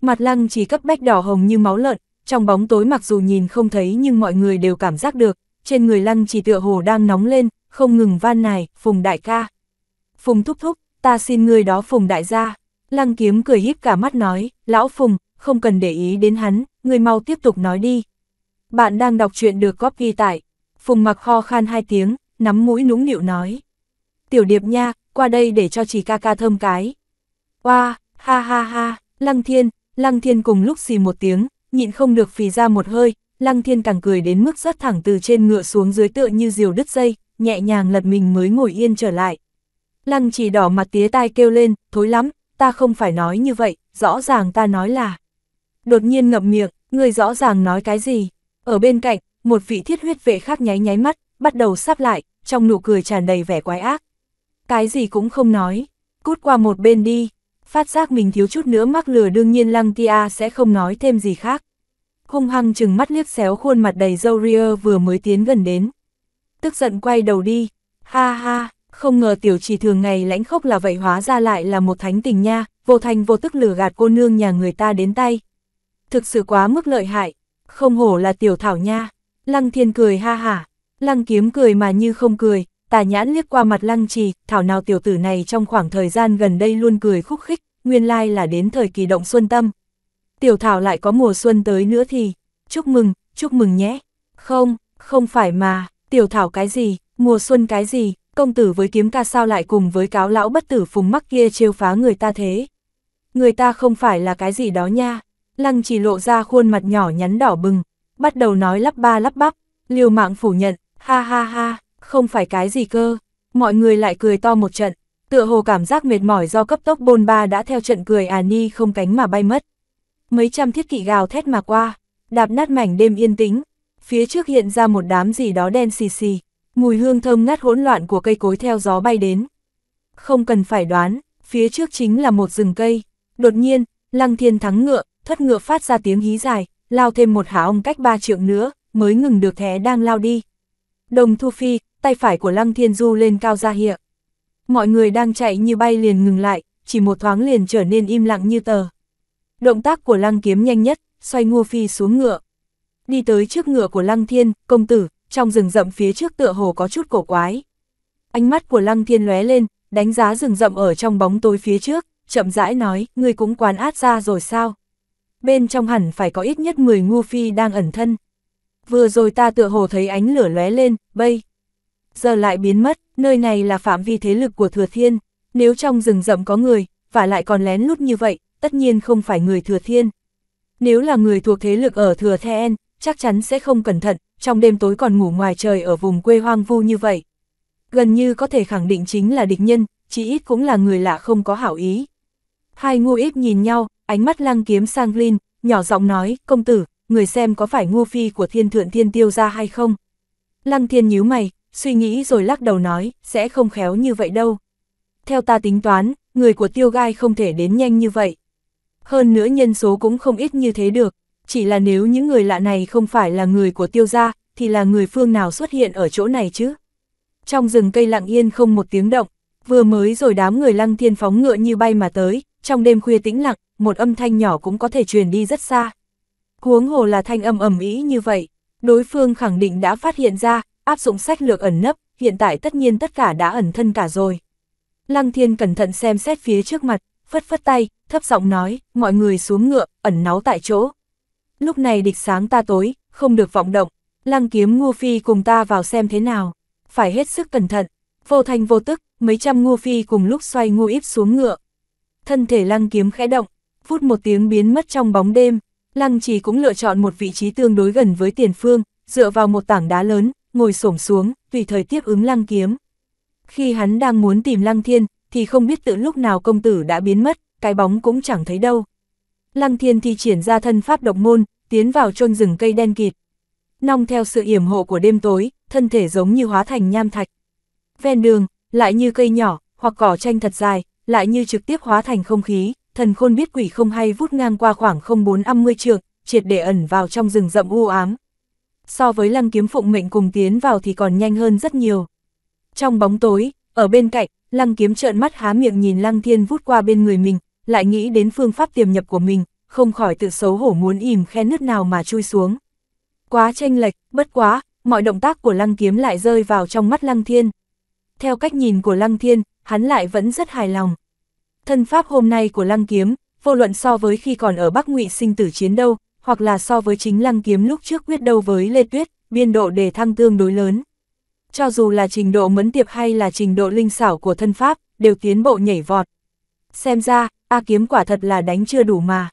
Mặt lăng chỉ cấp bách đỏ hồng như máu lợn, trong bóng tối mặc dù nhìn không thấy nhưng mọi người đều cảm giác được, trên người lăng chỉ tựa hồ đang nóng lên, không ngừng van này phùng đại ca. Phùng thúc thúc, ta xin người đó phùng đại gia. Lăng kiếm cười híp cả mắt nói, lão phùng, không cần để ý đến hắn, người mau tiếp tục nói đi. Bạn đang đọc chuyện được copy tại. Phùng mặc kho khan hai tiếng, nắm mũi núng nịu nói. Tiểu điệp nha, qua đây để cho chỉ ca ca thơm cái. Oa, ha ha ha, lăng thiên, lăng thiên cùng lúc xì một tiếng, nhịn không được phì ra một hơi, lăng thiên càng cười đến mức rất thẳng từ trên ngựa xuống dưới tựa như diều đứt dây, nhẹ nhàng lật mình mới ngồi yên trở lại. Lăng chỉ đỏ mặt tía tai kêu lên, thối lắm, ta không phải nói như vậy, rõ ràng ta nói là. Đột nhiên ngậm miệng, người rõ ràng nói cái gì? Ở bên cạnh, một vị thiết huyết vệ khác nháy nháy mắt, bắt đầu sắp lại, trong nụ cười tràn đầy vẻ quái ác. Cái gì cũng không nói, cút qua một bên đi, phát giác mình thiếu chút nữa mắc lừa đương nhiên Lăng Tia sẽ không nói thêm gì khác. Hung hăng chừng mắt liếc xéo khuôn mặt đầy dâu ria vừa mới tiến gần đến. Tức giận quay đầu đi, ha ha, không ngờ tiểu trì thường ngày lãnh khốc là vậy hóa ra lại là một thánh tình nha, vô thành vô tức lừa gạt cô nương nhà người ta đến tay. Thực sự quá mức lợi hại, không hổ là tiểu thảo nha. Lăng thiên cười ha hả. Lăng kiếm cười mà như không cười, tà nhãn liếc qua mặt lăng trì, thảo nào tiểu tử này trong khoảng thời gian gần đây luôn cười khúc khích, nguyên lai là đến thời kỳ động xuân tâm. Tiểu thảo lại có mùa xuân tới nữa thì, chúc mừng, chúc mừng nhé. Không, không phải mà, tiểu thảo cái gì, mùa xuân cái gì, công tử với kiếm ca sao lại cùng với cáo lão bất tử phùng mắc kia trêu phá người ta thế. Người ta không phải là cái gì đó nha, Lăng chỉ lộ ra khuôn mặt nhỏ nhắn đỏ bừng, bắt đầu nói lắp ba lắp bắp, liều mạng phủ nhận, ha ha ha, không phải cái gì cơ. Mọi người lại cười to một trận, tựa hồ cảm giác mệt mỏi do cấp tốc bôn ba đã theo trận cười à ni không cánh mà bay mất. Mấy trăm thiết kỵ gào thét mà qua, đạp nát mảnh đêm yên tĩnh, phía trước hiện ra một đám gì đó đen xì xì, mùi hương thơm ngát hỗn loạn của cây cối theo gió bay đến. Không cần phải đoán, phía trước chính là một rừng cây, đột nhiên, Lăng Thiên thắng ngựa, thất ngựa phát ra tiếng hí dài, lao thêm một há ông cách ba trượng nữa, mới ngừng được thé đang lao đi. Đồng Thu Phi, tay phải của Lăng Thiên Du lên cao ra hiệu. Mọi người đang chạy như bay liền ngừng lại, chỉ một thoáng liền trở nên im lặng như tờ. Động tác của Lăng Kiếm nhanh nhất, xoay Ngô Phi xuống ngựa. Đi tới trước ngựa của Lăng Thiên, công tử, trong rừng rậm phía trước tựa hồ có chút cổ quái. Ánh mắt của Lăng Thiên lóe lên, đánh giá rừng rậm ở trong bóng tối phía trước, chậm rãi nói, ngươi cũng quán át ra rồi sao? bên trong hẳn phải có ít nhất 10 ngu phi đang ẩn thân. Vừa rồi ta tựa hồ thấy ánh lửa lóe lên, bay. Giờ lại biến mất, nơi này là phạm vi thế lực của thừa thiên. Nếu trong rừng rậm có người, và lại còn lén lút như vậy, tất nhiên không phải người thừa thiên. Nếu là người thuộc thế lực ở thừa thiên, chắc chắn sẽ không cẩn thận, trong đêm tối còn ngủ ngoài trời ở vùng quê hoang vu như vậy. Gần như có thể khẳng định chính là địch nhân, chỉ ít cũng là người lạ không có hảo ý. Hai ngu ít nhìn nhau, ánh mắt lăng kiếm sang lin nhỏ giọng nói, công tử, người xem có phải ngô phi của thiên thượng thiên tiêu ra hay không? Lăng thiên nhíu mày, suy nghĩ rồi lắc đầu nói, sẽ không khéo như vậy đâu. Theo ta tính toán, người của tiêu gai không thể đến nhanh như vậy. Hơn nữa nhân số cũng không ít như thế được, chỉ là nếu những người lạ này không phải là người của tiêu gia, thì là người phương nào xuất hiện ở chỗ này chứ? Trong rừng cây lặng yên không một tiếng động, vừa mới rồi đám người lăng thiên phóng ngựa như bay mà tới, trong đêm khuya tĩnh lặng, một âm thanh nhỏ cũng có thể truyền đi rất xa. Huống hồ là thanh âm ầm ý như vậy, đối phương khẳng định đã phát hiện ra, áp dụng sách lược ẩn nấp, hiện tại tất nhiên tất cả đã ẩn thân cả rồi. Lăng thiên cẩn thận xem xét phía trước mặt, phất phất tay, thấp giọng nói, mọi người xuống ngựa, ẩn náu tại chỗ. Lúc này địch sáng ta tối, không được vọng động, lăng kiếm ngô phi cùng ta vào xem thế nào, phải hết sức cẩn thận, vô thành vô tức, mấy trăm ngô phi cùng lúc xoay ngô íp xuống ngựa. Thân thể lăng kiếm khẽ động, phút một tiếng biến mất trong bóng đêm, Lăng Trì cũng lựa chọn một vị trí tương đối gần với tiền phương, dựa vào một tảng đá lớn, ngồi xổm xuống, tùy thời tiếp ứng Lăng Kiếm. Khi hắn đang muốn tìm Lăng Thiên, thì không biết từ lúc nào công tử đã biến mất, cái bóng cũng chẳng thấy đâu. Lăng Thiên thi triển ra thân pháp độc môn, tiến vào chôn rừng cây đen kịt. Nong theo sự yểm hộ của đêm tối, thân thể giống như hóa thành nham thạch. Ven đường, lại như cây nhỏ, hoặc cỏ tranh thật dài, lại như trực tiếp hóa thành không khí thần khôn biết quỷ không hay vút ngang qua khoảng không 450 trượng, triệt để ẩn vào trong rừng rậm u ám. So với lăng kiếm phụng mệnh cùng tiến vào thì còn nhanh hơn rất nhiều. Trong bóng tối, ở bên cạnh, lăng kiếm trợn mắt há miệng nhìn lăng thiên vút qua bên người mình, lại nghĩ đến phương pháp tiềm nhập của mình, không khỏi tự xấu hổ muốn ìm khe nứt nào mà chui xuống. Quá tranh lệch, bất quá, mọi động tác của lăng kiếm lại rơi vào trong mắt lăng thiên. Theo cách nhìn của lăng thiên, hắn lại vẫn rất hài lòng. Thân pháp hôm nay của lăng kiếm, vô luận so với khi còn ở Bắc Ngụy sinh tử chiến đâu, hoặc là so với chính lăng kiếm lúc trước quyết đấu với Lê Tuyết, biên độ đề thăng tương đối lớn. Cho dù là trình độ mẫn tiệp hay là trình độ linh xảo của thân pháp, đều tiến bộ nhảy vọt. Xem ra, A kiếm quả thật là đánh chưa đủ mà.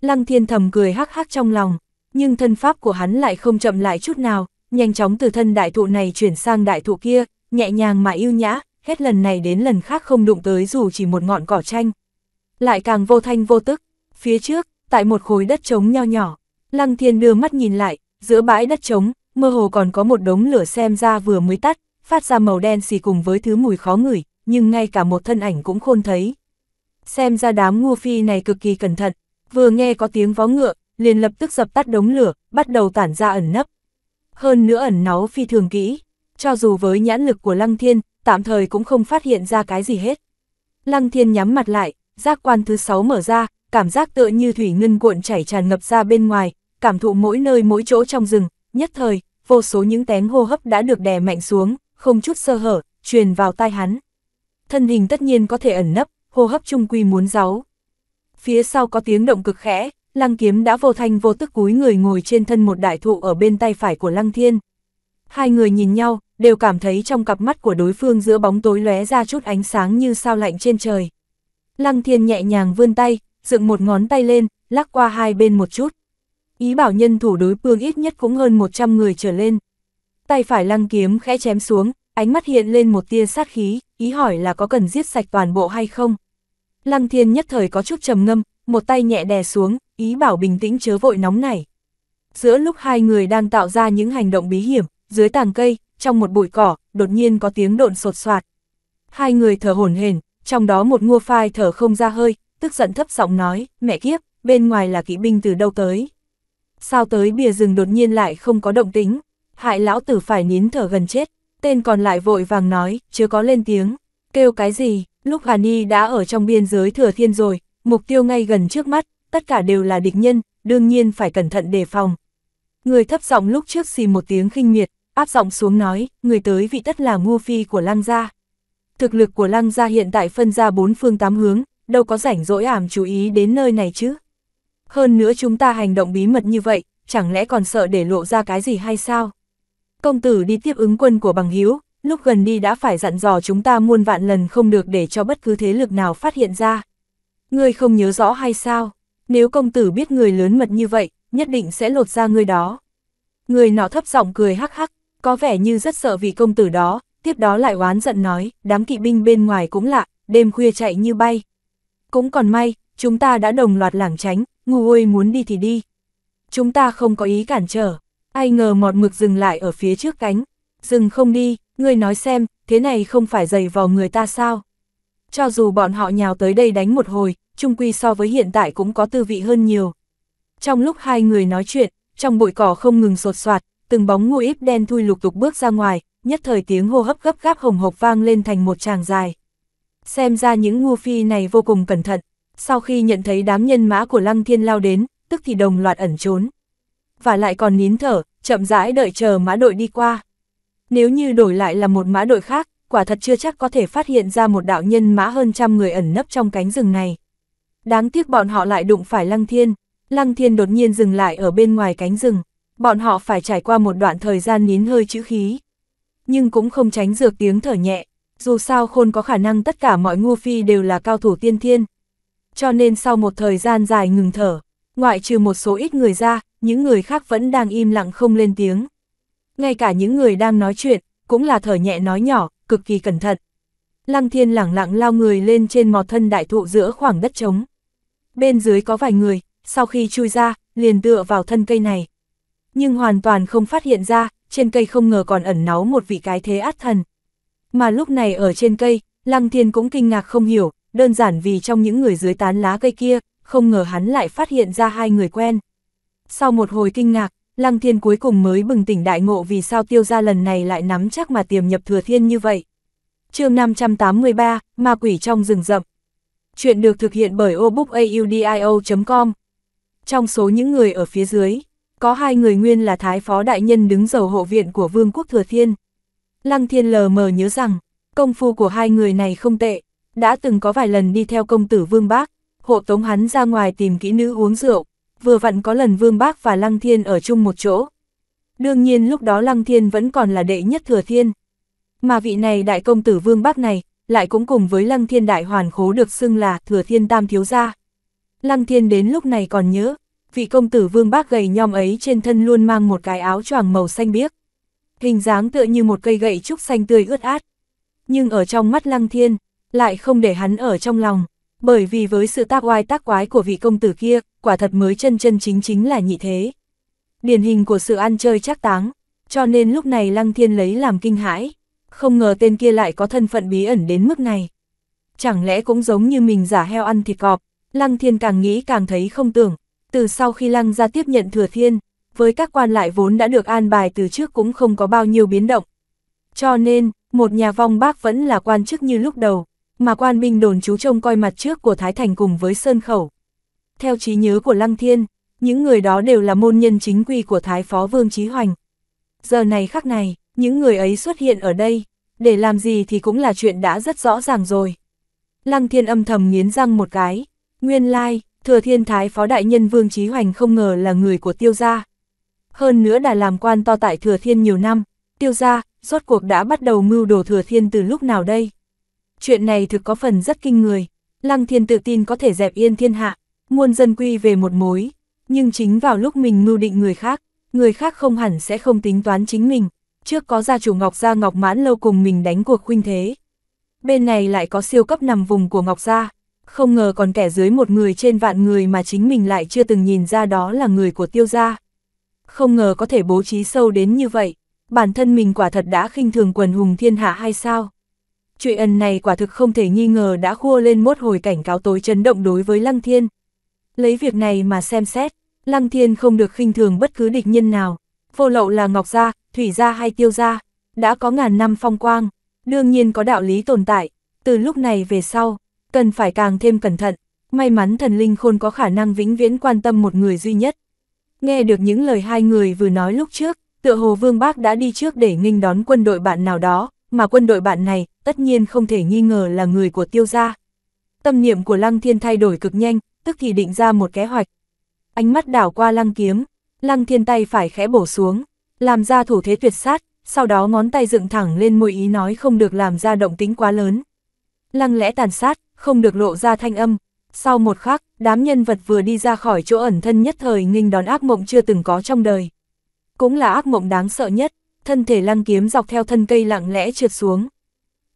Lăng thiên thầm cười hắc hắc trong lòng, nhưng thân pháp của hắn lại không chậm lại chút nào, nhanh chóng từ thân đại thụ này chuyển sang đại thụ kia, nhẹ nhàng mà yêu nhã, hết lần này đến lần khác không đụng tới dù chỉ một ngọn cỏ tranh. Lại càng vô thanh vô tức, phía trước, tại một khối đất trống nho nhỏ, Lăng Thiên đưa mắt nhìn lại, giữa bãi đất trống, mơ hồ còn có một đống lửa xem ra vừa mới tắt, phát ra màu đen xì cùng với thứ mùi khó ngửi, nhưng ngay cả một thân ảnh cũng khôn thấy. Xem ra đám ngô phi này cực kỳ cẩn thận, vừa nghe có tiếng vó ngựa, liền lập tức dập tắt đống lửa, bắt đầu tản ra ẩn nấp. Hơn nữa ẩn náu phi thường kỹ, cho dù với nhãn lực của Lăng Thiên, tạm thời cũng không phát hiện ra cái gì hết. Lăng thiên nhắm mặt lại, giác quan thứ sáu mở ra, cảm giác tựa như thủy ngân cuộn chảy tràn ngập ra bên ngoài, cảm thụ mỗi nơi mỗi chỗ trong rừng, nhất thời, vô số những tén hô hấp đã được đè mạnh xuống, không chút sơ hở, truyền vào tai hắn. Thân hình tất nhiên có thể ẩn nấp, hô hấp trung quy muốn giấu. Phía sau có tiếng động cực khẽ, lăng kiếm đã vô thanh vô tức cúi người ngồi trên thân một đại thụ ở bên tay phải của lăng thiên, Hai người nhìn nhau, đều cảm thấy trong cặp mắt của đối phương giữa bóng tối lóe ra chút ánh sáng như sao lạnh trên trời. Lăng thiên nhẹ nhàng vươn tay, dựng một ngón tay lên, lắc qua hai bên một chút. Ý bảo nhân thủ đối phương ít nhất cũng hơn 100 người trở lên. Tay phải lăng kiếm khẽ chém xuống, ánh mắt hiện lên một tia sát khí, ý hỏi là có cần giết sạch toàn bộ hay không. Lăng thiên nhất thời có chút trầm ngâm, một tay nhẹ đè xuống, ý bảo bình tĩnh chớ vội nóng này. Giữa lúc hai người đang tạo ra những hành động bí hiểm, dưới tàng cây, trong một bụi cỏ, đột nhiên có tiếng độn sột soạt. Hai người thở hổn hển, trong đó một ngô phai thở không ra hơi, tức giận thấp giọng nói, mẹ kiếp, bên ngoài là kỵ binh từ đâu tới. Sao tới bìa rừng đột nhiên lại không có động tính, hại lão tử phải nín thở gần chết, tên còn lại vội vàng nói, chưa có lên tiếng, kêu cái gì, lúc Hà Ni đã ở trong biên giới thừa thiên rồi, mục tiêu ngay gần trước mắt, tất cả đều là địch nhân, đương nhiên phải cẩn thận đề phòng. Người thấp giọng lúc trước xì một tiếng khinh miệt, áp giọng xuống nói, người tới vị tất là ngô phi của lăng gia. Thực lực của lăng gia hiện tại phân ra bốn phương tám hướng, đâu có rảnh rỗi ảm chú ý đến nơi này chứ. Hơn nữa chúng ta hành động bí mật như vậy, chẳng lẽ còn sợ để lộ ra cái gì hay sao? Công tử đi tiếp ứng quân của bằng hiếu, lúc gần đi đã phải dặn dò chúng ta muôn vạn lần không được để cho bất cứ thế lực nào phát hiện ra. Ngươi không nhớ rõ hay sao? Nếu công tử biết người lớn mật như vậy, nhất định sẽ lột ra ngươi đó. Người nọ thấp giọng cười hắc hắc, có vẻ như rất sợ vị công tử đó, tiếp đó lại oán giận nói, đám kỵ binh bên ngoài cũng lạ, đêm khuya chạy như bay. Cũng còn may, chúng ta đã đồng loạt lảng tránh, ngu ôi muốn đi thì đi. Chúng ta không có ý cản trở, ai ngờ mọt mực dừng lại ở phía trước cánh. Dừng không đi, ngươi nói xem, thế này không phải dày vào người ta sao? Cho dù bọn họ nhào tới đây đánh một hồi, chung quy so với hiện tại cũng có tư vị hơn nhiều. Trong lúc hai người nói chuyện, trong bụi cỏ không ngừng sột soạt, từng bóng ngu íp đen thui lục tục bước ra ngoài, nhất thời tiếng hô hấp gấp gáp hồng hộc vang lên thành một tràng dài. Xem ra những ngu phi này vô cùng cẩn thận, sau khi nhận thấy đám nhân mã của Lăng Thiên lao đến, tức thì đồng loạt ẩn trốn. Và lại còn nín thở, chậm rãi đợi chờ mã đội đi qua. Nếu như đổi lại là một mã đội khác, quả thật chưa chắc có thể phát hiện ra một đạo nhân mã hơn trăm người ẩn nấp trong cánh rừng này. Đáng tiếc bọn họ lại đụng phải Lăng Thiên. Lăng Thiên đột nhiên dừng lại ở bên ngoài cánh rừng bọn họ phải trải qua một đoạn thời gian nín hơi chữ khí. Nhưng cũng không tránh dược tiếng thở nhẹ, dù sao khôn có khả năng tất cả mọi ngu phi đều là cao thủ tiên thiên. Cho nên sau một thời gian dài ngừng thở, ngoại trừ một số ít người ra, những người khác vẫn đang im lặng không lên tiếng. Ngay cả những người đang nói chuyện, cũng là thở nhẹ nói nhỏ, cực kỳ cẩn thận. Lăng thiên lẳng lặng lao người lên trên mọt thân đại thụ giữa khoảng đất trống. Bên dưới có vài người, sau khi chui ra, liền tựa vào thân cây này nhưng hoàn toàn không phát hiện ra, trên cây không ngờ còn ẩn náu một vị cái thế át thần. Mà lúc này ở trên cây, Lăng Thiên cũng kinh ngạc không hiểu, đơn giản vì trong những người dưới tán lá cây kia, không ngờ hắn lại phát hiện ra hai người quen. Sau một hồi kinh ngạc, Lăng Thiên cuối cùng mới bừng tỉnh đại ngộ vì sao tiêu gia lần này lại nắm chắc mà tiềm nhập thừa thiên như vậy. chương 583, Ma Quỷ trong rừng rậm. Chuyện được thực hiện bởi obookaudio.com. Trong số những người ở phía dưới, có hai người nguyên là Thái Phó Đại Nhân đứng dầu hộ viện của Vương quốc Thừa Thiên. Lăng Thiên lờ mờ nhớ rằng, công phu của hai người này không tệ, đã từng có vài lần đi theo công tử Vương Bác, hộ tống hắn ra ngoài tìm kỹ nữ uống rượu, vừa vặn có lần Vương Bác và Lăng Thiên ở chung một chỗ. Đương nhiên lúc đó Lăng Thiên vẫn còn là đệ nhất Thừa Thiên. Mà vị này đại công tử Vương Bác này, lại cũng cùng với Lăng Thiên đại hoàn khố được xưng là Thừa Thiên Tam Thiếu Gia. Lăng Thiên đến lúc này còn nhớ, vị công tử vương bác gầy nhom ấy trên thân luôn mang một cái áo choàng màu xanh biếc. Hình dáng tựa như một cây gậy trúc xanh tươi ướt át. Nhưng ở trong mắt lăng thiên, lại không để hắn ở trong lòng, bởi vì với sự tác oai tác quái của vị công tử kia, quả thật mới chân chân chính chính là nhị thế. Điển hình của sự ăn chơi chắc táng, cho nên lúc này lăng thiên lấy làm kinh hãi, không ngờ tên kia lại có thân phận bí ẩn đến mức này. Chẳng lẽ cũng giống như mình giả heo ăn thịt cọp, lăng thiên càng nghĩ càng thấy không tưởng, từ sau khi lăng ra tiếp nhận thừa thiên, với các quan lại vốn đã được an bài từ trước cũng không có bao nhiêu biến động. Cho nên, một nhà vong bác vẫn là quan chức như lúc đầu, mà quan binh đồn chú trông coi mặt trước của Thái Thành cùng với Sơn Khẩu. Theo trí nhớ của Lăng Thiên, những người đó đều là môn nhân chính quy của Thái Phó Vương Trí Hoành. Giờ này khắc này, những người ấy xuất hiện ở đây, để làm gì thì cũng là chuyện đã rất rõ ràng rồi. Lăng Thiên âm thầm nghiến răng một cái, nguyên lai, like, thừa thiên thái phó đại nhân Vương Trí Hoành không ngờ là người của tiêu gia. Hơn nữa đã làm quan to tại thừa thiên nhiều năm, tiêu gia, rốt cuộc đã bắt đầu mưu đồ thừa thiên từ lúc nào đây. Chuyện này thực có phần rất kinh người, lăng thiên tự tin có thể dẹp yên thiên hạ, muôn dân quy về một mối, nhưng chính vào lúc mình mưu định người khác, người khác không hẳn sẽ không tính toán chính mình, trước có gia chủ Ngọc Gia Ngọc Mãn lâu cùng mình đánh cuộc khuynh thế. Bên này lại có siêu cấp nằm vùng của Ngọc Gia không ngờ còn kẻ dưới một người trên vạn người mà chính mình lại chưa từng nhìn ra đó là người của tiêu gia. Không ngờ có thể bố trí sâu đến như vậy, bản thân mình quả thật đã khinh thường quần hùng thiên hạ hay sao? Chuyện ẩn này quả thực không thể nghi ngờ đã khua lên mốt hồi cảnh cáo tối chấn động đối với Lăng Thiên. Lấy việc này mà xem xét, Lăng Thiên không được khinh thường bất cứ địch nhân nào, vô lậu là Ngọc Gia, Thủy Gia hay Tiêu Gia, đã có ngàn năm phong quang, đương nhiên có đạo lý tồn tại, từ lúc này về sau, cần phải càng thêm cẩn thận, may mắn thần linh khôn có khả năng vĩnh viễn quan tâm một người duy nhất. Nghe được những lời hai người vừa nói lúc trước, tựa hồ Vương Bác đã đi trước để nghinh đón quân đội bạn nào đó, mà quân đội bạn này tất nhiên không thể nghi ngờ là người của tiêu gia. Tâm niệm của Lăng Thiên thay đổi cực nhanh, tức thì định ra một kế hoạch. Ánh mắt đảo qua Lăng Kiếm, Lăng Thiên tay phải khẽ bổ xuống, làm ra thủ thế tuyệt sát, sau đó ngón tay dựng thẳng lên môi ý nói không được làm ra động tính quá lớn. Lăng lẽ tàn sát, không được lộ ra thanh âm. Sau một khắc, đám nhân vật vừa đi ra khỏi chỗ ẩn thân nhất thời nghinh đón ác mộng chưa từng có trong đời. Cũng là ác mộng đáng sợ nhất, thân thể lăng kiếm dọc theo thân cây lặng lẽ trượt xuống.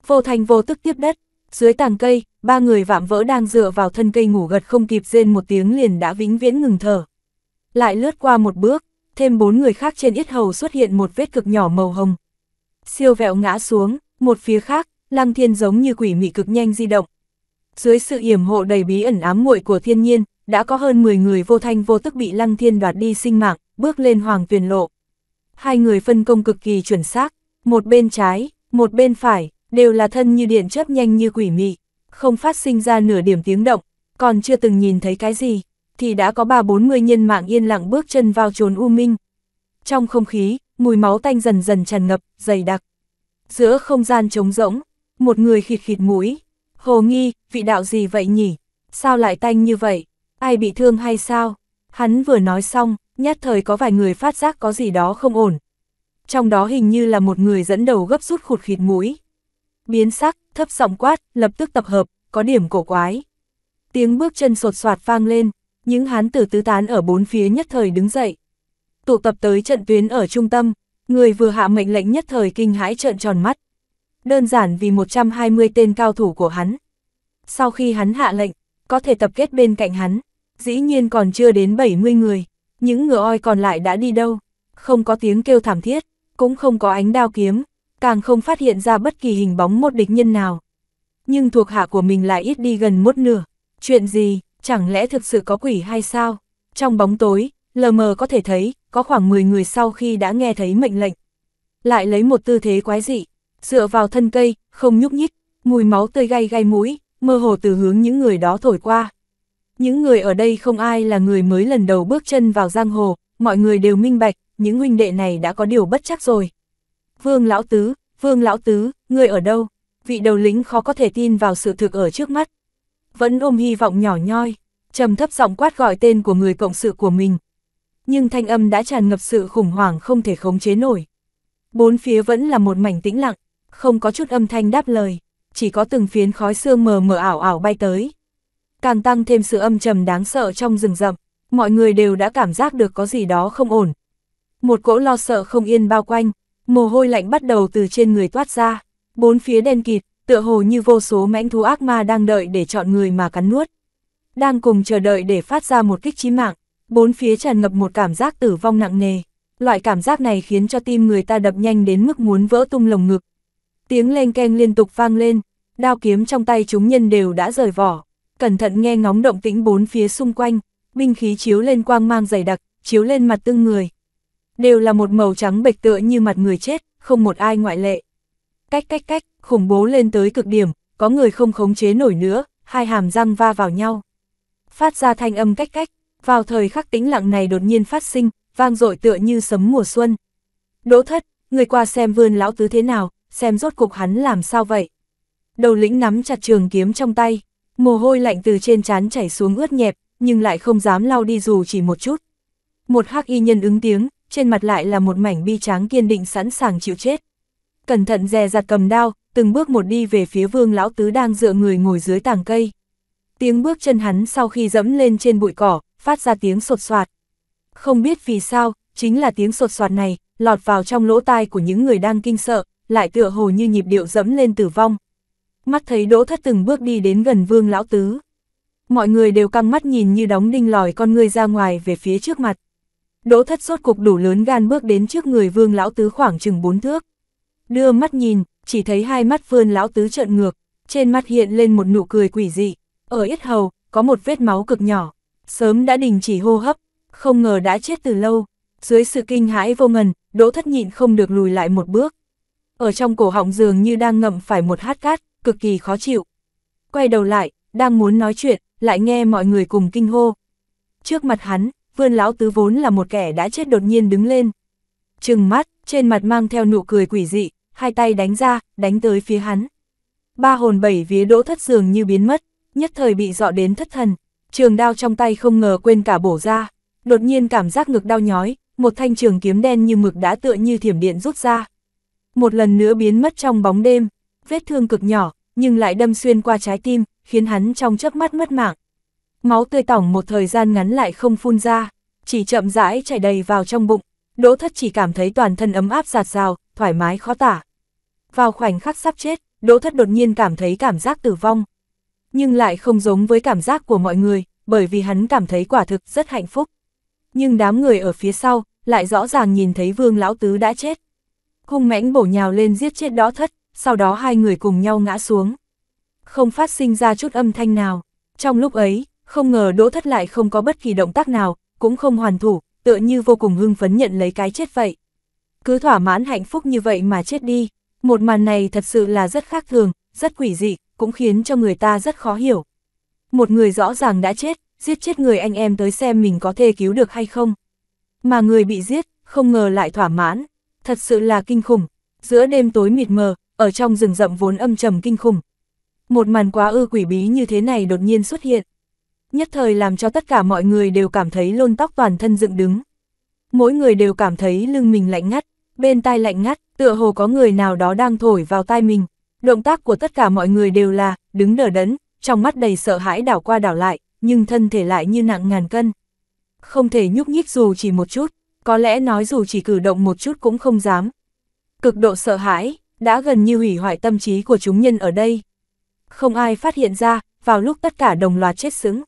Vô thành vô tức tiếp đất, dưới tàng cây, ba người vạm vỡ đang dựa vào thân cây ngủ gật không kịp rên một tiếng liền đã vĩnh viễn ngừng thở. Lại lướt qua một bước, thêm bốn người khác trên yết hầu xuất hiện một vết cực nhỏ màu hồng. Siêu vẹo ngã xuống, một phía khác, lăng thiên giống như quỷ mị cực nhanh di động, dưới sự yểm hộ đầy bí ẩn ám muội của thiên nhiên, đã có hơn 10 người vô thanh vô tức bị Lăng Thiên đoạt đi sinh mạng, bước lên hoàng tuyền lộ. Hai người phân công cực kỳ chuẩn xác, một bên trái, một bên phải, đều là thân như điện chớp nhanh như quỷ mị, không phát sinh ra nửa điểm tiếng động, còn chưa từng nhìn thấy cái gì, thì đã có ba bốn mươi nhân mạng yên lặng bước chân vào trốn u minh. Trong không khí, mùi máu tanh dần dần tràn ngập, dày đặc. Giữa không gian trống rỗng, một người khịt khịt mũi, Hồ nghi, vị đạo gì vậy nhỉ? Sao lại tanh như vậy? Ai bị thương hay sao? Hắn vừa nói xong, nhát thời có vài người phát giác có gì đó không ổn. Trong đó hình như là một người dẫn đầu gấp rút khụt khịt mũi. Biến sắc, thấp giọng quát, lập tức tập hợp, có điểm cổ quái. Tiếng bước chân sột soạt vang lên, những hán tử tứ tán ở bốn phía nhất thời đứng dậy. Tụ tập tới trận tuyến ở trung tâm, người vừa hạ mệnh lệnh nhất thời kinh hãi trợn tròn mắt đơn giản vì 120 tên cao thủ của hắn. Sau khi hắn hạ lệnh, có thể tập kết bên cạnh hắn, dĩ nhiên còn chưa đến 70 người, những ngựa oi còn lại đã đi đâu, không có tiếng kêu thảm thiết, cũng không có ánh đao kiếm, càng không phát hiện ra bất kỳ hình bóng một địch nhân nào. Nhưng thuộc hạ của mình lại ít đi gần một nửa, chuyện gì, chẳng lẽ thực sự có quỷ hay sao? Trong bóng tối, lờ mờ có thể thấy, có khoảng 10 người sau khi đã nghe thấy mệnh lệnh. Lại lấy một tư thế quái dị, dựa vào thân cây, không nhúc nhích, mùi máu tươi gay gay mũi, mơ hồ từ hướng những người đó thổi qua. Những người ở đây không ai là người mới lần đầu bước chân vào giang hồ, mọi người đều minh bạch, những huynh đệ này đã có điều bất chắc rồi. Vương Lão Tứ, Vương Lão Tứ, người ở đâu? Vị đầu lính khó có thể tin vào sự thực ở trước mắt. Vẫn ôm hy vọng nhỏ nhoi, trầm thấp giọng quát gọi tên của người cộng sự của mình. Nhưng thanh âm đã tràn ngập sự khủng hoảng không thể khống chế nổi. Bốn phía vẫn là một mảnh tĩnh lặng, không có chút âm thanh đáp lời, chỉ có từng phiến khói sương mờ mờ ảo ảo bay tới. Càng tăng thêm sự âm trầm đáng sợ trong rừng rậm, mọi người đều đã cảm giác được có gì đó không ổn. Một cỗ lo sợ không yên bao quanh, mồ hôi lạnh bắt đầu từ trên người toát ra, bốn phía đen kịt, tựa hồ như vô số mãnh thú ác ma đang đợi để chọn người mà cắn nuốt. Đang cùng chờ đợi để phát ra một kích chí mạng, bốn phía tràn ngập một cảm giác tử vong nặng nề. Loại cảm giác này khiến cho tim người ta đập nhanh đến mức muốn vỡ tung lồng ngực, Tiếng len keng liên tục vang lên, đao kiếm trong tay chúng nhân đều đã rời vỏ. Cẩn thận nghe ngóng động tĩnh bốn phía xung quanh, binh khí chiếu lên quang mang dày đặc, chiếu lên mặt tương người. Đều là một màu trắng bệch tựa như mặt người chết, không một ai ngoại lệ. Cách cách cách, khủng bố lên tới cực điểm, có người không khống chế nổi nữa, hai hàm răng va vào nhau. Phát ra thanh âm cách cách, vào thời khắc tĩnh lặng này đột nhiên phát sinh, vang dội tựa như sấm mùa xuân. Đỗ thất, người qua xem vươn lão tứ thế nào, xem rốt cục hắn làm sao vậy. Đầu lĩnh nắm chặt trường kiếm trong tay, mồ hôi lạnh từ trên trán chảy xuống ướt nhẹp, nhưng lại không dám lau đi dù chỉ một chút. Một hắc y nhân ứng tiếng, trên mặt lại là một mảnh bi tráng kiên định sẵn sàng chịu chết. Cẩn thận dè dặt cầm đao, từng bước một đi về phía vương lão tứ đang dựa người ngồi dưới tàng cây. Tiếng bước chân hắn sau khi dẫm lên trên bụi cỏ, phát ra tiếng sột soạt. Không biết vì sao, chính là tiếng sột soạt này, lọt vào trong lỗ tai của những người đang kinh sợ, lại tựa hồ như nhịp điệu dẫm lên tử vong. Mắt thấy đỗ thất từng bước đi đến gần vương lão tứ. Mọi người đều căng mắt nhìn như đóng đinh lòi con ngươi ra ngoài về phía trước mặt. Đỗ thất sốt cục đủ lớn gan bước đến trước người vương lão tứ khoảng chừng bốn thước. Đưa mắt nhìn, chỉ thấy hai mắt vương lão tứ trợn ngược, trên mắt hiện lên một nụ cười quỷ dị. Ở ít hầu, có một vết máu cực nhỏ, sớm đã đình chỉ hô hấp, không ngờ đã chết từ lâu. Dưới sự kinh hãi vô ngần, đỗ thất nhịn không được lùi lại một bước. Ở trong cổ họng dường như đang ngậm phải một hát cát, cực kỳ khó chịu. Quay đầu lại, đang muốn nói chuyện, lại nghe mọi người cùng kinh hô. Trước mặt hắn, vươn lão tứ vốn là một kẻ đã chết đột nhiên đứng lên. Trừng mắt, trên mặt mang theo nụ cười quỷ dị, hai tay đánh ra, đánh tới phía hắn. Ba hồn bảy vía đỗ thất dường như biến mất, nhất thời bị dọ đến thất thần, trường đao trong tay không ngờ quên cả bổ ra, đột nhiên cảm giác ngực đau nhói, một thanh trường kiếm đen như mực đã tựa như thiểm điện rút ra, một lần nữa biến mất trong bóng đêm, vết thương cực nhỏ, nhưng lại đâm xuyên qua trái tim, khiến hắn trong chớp mắt mất mạng. Máu tươi tỏng một thời gian ngắn lại không phun ra, chỉ chậm rãi chảy đầy vào trong bụng, Đỗ Thất chỉ cảm thấy toàn thân ấm áp giạt rào, thoải mái khó tả. Vào khoảnh khắc sắp chết, Đỗ Thất đột nhiên cảm thấy cảm giác tử vong. Nhưng lại không giống với cảm giác của mọi người, bởi vì hắn cảm thấy quả thực rất hạnh phúc. Nhưng đám người ở phía sau, lại rõ ràng nhìn thấy Vương Lão Tứ đã chết hung mãnh bổ nhào lên giết chết đó thất, sau đó hai người cùng nhau ngã xuống. Không phát sinh ra chút âm thanh nào. Trong lúc ấy, không ngờ đỗ thất lại không có bất kỳ động tác nào, cũng không hoàn thủ, tựa như vô cùng hưng phấn nhận lấy cái chết vậy. Cứ thỏa mãn hạnh phúc như vậy mà chết đi, một màn này thật sự là rất khác thường, rất quỷ dị, cũng khiến cho người ta rất khó hiểu. Một người rõ ràng đã chết, giết chết người anh em tới xem mình có thể cứu được hay không. Mà người bị giết, không ngờ lại thỏa mãn, thật sự là kinh khủng, giữa đêm tối mịt mờ, ở trong rừng rậm vốn âm trầm kinh khủng. Một màn quá ư quỷ bí như thế này đột nhiên xuất hiện. Nhất thời làm cho tất cả mọi người đều cảm thấy lôn tóc toàn thân dựng đứng. Mỗi người đều cảm thấy lưng mình lạnh ngắt, bên tai lạnh ngắt, tựa hồ có người nào đó đang thổi vào tai mình. Động tác của tất cả mọi người đều là, đứng đờ đẫn, trong mắt đầy sợ hãi đảo qua đảo lại, nhưng thân thể lại như nặng ngàn cân. Không thể nhúc nhích dù chỉ một chút có lẽ nói dù chỉ cử động một chút cũng không dám. Cực độ sợ hãi, đã gần như hủy hoại tâm trí của chúng nhân ở đây. Không ai phát hiện ra, vào lúc tất cả đồng loạt chết sững.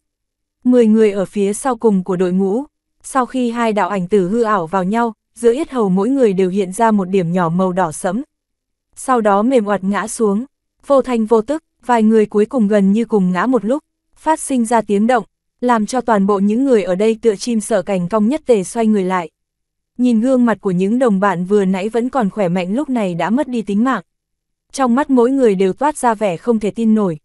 Mười người ở phía sau cùng của đội ngũ, sau khi hai đạo ảnh tử hư ảo vào nhau, giữa yết hầu mỗi người đều hiện ra một điểm nhỏ màu đỏ sẫm. Sau đó mềm oặt ngã xuống, vô thanh vô tức, vài người cuối cùng gần như cùng ngã một lúc, phát sinh ra tiếng động, làm cho toàn bộ những người ở đây tựa chim sợ cảnh cong nhất tề xoay người lại nhìn gương mặt của những đồng bạn vừa nãy vẫn còn khỏe mạnh lúc này đã mất đi tính mạng. Trong mắt mỗi người đều toát ra vẻ không thể tin nổi.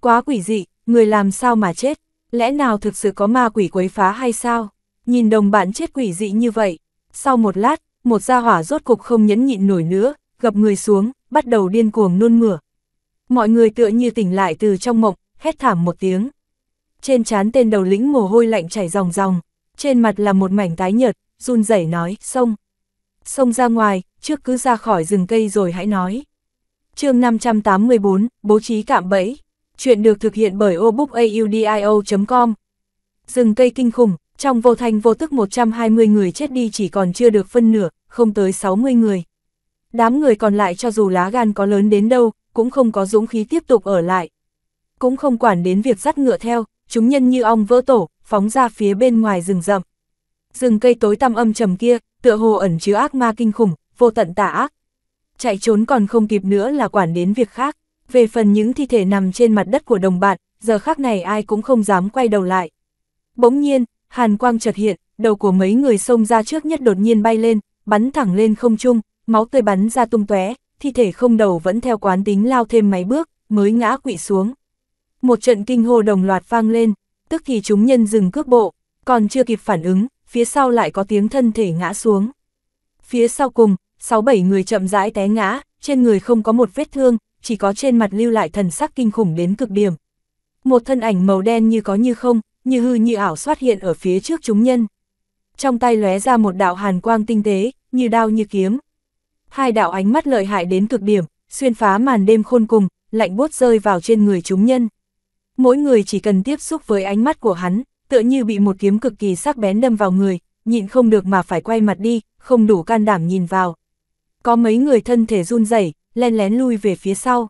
Quá quỷ dị, người làm sao mà chết, lẽ nào thực sự có ma quỷ quấy phá hay sao? Nhìn đồng bạn chết quỷ dị như vậy, sau một lát, một gia hỏa rốt cục không nhẫn nhịn nổi nữa, gập người xuống, bắt đầu điên cuồng nôn mửa. Mọi người tựa như tỉnh lại từ trong mộng, hét thảm một tiếng. Trên trán tên đầu lĩnh mồ hôi lạnh chảy ròng ròng, trên mặt là một mảnh tái nhợt, run rẩy nói, xông. Xông ra ngoài, trước cứ ra khỏi rừng cây rồi hãy nói. chương 584, bố trí cạm bẫy. Chuyện được thực hiện bởi obookaudio.com. Rừng cây kinh khủng, trong vô thanh vô tức 120 người chết đi chỉ còn chưa được phân nửa, không tới 60 người. Đám người còn lại cho dù lá gan có lớn đến đâu, cũng không có dũng khí tiếp tục ở lại. Cũng không quản đến việc dắt ngựa theo, chúng nhân như ong vỡ tổ, phóng ra phía bên ngoài rừng rậm rừng cây tối tăm âm trầm kia, tựa hồ ẩn chứa ác ma kinh khủng, vô tận tà ác. Chạy trốn còn không kịp nữa là quản đến việc khác. Về phần những thi thể nằm trên mặt đất của đồng bạn, giờ khác này ai cũng không dám quay đầu lại. Bỗng nhiên, hàn quang chợt hiện, đầu của mấy người xông ra trước nhất đột nhiên bay lên, bắn thẳng lên không trung, máu tươi bắn ra tung tóe, thi thể không đầu vẫn theo quán tính lao thêm mấy bước, mới ngã quỵ xuống. Một trận kinh hô đồng loạt vang lên, tức thì chúng nhân dừng cước bộ, còn chưa kịp phản ứng, phía sau lại có tiếng thân thể ngã xuống. Phía sau cùng, 6-7 người chậm rãi té ngã, trên người không có một vết thương, chỉ có trên mặt lưu lại thần sắc kinh khủng đến cực điểm. Một thân ảnh màu đen như có như không, như hư như ảo xuất hiện ở phía trước chúng nhân. Trong tay lóe ra một đạo hàn quang tinh tế, như đao như kiếm. Hai đạo ánh mắt lợi hại đến cực điểm, xuyên phá màn đêm khôn cùng, lạnh buốt rơi vào trên người chúng nhân. Mỗi người chỉ cần tiếp xúc với ánh mắt của hắn, tựa như bị một kiếm cực kỳ sắc bén đâm vào người, nhịn không được mà phải quay mặt đi, không đủ can đảm nhìn vào. Có mấy người thân thể run rẩy, len lén lui về phía sau.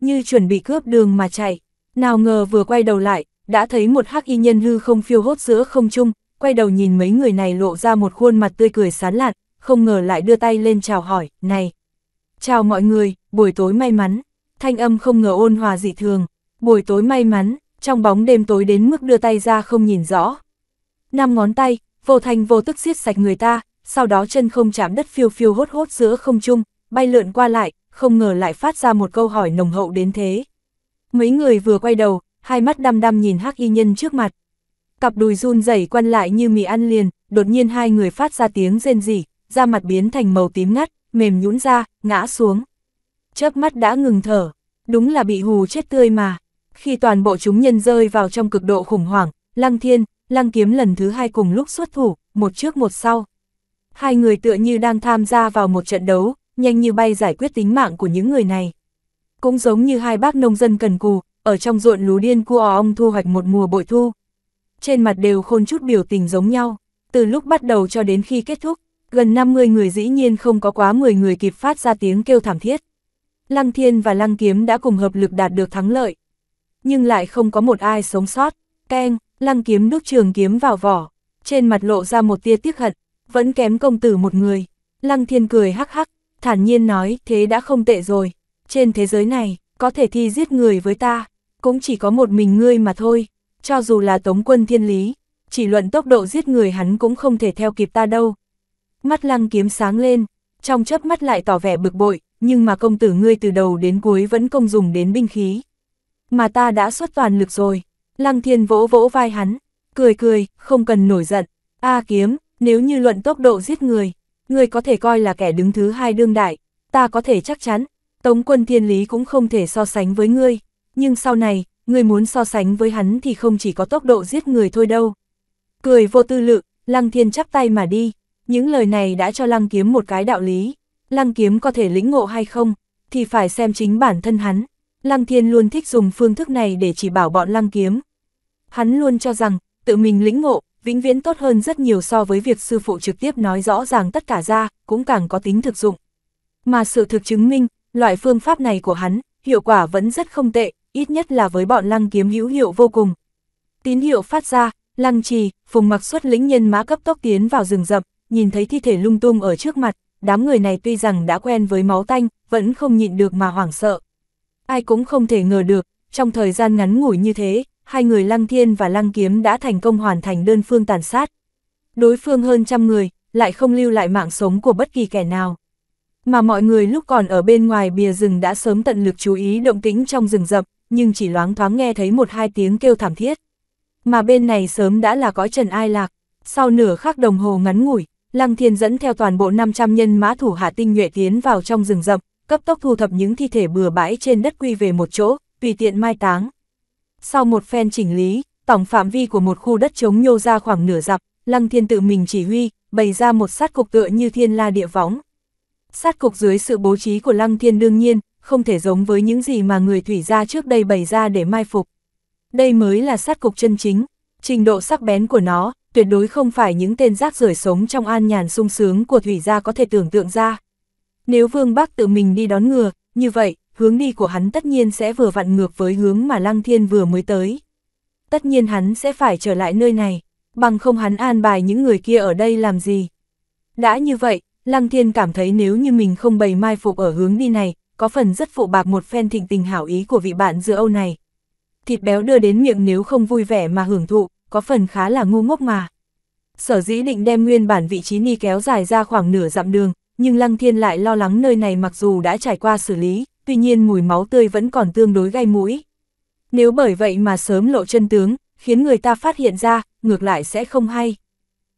Như chuẩn bị cướp đường mà chạy, nào ngờ vừa quay đầu lại, đã thấy một hắc y nhân hư không phiêu hốt giữa không chung, quay đầu nhìn mấy người này lộ ra một khuôn mặt tươi cười sán lạn, không ngờ lại đưa tay lên chào hỏi, này. Chào mọi người, buổi tối may mắn, thanh âm không ngờ ôn hòa dị thường, buổi tối may mắn, trong bóng đêm tối đến mức đưa tay ra không nhìn rõ. Năm ngón tay, vô thanh vô tức siết sạch người ta, sau đó chân không chạm đất phiêu phiêu hốt hốt giữa không trung, bay lượn qua lại, không ngờ lại phát ra một câu hỏi nồng hậu đến thế. Mấy người vừa quay đầu, hai mắt đăm đăm nhìn hắc y nhân trước mặt. Cặp đùi run rẩy quăn lại như mì ăn liền, đột nhiên hai người phát ra tiếng rên rỉ, da mặt biến thành màu tím ngắt, mềm nhũn ra, ngã xuống. Chớp mắt đã ngừng thở, đúng là bị hù chết tươi mà. Khi toàn bộ chúng nhân rơi vào trong cực độ khủng hoảng, Lăng Thiên, Lăng Kiếm lần thứ hai cùng lúc xuất thủ, một trước một sau. Hai người tựa như đang tham gia vào một trận đấu, nhanh như bay giải quyết tính mạng của những người này. Cũng giống như hai bác nông dân cần cù, ở trong ruộng lú điên cua ông thu hoạch một mùa bội thu. Trên mặt đều khôn chút biểu tình giống nhau, từ lúc bắt đầu cho đến khi kết thúc, gần 50 người dĩ nhiên không có quá 10 người kịp phát ra tiếng kêu thảm thiết. Lăng Thiên và Lăng Kiếm đã cùng hợp lực đạt được thắng lợi nhưng lại không có một ai sống sót. Keng, lăng kiếm đúc trường kiếm vào vỏ, trên mặt lộ ra một tia tiếc hận, vẫn kém công tử một người. Lăng thiên cười hắc hắc, thản nhiên nói thế đã không tệ rồi. Trên thế giới này, có thể thi giết người với ta, cũng chỉ có một mình ngươi mà thôi. Cho dù là tống quân thiên lý, chỉ luận tốc độ giết người hắn cũng không thể theo kịp ta đâu. Mắt lăng kiếm sáng lên, trong chớp mắt lại tỏ vẻ bực bội, nhưng mà công tử ngươi từ đầu đến cuối vẫn không dùng đến binh khí mà ta đã xuất toàn lực rồi. Lăng thiên vỗ vỗ vai hắn, cười cười, không cần nổi giận. A kiếm, nếu như luận tốc độ giết người, người có thể coi là kẻ đứng thứ hai đương đại, ta có thể chắc chắn, tống quân thiên lý cũng không thể so sánh với ngươi, nhưng sau này, ngươi muốn so sánh với hắn thì không chỉ có tốc độ giết người thôi đâu. Cười vô tư lự, lăng thiên chắp tay mà đi, những lời này đã cho lăng kiếm một cái đạo lý, lăng kiếm có thể lĩnh ngộ hay không, thì phải xem chính bản thân hắn. Lăng Thiên luôn thích dùng phương thức này để chỉ bảo bọn Lăng Kiếm. Hắn luôn cho rằng, tự mình lĩnh ngộ, vĩnh viễn tốt hơn rất nhiều so với việc sư phụ trực tiếp nói rõ ràng tất cả ra, cũng càng có tính thực dụng. Mà sự thực chứng minh, loại phương pháp này của hắn, hiệu quả vẫn rất không tệ, ít nhất là với bọn Lăng Kiếm hữu hiệu vô cùng. Tín hiệu phát ra, Lăng Trì, Phùng Mặc xuất lĩnh nhân mã cấp tốc tiến vào rừng rậm, nhìn thấy thi thể lung tung ở trước mặt, đám người này tuy rằng đã quen với máu tanh, vẫn không nhịn được mà hoảng sợ ai cũng không thể ngờ được, trong thời gian ngắn ngủi như thế, hai người Lăng Thiên và Lăng Kiếm đã thành công hoàn thành đơn phương tàn sát. Đối phương hơn trăm người, lại không lưu lại mạng sống của bất kỳ kẻ nào. Mà mọi người lúc còn ở bên ngoài bìa rừng đã sớm tận lực chú ý động tĩnh trong rừng rậm, nhưng chỉ loáng thoáng nghe thấy một hai tiếng kêu thảm thiết. Mà bên này sớm đã là cõi trần ai lạc, sau nửa khắc đồng hồ ngắn ngủi, Lăng Thiên dẫn theo toàn bộ 500 nhân mã thủ hạ tinh nhuệ tiến vào trong rừng rậm, cấp tốc thu thập những thi thể bừa bãi trên đất quy về một chỗ, tùy tiện mai táng. Sau một phen chỉnh lý, tổng phạm vi của một khu đất trống nhô ra khoảng nửa dặm, Lăng Thiên tự mình chỉ huy, bày ra một sát cục tựa như thiên la địa võng. Sát cục dưới sự bố trí của Lăng Thiên đương nhiên, không thể giống với những gì mà người thủy gia trước đây bày ra để mai phục. Đây mới là sát cục chân chính, trình độ sắc bén của nó, tuyệt đối không phải những tên rác rưởi sống trong an nhàn sung sướng của thủy gia có thể tưởng tượng ra. Nếu Vương Bắc tự mình đi đón ngừa, như vậy, hướng đi của hắn tất nhiên sẽ vừa vặn ngược với hướng mà Lăng Thiên vừa mới tới. Tất nhiên hắn sẽ phải trở lại nơi này, bằng không hắn an bài những người kia ở đây làm gì. Đã như vậy, Lăng Thiên cảm thấy nếu như mình không bày mai phục ở hướng đi này, có phần rất phụ bạc một phen thịnh tình hảo ý của vị bạn giữa Âu này. Thịt béo đưa đến miệng nếu không vui vẻ mà hưởng thụ, có phần khá là ngu ngốc mà. Sở dĩ định đem nguyên bản vị trí ni kéo dài ra khoảng nửa dặm đường, nhưng Lăng Thiên lại lo lắng nơi này mặc dù đã trải qua xử lý, tuy nhiên mùi máu tươi vẫn còn tương đối gai mũi. Nếu bởi vậy mà sớm lộ chân tướng, khiến người ta phát hiện ra, ngược lại sẽ không hay.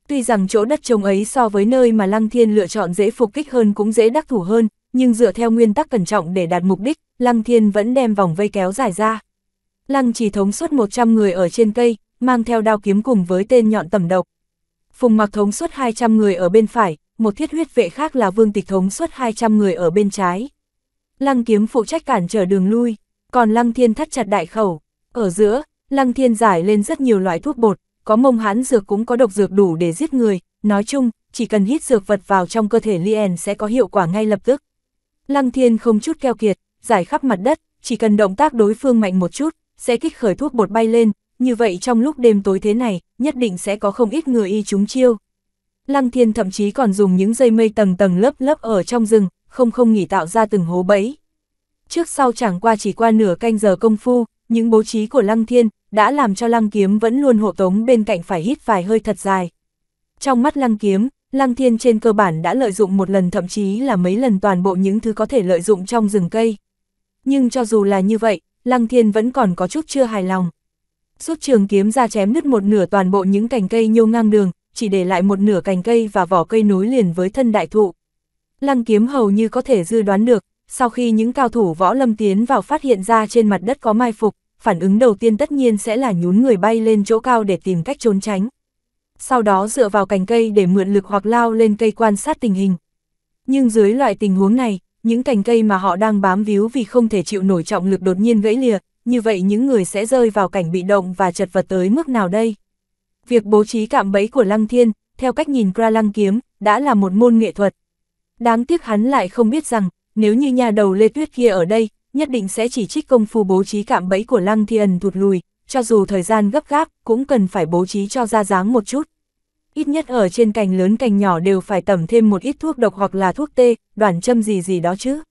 Tuy rằng chỗ đất trồng ấy so với nơi mà Lăng Thiên lựa chọn dễ phục kích hơn cũng dễ đắc thủ hơn, nhưng dựa theo nguyên tắc cẩn trọng để đạt mục đích, Lăng Thiên vẫn đem vòng vây kéo dài ra. Lăng chỉ thống suốt 100 người ở trên cây, mang theo đao kiếm cùng với tên nhọn tầm độc. Phùng mặc thống suốt 200 người ở bên phải, một thiết huyết vệ khác là vương tịch thống suốt 200 người ở bên trái. Lăng kiếm phụ trách cản trở đường lui, còn lăng thiên thắt chặt đại khẩu. Ở giữa, lăng thiên giải lên rất nhiều loại thuốc bột, có mông hán dược cũng có độc dược đủ để giết người, nói chung, chỉ cần hít dược vật vào trong cơ thể Lien sẽ có hiệu quả ngay lập tức. Lăng thiên không chút keo kiệt, giải khắp mặt đất, chỉ cần động tác đối phương mạnh một chút, sẽ kích khởi thuốc bột bay lên, như vậy trong lúc đêm tối thế này, nhất định sẽ có không ít người y chúng chiêu. Lăng Thiên thậm chí còn dùng những dây mây tầng tầng lớp lớp ở trong rừng, không không nghỉ tạo ra từng hố bẫy. Trước sau chẳng qua chỉ qua nửa canh giờ công phu, những bố trí của Lăng Thiên đã làm cho Lăng Kiếm vẫn luôn hộ tống bên cạnh phải hít vài hơi thật dài. Trong mắt Lăng Kiếm, Lăng Thiên trên cơ bản đã lợi dụng một lần thậm chí là mấy lần toàn bộ những thứ có thể lợi dụng trong rừng cây. Nhưng cho dù là như vậy, Lăng Thiên vẫn còn có chút chưa hài lòng. Suốt trường kiếm ra chém nứt một nửa toàn bộ những cành cây nhô ngang đường, chỉ để lại một nửa cành cây và vỏ cây nối liền với thân đại thụ. Lăng kiếm hầu như có thể dự đoán được, sau khi những cao thủ võ lâm tiến vào phát hiện ra trên mặt đất có mai phục, phản ứng đầu tiên tất nhiên sẽ là nhún người bay lên chỗ cao để tìm cách trốn tránh. Sau đó dựa vào cành cây để mượn lực hoặc lao lên cây quan sát tình hình. Nhưng dưới loại tình huống này, những cành cây mà họ đang bám víu vì không thể chịu nổi trọng lực đột nhiên gãy lìa, như vậy những người sẽ rơi vào cảnh bị động và chật vật tới mức nào đây? Việc bố trí cạm bẫy của Lăng Thiên, theo cách nhìn Kra Lăng Kiếm, đã là một môn nghệ thuật. Đáng tiếc hắn lại không biết rằng, nếu như nhà đầu Lê Tuyết kia ở đây, nhất định sẽ chỉ trích công phu bố trí cạm bẫy của Lăng Thiên thụt lùi, cho dù thời gian gấp gáp, cũng cần phải bố trí cho ra dáng một chút. Ít nhất ở trên cành lớn cành nhỏ đều phải tẩm thêm một ít thuốc độc hoặc là thuốc tê, đoạn châm gì gì đó chứ.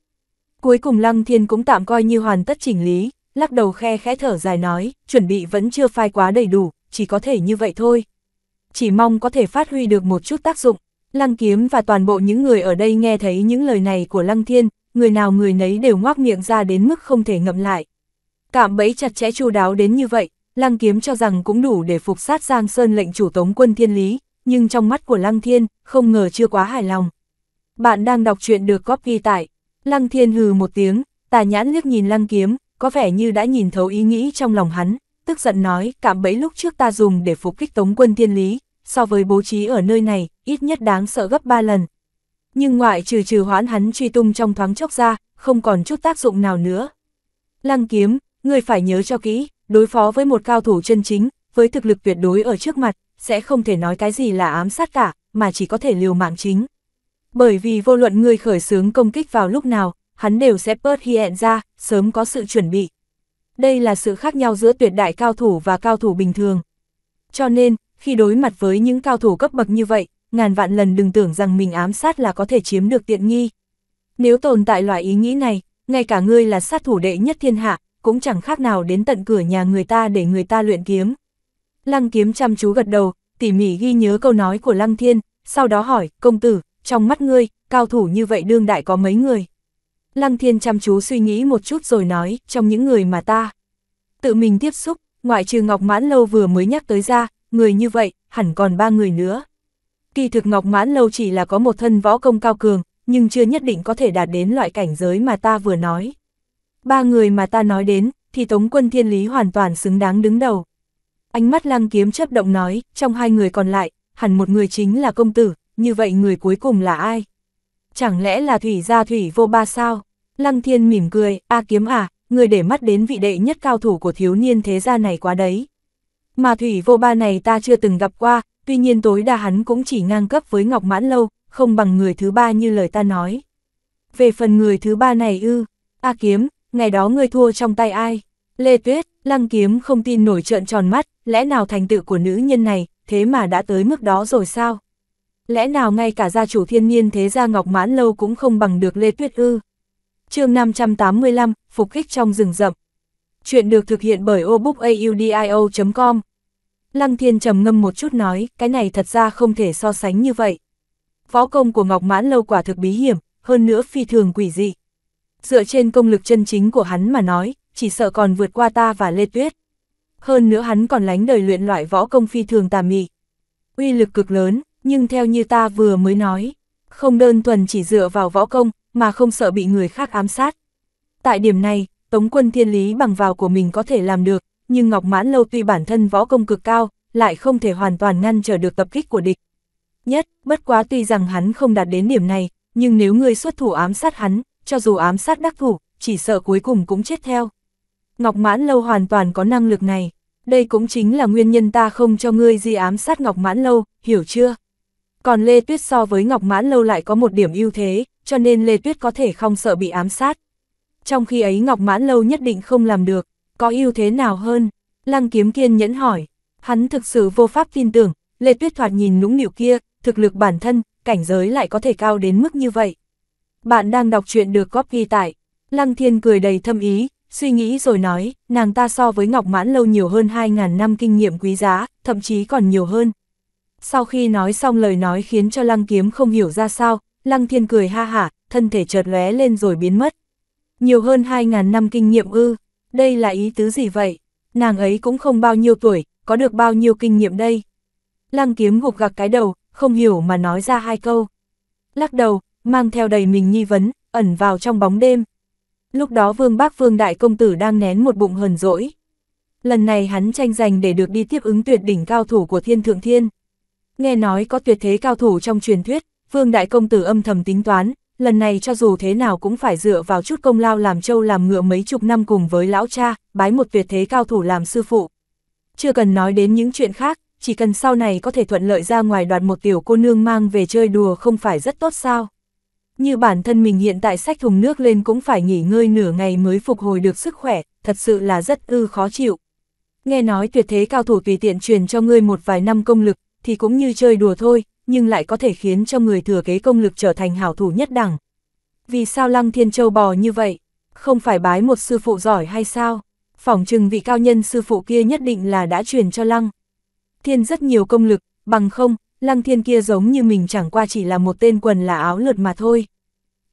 Cuối cùng Lăng Thiên cũng tạm coi như hoàn tất chỉnh lý, lắc đầu khe khẽ thở dài nói, chuẩn bị vẫn chưa phai quá đầy đủ, chỉ có thể như vậy thôi. Chỉ mong có thể phát huy được một chút tác dụng. Lăng Kiếm và toàn bộ những người ở đây nghe thấy những lời này của Lăng Thiên, người nào người nấy đều ngoác miệng ra đến mức không thể ngậm lại. cảm bẫy chặt chẽ chu đáo đến như vậy, Lăng Kiếm cho rằng cũng đủ để phục sát Giang Sơn lệnh chủ tống quân thiên lý, nhưng trong mắt của Lăng Thiên, không ngờ chưa quá hài lòng. Bạn đang đọc truyện được góp ghi tại. Lăng Thiên hừ một tiếng, tà nhãn liếc nhìn Lăng Kiếm, có vẻ như đã nhìn thấu ý nghĩ trong lòng hắn tức giận nói, cạm bẫy lúc trước ta dùng để phục kích tống quân thiên lý, so với bố trí ở nơi này, ít nhất đáng sợ gấp 3 lần. Nhưng ngoại trừ trừ hoãn hắn truy tung trong thoáng chốc ra, không còn chút tác dụng nào nữa. Lăng kiếm, người phải nhớ cho kỹ, đối phó với một cao thủ chân chính, với thực lực tuyệt đối ở trước mặt, sẽ không thể nói cái gì là ám sát cả, mà chỉ có thể liều mạng chính. Bởi vì vô luận người khởi xướng công kích vào lúc nào, hắn đều sẽ bớt hiện ra, sớm có sự chuẩn bị đây là sự khác nhau giữa tuyệt đại cao thủ và cao thủ bình thường. Cho nên, khi đối mặt với những cao thủ cấp bậc như vậy, ngàn vạn lần đừng tưởng rằng mình ám sát là có thể chiếm được tiện nghi. Nếu tồn tại loại ý nghĩ này, ngay cả ngươi là sát thủ đệ nhất thiên hạ, cũng chẳng khác nào đến tận cửa nhà người ta để người ta luyện kiếm. Lăng kiếm chăm chú gật đầu, tỉ mỉ ghi nhớ câu nói của Lăng Thiên, sau đó hỏi, công tử, trong mắt ngươi, cao thủ như vậy đương đại có mấy người? Lăng Thiên chăm chú suy nghĩ một chút rồi nói, trong những người mà ta tự mình tiếp xúc, ngoại trừ Ngọc Mãn Lâu vừa mới nhắc tới ra, người như vậy, hẳn còn ba người nữa. Kỳ thực Ngọc Mãn Lâu chỉ là có một thân võ công cao cường, nhưng chưa nhất định có thể đạt đến loại cảnh giới mà ta vừa nói. Ba người mà ta nói đến, thì Tống Quân Thiên Lý hoàn toàn xứng đáng đứng đầu. Ánh mắt lăng kiếm chấp động nói, trong hai người còn lại, hẳn một người chính là công tử, như vậy người cuối cùng là ai? chẳng lẽ là thủy gia thủy vô ba sao? Lăng thiên mỉm cười, A kiếm à, người để mắt đến vị đệ nhất cao thủ của thiếu niên thế gia này quá đấy. Mà thủy vô ba này ta chưa từng gặp qua, tuy nhiên tối đa hắn cũng chỉ ngang cấp với Ngọc Mãn Lâu, không bằng người thứ ba như lời ta nói. Về phần người thứ ba này ư, A kiếm, ngày đó ngươi thua trong tay ai? Lê Tuyết, Lăng kiếm không tin nổi trợn tròn mắt, lẽ nào thành tựu của nữ nhân này, thế mà đã tới mức đó rồi sao? lẽ nào ngay cả gia chủ thiên nhiên thế gia Ngọc Mãn Lâu cũng không bằng được Lê Tuyết Ư. chương 585, Phục kích trong rừng rậm. Chuyện được thực hiện bởi obookaudio.com. Lăng Thiên trầm ngâm một chút nói, cái này thật ra không thể so sánh như vậy. Võ công của Ngọc Mãn Lâu quả thực bí hiểm, hơn nữa phi thường quỷ dị. Dựa trên công lực chân chính của hắn mà nói, chỉ sợ còn vượt qua ta và Lê Tuyết. Hơn nữa hắn còn lánh đời luyện loại võ công phi thường tà mị. Uy lực cực lớn, nhưng theo như ta vừa mới nói, không đơn thuần chỉ dựa vào võ công, mà không sợ bị người khác ám sát. Tại điểm này, Tống quân thiên lý bằng vào của mình có thể làm được, nhưng Ngọc Mãn Lâu tuy bản thân võ công cực cao, lại không thể hoàn toàn ngăn trở được tập kích của địch. Nhất, bất quá tuy rằng hắn không đạt đến điểm này, nhưng nếu người xuất thủ ám sát hắn, cho dù ám sát đắc thủ, chỉ sợ cuối cùng cũng chết theo. Ngọc Mãn Lâu hoàn toàn có năng lực này, đây cũng chính là nguyên nhân ta không cho ngươi di ám sát Ngọc Mãn Lâu, hiểu chưa? Còn Lê Tuyết so với Ngọc Mãn Lâu lại có một điểm ưu thế, cho nên Lê Tuyết có thể không sợ bị ám sát. Trong khi ấy Ngọc Mãn Lâu nhất định không làm được, có ưu thế nào hơn? Lăng Kiếm kiên nhẫn hỏi, hắn thực sự vô pháp tin tưởng, Lê Tuyết thoạt nhìn nũng nịu kia, thực lực bản thân, cảnh giới lại có thể cao đến mức như vậy. Bạn đang đọc chuyện được góp ghi tại, Lăng Thiên cười đầy thâm ý, suy nghĩ rồi nói, nàng ta so với Ngọc Mãn Lâu nhiều hơn 2.000 năm kinh nghiệm quý giá, thậm chí còn nhiều hơn, sau khi nói xong lời nói khiến cho lăng kiếm không hiểu ra sao, lăng thiên cười ha hả, thân thể chợt lóe lên rồi biến mất. Nhiều hơn 2.000 năm kinh nghiệm ư, đây là ý tứ gì vậy? Nàng ấy cũng không bao nhiêu tuổi, có được bao nhiêu kinh nghiệm đây? Lăng kiếm gục gặc cái đầu, không hiểu mà nói ra hai câu. Lắc đầu, mang theo đầy mình nghi vấn, ẩn vào trong bóng đêm. Lúc đó vương bác vương đại công tử đang nén một bụng hờn rỗi. Lần này hắn tranh giành để được đi tiếp ứng tuyệt đỉnh cao thủ của thiên thượng thiên nghe nói có tuyệt thế cao thủ trong truyền thuyết, Vương Đại Công Tử âm thầm tính toán, lần này cho dù thế nào cũng phải dựa vào chút công lao làm trâu làm ngựa mấy chục năm cùng với lão cha, bái một tuyệt thế cao thủ làm sư phụ. Chưa cần nói đến những chuyện khác, chỉ cần sau này có thể thuận lợi ra ngoài đoạt một tiểu cô nương mang về chơi đùa không phải rất tốt sao. Như bản thân mình hiện tại sách thùng nước lên cũng phải nghỉ ngơi nửa ngày mới phục hồi được sức khỏe, thật sự là rất ư khó chịu. Nghe nói tuyệt thế cao thủ tùy tiện truyền cho ngươi một vài năm công lực, thì cũng như chơi đùa thôi, nhưng lại có thể khiến cho người thừa kế công lực trở thành hảo thủ nhất đẳng. Vì sao Lăng Thiên Châu bò như vậy? Không phải bái một sư phụ giỏi hay sao? Phỏng chừng vị cao nhân sư phụ kia nhất định là đã truyền cho Lăng. Thiên rất nhiều công lực, bằng không, Lăng Thiên kia giống như mình chẳng qua chỉ là một tên quần là áo lượt mà thôi.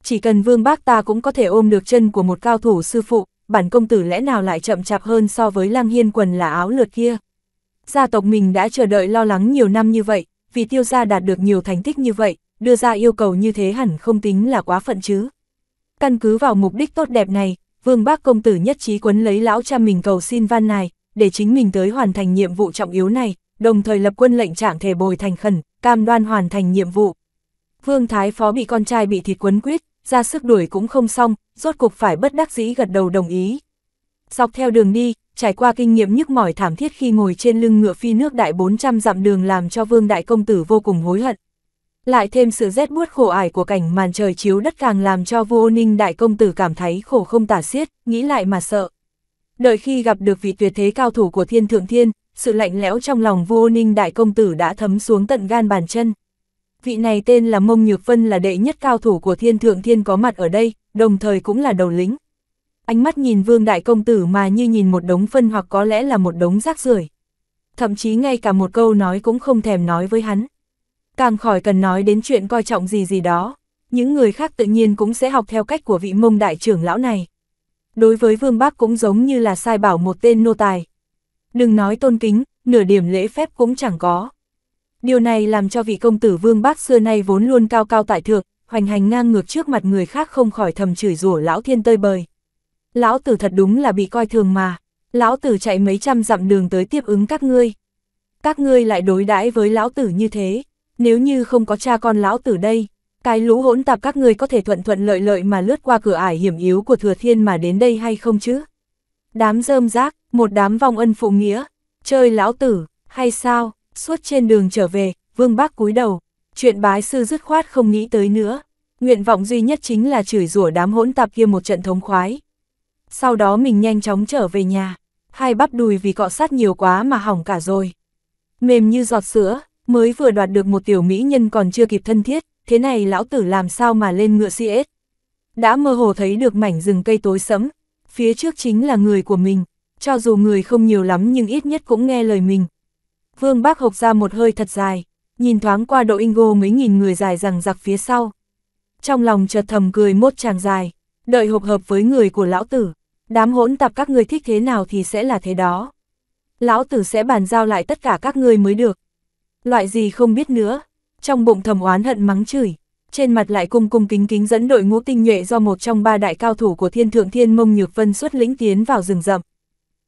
Chỉ cần vương bác ta cũng có thể ôm được chân của một cao thủ sư phụ, bản công tử lẽ nào lại chậm chạp hơn so với Lăng Hiên quần là áo lượt kia gia tộc mình đã chờ đợi lo lắng nhiều năm như vậy, vì tiêu gia đạt được nhiều thành tích như vậy, đưa ra yêu cầu như thế hẳn không tính là quá phận chứ. Căn cứ vào mục đích tốt đẹp này, vương bác công tử nhất trí quấn lấy lão cha mình cầu xin văn này để chính mình tới hoàn thành nhiệm vụ trọng yếu này, đồng thời lập quân lệnh trạng thể bồi thành khẩn, cam đoan hoàn thành nhiệm vụ. Vương Thái Phó bị con trai bị thịt quấn quyết, ra sức đuổi cũng không xong, rốt cục phải bất đắc dĩ gật đầu đồng ý. Dọc theo đường đi, trải qua kinh nghiệm nhức mỏi thảm thiết khi ngồi trên lưng ngựa phi nước đại 400 dặm đường làm cho vương đại công tử vô cùng hối hận. Lại thêm sự rét buốt khổ ải của cảnh màn trời chiếu đất càng làm cho vua ninh đại công tử cảm thấy khổ không tả xiết, nghĩ lại mà sợ. Đợi khi gặp được vị tuyệt thế cao thủ của thiên thượng thiên, sự lạnh lẽo trong lòng vua ninh đại công tử đã thấm xuống tận gan bàn chân. Vị này tên là Mông Nhược Vân là đệ nhất cao thủ của thiên thượng thiên có mặt ở đây, đồng thời cũng là đầu lĩnh ánh mắt nhìn vương đại công tử mà như nhìn một đống phân hoặc có lẽ là một đống rác rưởi. Thậm chí ngay cả một câu nói cũng không thèm nói với hắn. Càng khỏi cần nói đến chuyện coi trọng gì gì đó, những người khác tự nhiên cũng sẽ học theo cách của vị mông đại trưởng lão này. Đối với vương bác cũng giống như là sai bảo một tên nô tài. Đừng nói tôn kính, nửa điểm lễ phép cũng chẳng có. Điều này làm cho vị công tử vương bác xưa nay vốn luôn cao cao tại thượng, hoành hành ngang ngược trước mặt người khác không khỏi thầm chửi rủa lão thiên tơi bời lão tử thật đúng là bị coi thường mà, lão tử chạy mấy trăm dặm đường tới tiếp ứng các ngươi. Các ngươi lại đối đãi với lão tử như thế, nếu như không có cha con lão tử đây, cái lũ hỗn tạp các ngươi có thể thuận thuận lợi lợi mà lướt qua cửa ải hiểm yếu của thừa thiên mà đến đây hay không chứ? Đám rơm rác, một đám vong ân phụ nghĩa, chơi lão tử, hay sao, suốt trên đường trở về, vương bác cúi đầu, chuyện bái sư dứt khoát không nghĩ tới nữa. Nguyện vọng duy nhất chính là chửi rủa đám hỗn tạp kia một trận thống khoái. Sau đó mình nhanh chóng trở về nhà, hai bắp đùi vì cọ sát nhiều quá mà hỏng cả rồi. Mềm như giọt sữa, mới vừa đoạt được một tiểu mỹ nhân còn chưa kịp thân thiết, thế này lão tử làm sao mà lên ngựa siết? Đã mơ hồ thấy được mảnh rừng cây tối sẫm, phía trước chính là người của mình, cho dù người không nhiều lắm nhưng ít nhất cũng nghe lời mình. Vương Bác hộc ra một hơi thật dài, nhìn thoáng qua độ Ingo mấy nghìn người dài rằng giặc phía sau. Trong lòng chợt thầm cười mốt chàng dài, đợi hộp hợp với người của lão tử, đám hỗn tạp các người thích thế nào thì sẽ là thế đó. Lão tử sẽ bàn giao lại tất cả các ngươi mới được. Loại gì không biết nữa, trong bụng thầm oán hận mắng chửi, trên mặt lại cung cung kính kính dẫn đội ngũ tinh nhuệ do một trong ba đại cao thủ của thiên thượng thiên mông nhược vân xuất lĩnh tiến vào rừng rậm.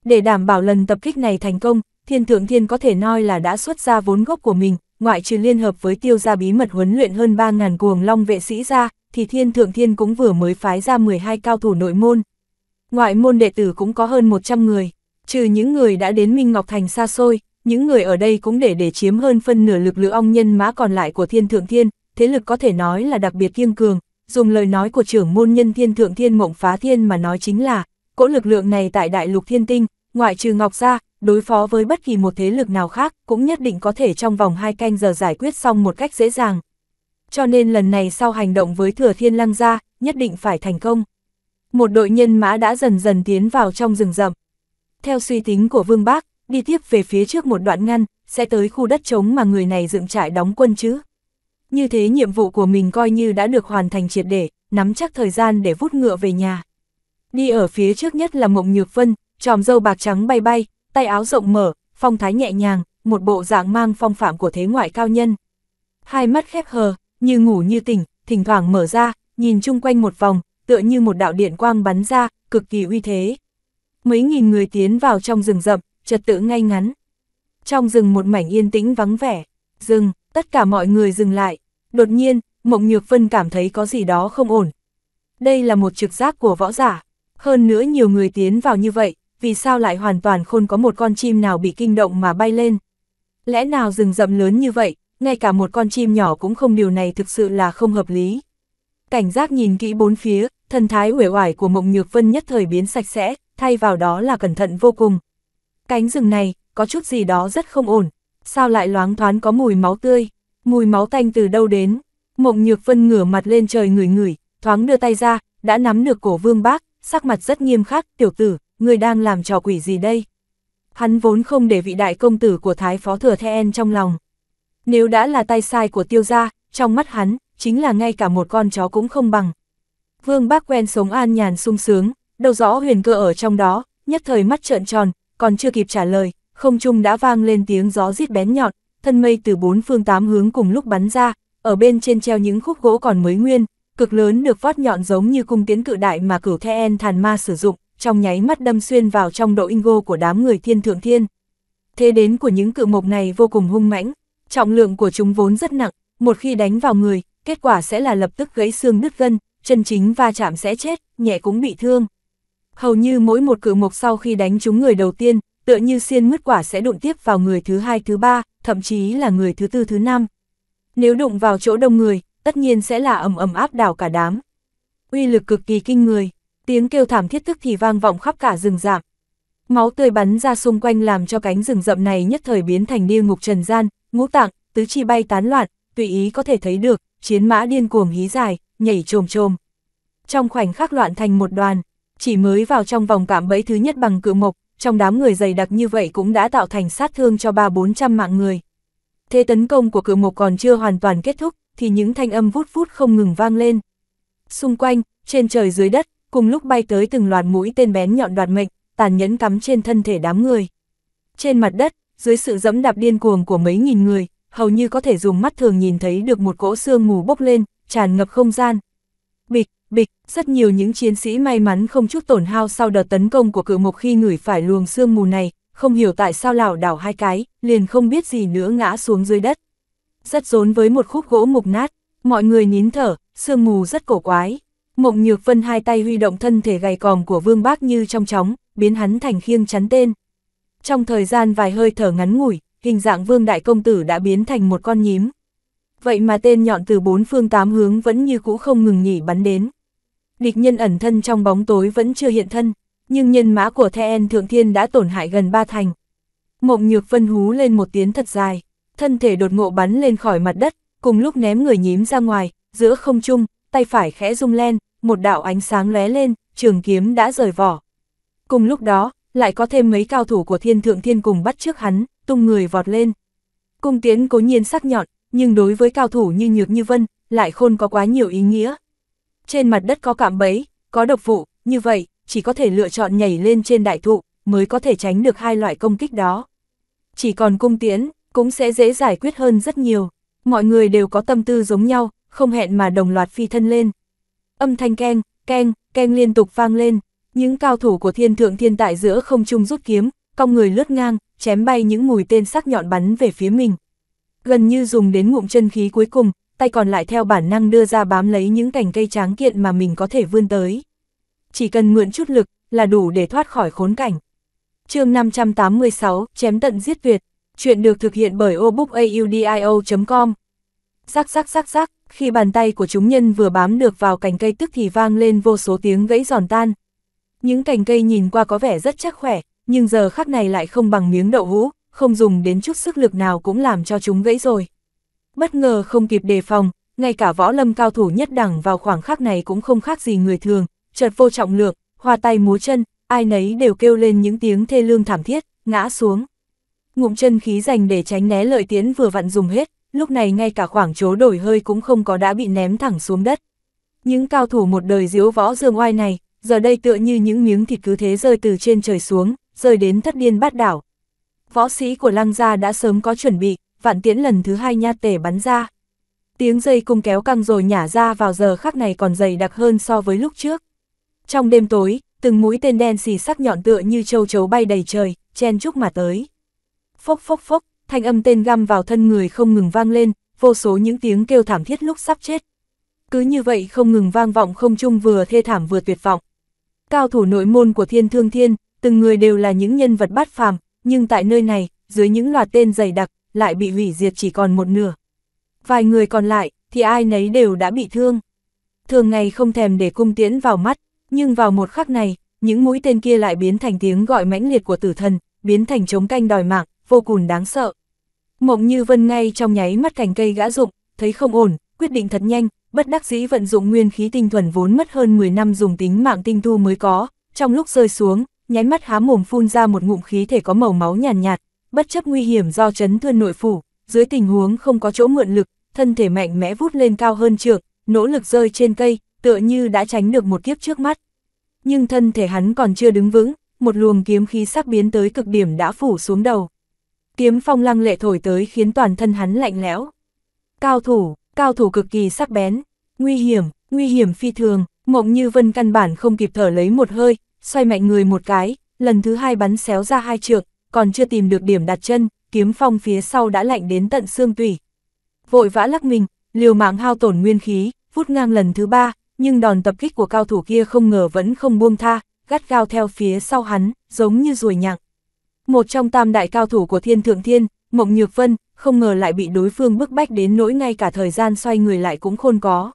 Để đảm bảo lần tập kích này thành công, thiên thượng thiên có thể nói là đã xuất ra vốn gốc của mình, ngoại trừ liên hợp với tiêu gia bí mật huấn luyện hơn 3.000 cuồng long vệ sĩ ra, thì thiên thượng thiên cũng vừa mới phái ra 12 cao thủ nội môn. Ngoại môn đệ tử cũng có hơn 100 người, trừ những người đã đến Minh Ngọc Thành xa xôi, những người ở đây cũng để để chiếm hơn phân nửa lực lượng ong nhân mã còn lại của thiên thượng thiên, thế lực có thể nói là đặc biệt kiêng cường, dùng lời nói của trưởng môn nhân thiên thượng thiên mộng phá thiên mà nói chính là, cỗ lực lượng này tại đại lục thiên tinh, ngoại trừ Ngọc Gia, đối phó với bất kỳ một thế lực nào khác cũng nhất định có thể trong vòng hai canh giờ giải quyết xong một cách dễ dàng. Cho nên lần này sau hành động với thừa thiên lăng ra, nhất định phải thành công. Một đội nhân mã đã dần dần tiến vào trong rừng rậm. Theo suy tính của Vương Bác, đi tiếp về phía trước một đoạn ngăn, sẽ tới khu đất trống mà người này dựng trại đóng quân chứ. Như thế nhiệm vụ của mình coi như đã được hoàn thành triệt để, nắm chắc thời gian để vút ngựa về nhà. Đi ở phía trước nhất là Mộng Nhược Vân, tròm dâu bạc trắng bay bay, tay áo rộng mở, phong thái nhẹ nhàng, một bộ dạng mang phong phạm của thế ngoại cao nhân. Hai mắt khép hờ, như ngủ như tỉnh, thỉnh thoảng mở ra, nhìn chung quanh một vòng, tựa như một đạo điện quang bắn ra, cực kỳ uy thế. Mấy nghìn người tiến vào trong rừng rậm, trật tự ngay ngắn. Trong rừng một mảnh yên tĩnh vắng vẻ, rừng, tất cả mọi người dừng lại. Đột nhiên, Mộng Nhược Vân cảm thấy có gì đó không ổn. Đây là một trực giác của võ giả, hơn nữa nhiều người tiến vào như vậy, vì sao lại hoàn toàn không có một con chim nào bị kinh động mà bay lên. Lẽ nào rừng rậm lớn như vậy, ngay cả một con chim nhỏ cũng không điều này thực sự là không hợp lý. Cảnh giác nhìn kỹ bốn phía, thần thái uể oải của Mộng Nhược Vân nhất thời biến sạch sẽ, thay vào đó là cẩn thận vô cùng. Cánh rừng này, có chút gì đó rất không ổn, sao lại loáng thoáng có mùi máu tươi, mùi máu tanh từ đâu đến. Mộng Nhược Vân ngửa mặt lên trời ngửi ngửi, thoáng đưa tay ra, đã nắm được cổ Vương Bác, sắc mặt rất nghiêm khắc, "Tiểu tử, người đang làm trò quỷ gì đây? Hắn vốn không để vị đại công tử của Thái Phó Thừa Theen trong lòng. Nếu đã là tay sai của tiêu gia, trong mắt hắn, chính là ngay cả một con chó cũng không bằng. Vương bác quen sống an nhàn sung sướng, đâu rõ huyền cơ ở trong đó, nhất thời mắt trợn tròn, còn chưa kịp trả lời, không trung đã vang lên tiếng gió rít bén nhọn, thân mây từ bốn phương tám hướng cùng lúc bắn ra, ở bên trên treo những khúc gỗ còn mới nguyên, cực lớn được vót nhọn giống như cung tiến cự đại mà cửu Theen thàn ma sử dụng, trong nháy mắt đâm xuyên vào trong độ ingo của đám người thiên thượng thiên. Thế đến của những cự mộc này vô cùng hung mãnh, trọng lượng của chúng vốn rất nặng, một khi đánh vào người, kết quả sẽ là lập tức gãy xương nứt gân, chân chính va chạm sẽ chết, nhẹ cũng bị thương. Hầu như mỗi một cự mộc sau khi đánh trúng người đầu tiên, tựa như xiên mứt quả sẽ đụng tiếp vào người thứ hai thứ ba, thậm chí là người thứ tư thứ năm. Nếu đụng vào chỗ đông người, tất nhiên sẽ là ầm ầm áp đảo cả đám. Uy lực cực kỳ kinh người tiếng kêu thảm thiết thức thì vang vọng khắp cả rừng rạp. Máu tươi bắn ra xung quanh làm cho cánh rừng rậm này nhất thời biến thành địa ngục trần gian, ngũ tạng, tứ chi bay tán loạn, tùy ý có thể thấy được, chiến mã điên cuồng hí dài, nhảy trồm trồm. Trong khoảnh khắc loạn thành một đoàn, chỉ mới vào trong vòng cạm bẫy thứ nhất bằng cự mộc, trong đám người dày đặc như vậy cũng đã tạo thành sát thương cho ba bốn trăm mạng người. Thế tấn công của cự mộc còn chưa hoàn toàn kết thúc, thì những thanh âm vút vút không ngừng vang lên. Xung quanh, trên trời dưới đất, cùng lúc bay tới từng loạt mũi tên bén nhọn đoạt mệnh, tàn nhẫn cắm trên thân thể đám người. Trên mặt đất, dưới sự dẫm đạp điên cuồng của mấy nghìn người, hầu như có thể dùng mắt thường nhìn thấy được một cỗ xương mù bốc lên, tràn ngập không gian. Bịch, bịch, rất nhiều những chiến sĩ may mắn không chút tổn hao sau đợt tấn công của cự mục khi ngửi phải luồng xương mù này, không hiểu tại sao lảo đảo hai cái, liền không biết gì nữa ngã xuống dưới đất. Rất rốn với một khúc gỗ mục nát, mọi người nín thở, xương mù rất cổ quái. Mộng Nhược Vân hai tay huy động thân thể gầy còm của Vương Bác như trong chóng, biến hắn thành khiêng chắn tên. Trong thời gian vài hơi thở ngắn ngủi, hình dạng Vương Đại Công Tử đã biến thành một con nhím. Vậy mà tên nhọn từ bốn phương tám hướng vẫn như cũ không ngừng nhỉ bắn đến. Địch nhân ẩn thân trong bóng tối vẫn chưa hiện thân, nhưng nhân mã của The En Thượng Thiên đã tổn hại gần ba thành. Mộng Nhược Vân hú lên một tiếng thật dài, thân thể đột ngộ bắn lên khỏi mặt đất, cùng lúc ném người nhím ra ngoài, giữa không trung, tay phải khẽ rung lên, một đạo ánh sáng lóe lên, trường kiếm đã rời vỏ. Cùng lúc đó, lại có thêm mấy cao thủ của thiên thượng thiên cùng bắt trước hắn, tung người vọt lên. Cung tiến cố nhiên sắc nhọn, nhưng đối với cao thủ như Nhược Như Vân, lại khôn có quá nhiều ý nghĩa. Trên mặt đất có cạm bẫy, có độc vụ, như vậy, chỉ có thể lựa chọn nhảy lên trên đại thụ, mới có thể tránh được hai loại công kích đó. Chỉ còn cung tiến, cũng sẽ dễ giải quyết hơn rất nhiều. Mọi người đều có tâm tư giống nhau, không hẹn mà đồng loạt phi thân lên. Âm thanh keng, keng, keng liên tục vang lên, những cao thủ của thiên thượng thiên tại giữa không trung rút kiếm, cong người lướt ngang, chém bay những mũi tên sắc nhọn bắn về phía mình. Gần như dùng đến ngụm chân khí cuối cùng, tay còn lại theo bản năng đưa ra bám lấy những cành cây tráng kiện mà mình có thể vươn tới. Chỉ cần mượn chút lực là đủ để thoát khỏi khốn cảnh. chương 586, chém tận giết tuyệt. Chuyện được thực hiện bởi obookaudio.com. sắc sắc sắc sắc khi bàn tay của chúng nhân vừa bám được vào cành cây tức thì vang lên vô số tiếng gãy giòn tan. Những cành cây nhìn qua có vẻ rất chắc khỏe, nhưng giờ khắc này lại không bằng miếng đậu hũ, không dùng đến chút sức lực nào cũng làm cho chúng gãy rồi. Bất ngờ không kịp đề phòng, ngay cả võ lâm cao thủ nhất đẳng vào khoảng khắc này cũng không khác gì người thường, chợt vô trọng lược, hoa tay múa chân, ai nấy đều kêu lên những tiếng thê lương thảm thiết, ngã xuống. Ngụm chân khí dành để tránh né lợi tiến vừa vặn dùng hết, lúc này ngay cả khoảng chỗ đổi hơi cũng không có đã bị ném thẳng xuống đất. Những cao thủ một đời diếu võ dương oai này, giờ đây tựa như những miếng thịt cứ thế rơi từ trên trời xuống, rơi đến thất điên bát đảo. Võ sĩ của lăng gia đã sớm có chuẩn bị, vạn tiễn lần thứ hai nha tể bắn ra. Tiếng dây cung kéo căng rồi nhả ra vào giờ khắc này còn dày đặc hơn so với lúc trước. Trong đêm tối, từng mũi tên đen xì sắc nhọn tựa như châu chấu bay đầy trời, chen chúc mà tới. Phốc phốc phốc, thanh âm tên găm vào thân người không ngừng vang lên, vô số những tiếng kêu thảm thiết lúc sắp chết. Cứ như vậy không ngừng vang vọng không trung vừa thê thảm vừa tuyệt vọng. Cao thủ nội môn của thiên thương thiên, từng người đều là những nhân vật bát phàm, nhưng tại nơi này, dưới những loạt tên dày đặc, lại bị hủy diệt chỉ còn một nửa. Vài người còn lại, thì ai nấy đều đã bị thương. Thường ngày không thèm để cung tiễn vào mắt, nhưng vào một khắc này, những mũi tên kia lại biến thành tiếng gọi mãnh liệt của tử thần, biến thành chống canh đòi mạng, vô cùng đáng sợ. Mộng như vân ngay trong nháy mắt cành cây gã rụng, thấy không ổn, quyết định thật nhanh, bất đắc dĩ vận dụng nguyên khí tinh thuần vốn mất hơn 10 năm dùng tính mạng tinh thu mới có, trong lúc rơi xuống, nháy mắt há mồm phun ra một ngụm khí thể có màu máu nhàn nhạt, nhạt, bất chấp nguy hiểm do chấn thương nội phủ, dưới tình huống không có chỗ mượn lực, thân thể mạnh mẽ vút lên cao hơn trượng, nỗ lực rơi trên cây, tựa như đã tránh được một kiếp trước mắt. Nhưng thân thể hắn còn chưa đứng vững, một luồng kiếm khí sắc biến tới cực điểm đã phủ xuống đầu. Kiếm phong lăng lệ thổi tới khiến toàn thân hắn lạnh lẽo. Cao thủ, cao thủ cực kỳ sắc bén, nguy hiểm, nguy hiểm phi thường, mộng như vân căn bản không kịp thở lấy một hơi, xoay mạnh người một cái, lần thứ hai bắn xéo ra hai trượng, còn chưa tìm được điểm đặt chân, kiếm phong phía sau đã lạnh đến tận xương tủy. Vội vã lắc mình, liều mạng hao tổn nguyên khí, vút ngang lần thứ ba, nhưng đòn tập kích của cao thủ kia không ngờ vẫn không buông tha, gắt gao theo phía sau hắn, giống như ruồi nhặng. Một trong tam đại cao thủ của Thiên Thượng Thiên, Mộng Nhược Vân, không ngờ lại bị đối phương bức bách đến nỗi ngay cả thời gian xoay người lại cũng khôn có.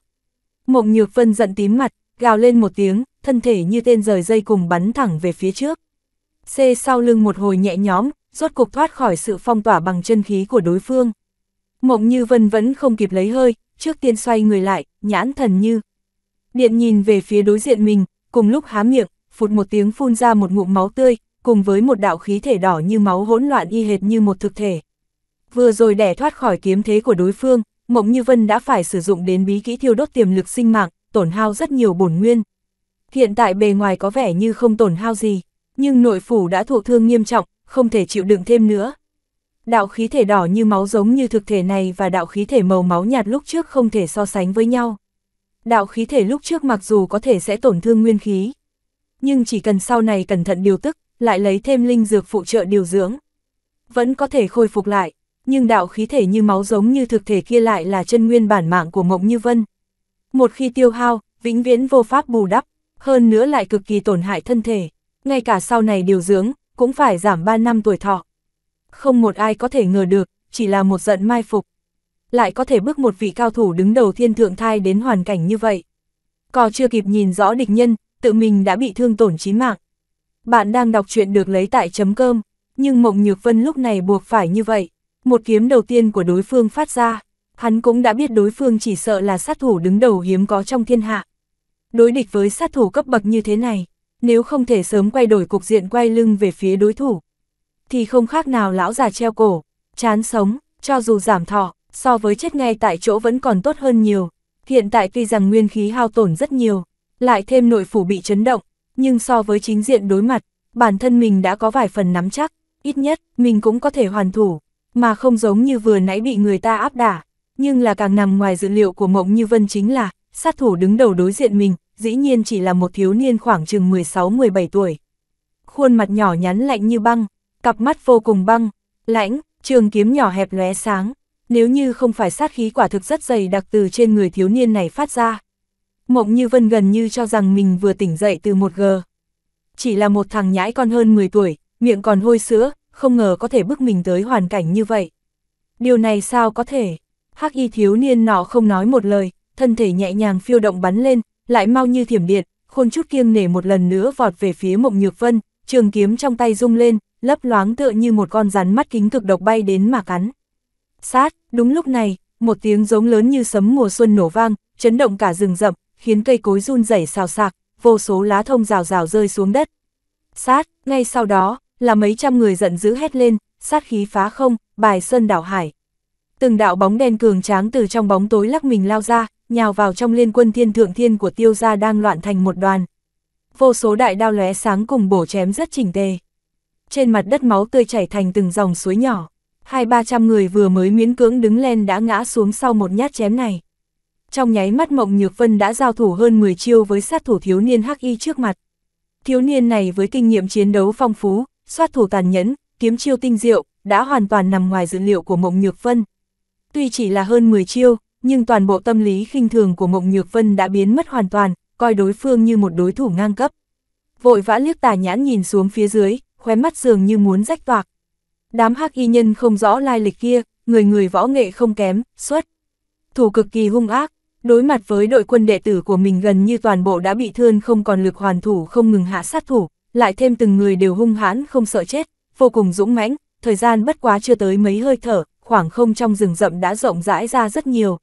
Mộng Nhược Vân giận tím mặt, gào lên một tiếng, thân thể như tên rời dây cùng bắn thẳng về phía trước. C sau lưng một hồi nhẹ nhóm, rốt cục thoát khỏi sự phong tỏa bằng chân khí của đối phương. Mộng Như Vân vẫn không kịp lấy hơi, trước tiên xoay người lại, nhãn thần như. Điện nhìn về phía đối diện mình, cùng lúc há miệng, phụt một tiếng phun ra một ngụm máu tươi, cùng với một đạo khí thể đỏ như máu hỗn loạn y hệt như một thực thể. Vừa rồi đẻ thoát khỏi kiếm thế của đối phương, Mộng Như Vân đã phải sử dụng đến bí kỹ thiêu đốt tiềm lực sinh mạng, tổn hao rất nhiều bổn nguyên. Hiện tại bề ngoài có vẻ như không tổn hao gì, nhưng nội phủ đã thụ thương nghiêm trọng, không thể chịu đựng thêm nữa. Đạo khí thể đỏ như máu giống như thực thể này và đạo khí thể màu máu nhạt lúc trước không thể so sánh với nhau. Đạo khí thể lúc trước mặc dù có thể sẽ tổn thương nguyên khí, nhưng chỉ cần sau này cẩn thận điều tức, lại lấy thêm linh dược phụ trợ điều dưỡng. Vẫn có thể khôi phục lại, nhưng đạo khí thể như máu giống như thực thể kia lại là chân nguyên bản mạng của Mộng Như Vân. Một khi tiêu hao, vĩnh viễn vô pháp bù đắp, hơn nữa lại cực kỳ tổn hại thân thể, ngay cả sau này điều dưỡng, cũng phải giảm 3 năm tuổi thọ. Không một ai có thể ngờ được, chỉ là một giận mai phục. Lại có thể bước một vị cao thủ đứng đầu thiên thượng thai đến hoàn cảnh như vậy. Cò chưa kịp nhìn rõ địch nhân, tự mình đã bị thương tổn chí mạng. Bạn đang đọc truyện được lấy tại chấm cơm, nhưng Mộng Nhược Vân lúc này buộc phải như vậy. Một kiếm đầu tiên của đối phương phát ra, hắn cũng đã biết đối phương chỉ sợ là sát thủ đứng đầu hiếm có trong thiên hạ. Đối địch với sát thủ cấp bậc như thế này, nếu không thể sớm quay đổi cục diện quay lưng về phía đối thủ, thì không khác nào lão già treo cổ, chán sống, cho dù giảm thọ, so với chết ngay tại chỗ vẫn còn tốt hơn nhiều. Hiện tại tuy rằng nguyên khí hao tổn rất nhiều, lại thêm nội phủ bị chấn động, nhưng so với chính diện đối mặt, bản thân mình đã có vài phần nắm chắc, ít nhất mình cũng có thể hoàn thủ, mà không giống như vừa nãy bị người ta áp đả. Nhưng là càng nằm ngoài dữ liệu của Mộng Như Vân chính là, sát thủ đứng đầu đối diện mình, dĩ nhiên chỉ là một thiếu niên khoảng chừng 16-17 tuổi. Khuôn mặt nhỏ nhắn lạnh như băng, cặp mắt vô cùng băng, lãnh, trường kiếm nhỏ hẹp lóe sáng, nếu như không phải sát khí quả thực rất dày đặc từ trên người thiếu niên này phát ra, Mộng Như Vân gần như cho rằng mình vừa tỉnh dậy từ một gờ. Chỉ là một thằng nhãi con hơn 10 tuổi, miệng còn hôi sữa, không ngờ có thể bước mình tới hoàn cảnh như vậy. Điều này sao có thể? Hắc y thiếu niên nọ không nói một lời, thân thể nhẹ nhàng phiêu động bắn lên, lại mau như thiểm điện, khôn chút kiêng nể một lần nữa vọt về phía Mộng Nhược Vân, trường kiếm trong tay rung lên, lấp loáng tựa như một con rắn mắt kính cực độc bay đến mà cắn. Sát, đúng lúc này, một tiếng giống lớn như sấm mùa xuân nổ vang, chấn động cả rừng rậm, khiến cây cối run rẩy xào sạc, vô số lá thông rào rào rơi xuống đất. Sát, ngay sau đó, là mấy trăm người giận dữ hét lên, sát khí phá không, bài sơn đảo hải. Từng đạo bóng đen cường tráng từ trong bóng tối lắc mình lao ra, nhào vào trong liên quân thiên thượng thiên của tiêu gia đang loạn thành một đoàn. Vô số đại đao lóe sáng cùng bổ chém rất chỉnh tề. Trên mặt đất máu tươi chảy thành từng dòng suối nhỏ. Hai ba trăm người vừa mới miễn cưỡng đứng lên đã ngã xuống sau một nhát chém này trong nháy mắt Mộng Nhược Vân đã giao thủ hơn 10 chiêu với sát thủ thiếu niên Hắc Y trước mặt. Thiếu niên này với kinh nghiệm chiến đấu phong phú, sát thủ tàn nhẫn, kiếm chiêu tinh diệu, đã hoàn toàn nằm ngoài dữ liệu của Mộng Nhược Vân. Tuy chỉ là hơn 10 chiêu, nhưng toàn bộ tâm lý khinh thường của Mộng Nhược Vân đã biến mất hoàn toàn, coi đối phương như một đối thủ ngang cấp. Vội vã liếc tà nhãn nhìn xuống phía dưới, khóe mắt dường như muốn rách toạc. Đám hắc y nhân không rõ lai lịch kia, người người võ nghệ không kém, xuất. Thủ cực kỳ hung ác, đối mặt với đội quân đệ tử của mình gần như toàn bộ đã bị thương không còn lực hoàn thủ không ngừng hạ sát thủ, lại thêm từng người đều hung hãn không sợ chết, vô cùng dũng mãnh, thời gian bất quá chưa tới mấy hơi thở, khoảng không trong rừng rậm đã rộng rãi ra rất nhiều.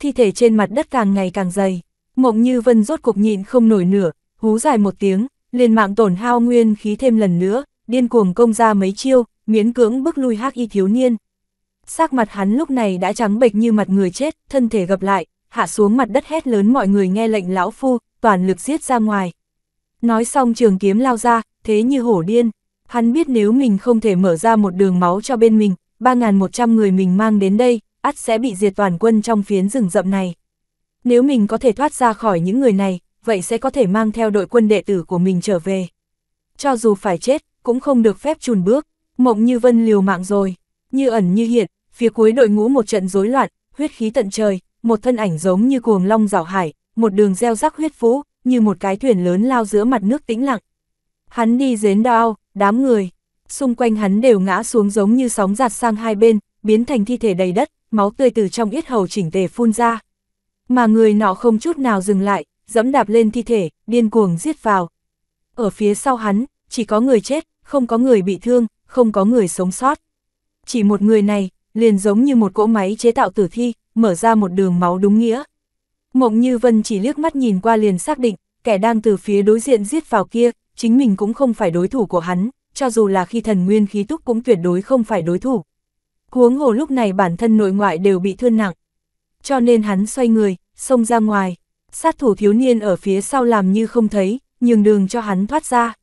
Thi thể trên mặt đất càng ngày càng dày, mộng như vân rốt cục nhịn không nổi nửa, hú dài một tiếng, liền mạng tổn hao nguyên khí thêm lần nữa, điên cuồng công ra mấy chiêu, miễn cưỡng bức lui hắc y thiếu niên. Sắc mặt hắn lúc này đã trắng bệch như mặt người chết, thân thể gập lại, hạ xuống mặt đất hét lớn mọi người nghe lệnh lão phu, toàn lực giết ra ngoài. Nói xong trường kiếm lao ra, thế như hổ điên. Hắn biết nếu mình không thể mở ra một đường máu cho bên mình, 3.100 người mình mang đến đây, ắt sẽ bị diệt toàn quân trong phiến rừng rậm này. Nếu mình có thể thoát ra khỏi những người này, vậy sẽ có thể mang theo đội quân đệ tử của mình trở về. Cho dù phải chết, cũng không được phép chùn bước, mộng như vân liều mạng rồi, như ẩn như hiện, phía cuối đội ngũ một trận rối loạn, huyết khí tận trời, một thân ảnh giống như cuồng long rào hải, một đường gieo rắc huyết vũ, như một cái thuyền lớn lao giữa mặt nước tĩnh lặng. Hắn đi dến đao, đám người, xung quanh hắn đều ngã xuống giống như sóng giạt sang hai bên, biến thành thi thể đầy đất, máu tươi từ trong yết hầu chỉnh tề phun ra. Mà người nọ không chút nào dừng lại, dẫm đạp lên thi thể, điên cuồng giết vào. Ở phía sau hắn, chỉ có người chết, không có người bị thương, không có người sống sót. Chỉ một người này, liền giống như một cỗ máy chế tạo tử thi, mở ra một đường máu đúng nghĩa. Mộng Như Vân chỉ liếc mắt nhìn qua liền xác định, kẻ đang từ phía đối diện giết vào kia, chính mình cũng không phải đối thủ của hắn, cho dù là khi thần nguyên khí túc cũng tuyệt đối không phải đối thủ. Huống hồ lúc này bản thân nội ngoại đều bị thương nặng. Cho nên hắn xoay người, xông ra ngoài, sát thủ thiếu niên ở phía sau làm như không thấy, nhường đường cho hắn thoát ra.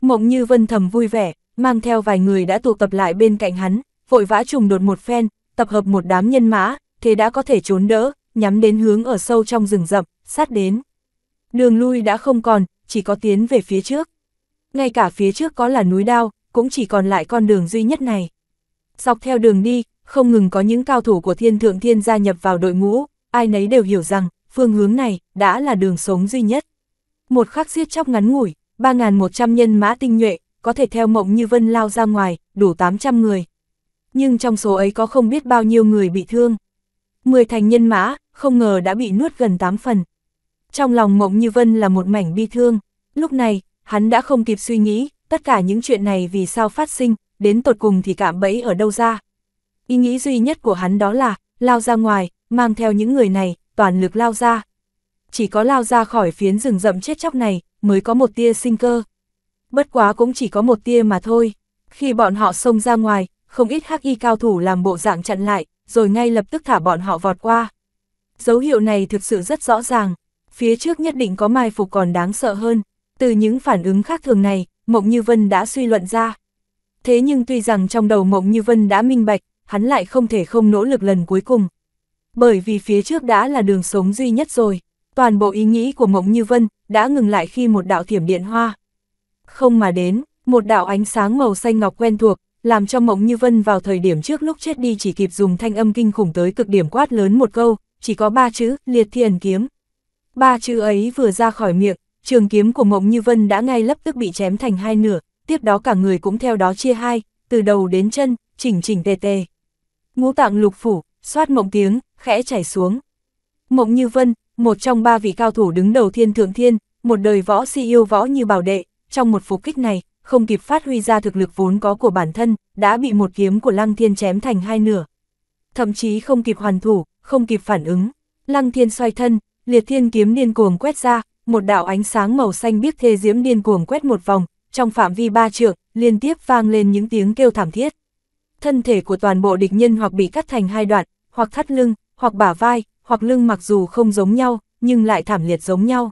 Mộng Như Vân thầm vui vẻ, mang theo vài người đã tụ tập lại bên cạnh hắn, vội vã trùng đột một phen, tập hợp một đám nhân mã, thế đã có thể trốn đỡ, nhắm đến hướng ở sâu trong rừng rậm, sát đến. Đường lui đã không còn, chỉ có tiến về phía trước. Ngay cả phía trước có là núi đao, cũng chỉ còn lại con đường duy nhất này. Dọc theo đường đi, không ngừng có những cao thủ của thiên thượng thiên gia nhập vào đội ngũ, ai nấy đều hiểu rằng, phương hướng này, đã là đường sống duy nhất. Một khắc giết chóc ngắn ngủi, 3.100 nhân mã tinh nhuệ, có thể theo mộng như vân lao ra ngoài, đủ 800 người. Nhưng trong số ấy có không biết bao nhiêu người bị thương. Mười thành nhân mã, không ngờ đã bị nuốt gần tám phần. Trong lòng Mộng Như Vân là một mảnh bi thương. Lúc này, hắn đã không kịp suy nghĩ, tất cả những chuyện này vì sao phát sinh, đến tột cùng thì cạm bẫy ở đâu ra. Ý nghĩ duy nhất của hắn đó là, lao ra ngoài, mang theo những người này, toàn lực lao ra. Chỉ có lao ra khỏi phiến rừng rậm chết chóc này, mới có một tia sinh cơ. Bất quá cũng chỉ có một tia mà thôi. Khi bọn họ xông ra ngoài, không ít hắc y cao thủ làm bộ dạng chặn lại, rồi ngay lập tức thả bọn họ vọt qua. Dấu hiệu này thực sự rất rõ ràng, phía trước nhất định có mai phục còn đáng sợ hơn, từ những phản ứng khác thường này, Mộng Như Vân đã suy luận ra. Thế nhưng tuy rằng trong đầu Mộng Như Vân đã minh bạch, hắn lại không thể không nỗ lực lần cuối cùng. Bởi vì phía trước đã là đường sống duy nhất rồi, toàn bộ ý nghĩ của Mộng Như Vân đã ngừng lại khi một đạo thiểm điện hoa. Không mà đến, một đạo ánh sáng màu xanh ngọc quen thuộc, làm cho Mộng Như Vân vào thời điểm trước lúc chết đi chỉ kịp dùng thanh âm kinh khủng tới cực điểm quát lớn một câu, chỉ có ba chữ, liệt thiền kiếm. Ba chữ ấy vừa ra khỏi miệng, trường kiếm của Mộng Như Vân đã ngay lập tức bị chém thành hai nửa, tiếp đó cả người cũng theo đó chia hai, từ đầu đến chân, chỉnh chỉnh tề tề. Ngũ tạng lục phủ, xoát mộng tiếng, khẽ chảy xuống. Mộng Như Vân, một trong ba vị cao thủ đứng đầu thiên thượng thiên, một đời võ si yêu võ như bảo đệ, trong một phục kích này, không kịp phát huy ra thực lực vốn có của bản thân, đã bị một kiếm của Lăng Thiên chém thành hai nửa. Thậm chí không kịp hoàn thủ, không kịp phản ứng. Lăng Thiên xoay thân, liệt thiên kiếm điên cuồng quét ra, một đạo ánh sáng màu xanh biếc thê diễm điên cuồng quét một vòng, trong phạm vi ba trượng, liên tiếp vang lên những tiếng kêu thảm thiết. Thân thể của toàn bộ địch nhân hoặc bị cắt thành hai đoạn, hoặc thắt lưng, hoặc bả vai, hoặc lưng mặc dù không giống nhau, nhưng lại thảm liệt giống nhau.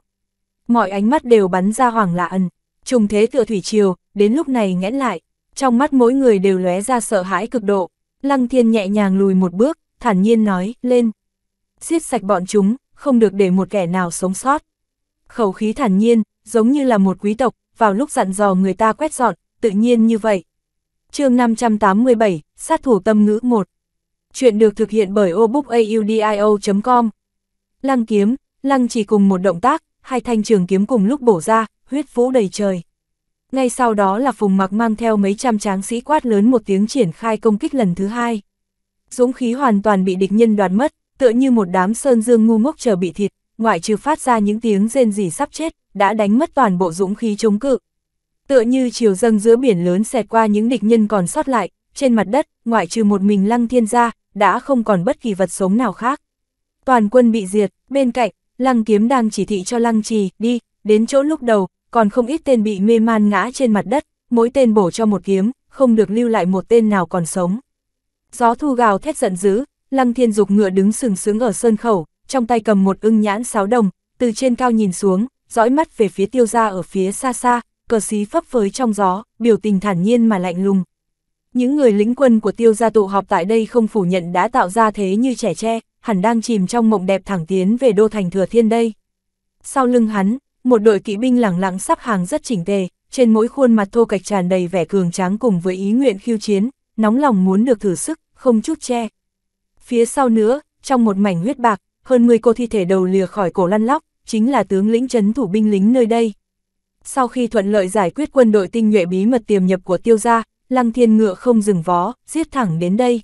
Mọi ánh mắt đều bắn ra hoàng lạ ẩn, trùng thế tựa thủy triều, đến lúc này nghẽn lại, trong mắt mỗi người đều lóe ra sợ hãi cực độ. Lăng thiên nhẹ nhàng lùi một bước, thản nhiên nói, lên. Giết sạch bọn chúng, không được để một kẻ nào sống sót. Khẩu khí thản nhiên, giống như là một quý tộc, vào lúc dặn dò người ta quét dọn, tự nhiên như vậy. chương 587, Sát thủ tâm ngữ 1 Chuyện được thực hiện bởi obookaudio.com Lăng kiếm, lăng chỉ cùng một động tác, hai thanh trường kiếm cùng lúc bổ ra, huyết vũ đầy trời ngay sau đó là Phùng Mặc mang theo mấy trăm tráng sĩ quát lớn một tiếng triển khai công kích lần thứ hai. Dũng khí hoàn toàn bị địch nhân đoạt mất, tựa như một đám sơn dương ngu ngốc chờ bị thịt, ngoại trừ phát ra những tiếng rên rỉ sắp chết, đã đánh mất toàn bộ dũng khí chống cự. Tựa như chiều dâng giữa biển lớn xẹt qua những địch nhân còn sót lại, trên mặt đất, ngoại trừ một mình lăng thiên gia, đã không còn bất kỳ vật sống nào khác. Toàn quân bị diệt, bên cạnh, lăng kiếm đang chỉ thị cho lăng trì, đi, đến chỗ lúc đầu, còn không ít tên bị mê man ngã trên mặt đất, mỗi tên bổ cho một kiếm, không được lưu lại một tên nào còn sống. Gió thu gào thét giận dữ, Lăng Thiên Dục ngựa đứng sừng sướng ở sơn khẩu, trong tay cầm một ưng nhãn sáo đồng, từ trên cao nhìn xuống, dõi mắt về phía tiêu gia ở phía xa xa, cờ xí phấp phới trong gió, biểu tình thản nhiên mà lạnh lùng. Những người lính quân của tiêu gia tụ họp tại đây không phủ nhận đã tạo ra thế như trẻ tre, hẳn đang chìm trong mộng đẹp thẳng tiến về đô thành thừa thiên đây. Sau lưng hắn, một đội kỵ binh lẳng lặng sắp hàng rất chỉnh tề, trên mỗi khuôn mặt thô cạch tràn đầy vẻ cường tráng cùng với ý nguyện khiêu chiến, nóng lòng muốn được thử sức, không chút che. Phía sau nữa, trong một mảnh huyết bạc, hơn 10 cô thi thể đầu lìa khỏi cổ lăn lóc, chính là tướng lĩnh trấn thủ binh lính nơi đây. Sau khi thuận lợi giải quyết quân đội tinh nhuệ bí mật tiềm nhập của tiêu gia, lăng thiên ngựa không dừng vó, giết thẳng đến đây.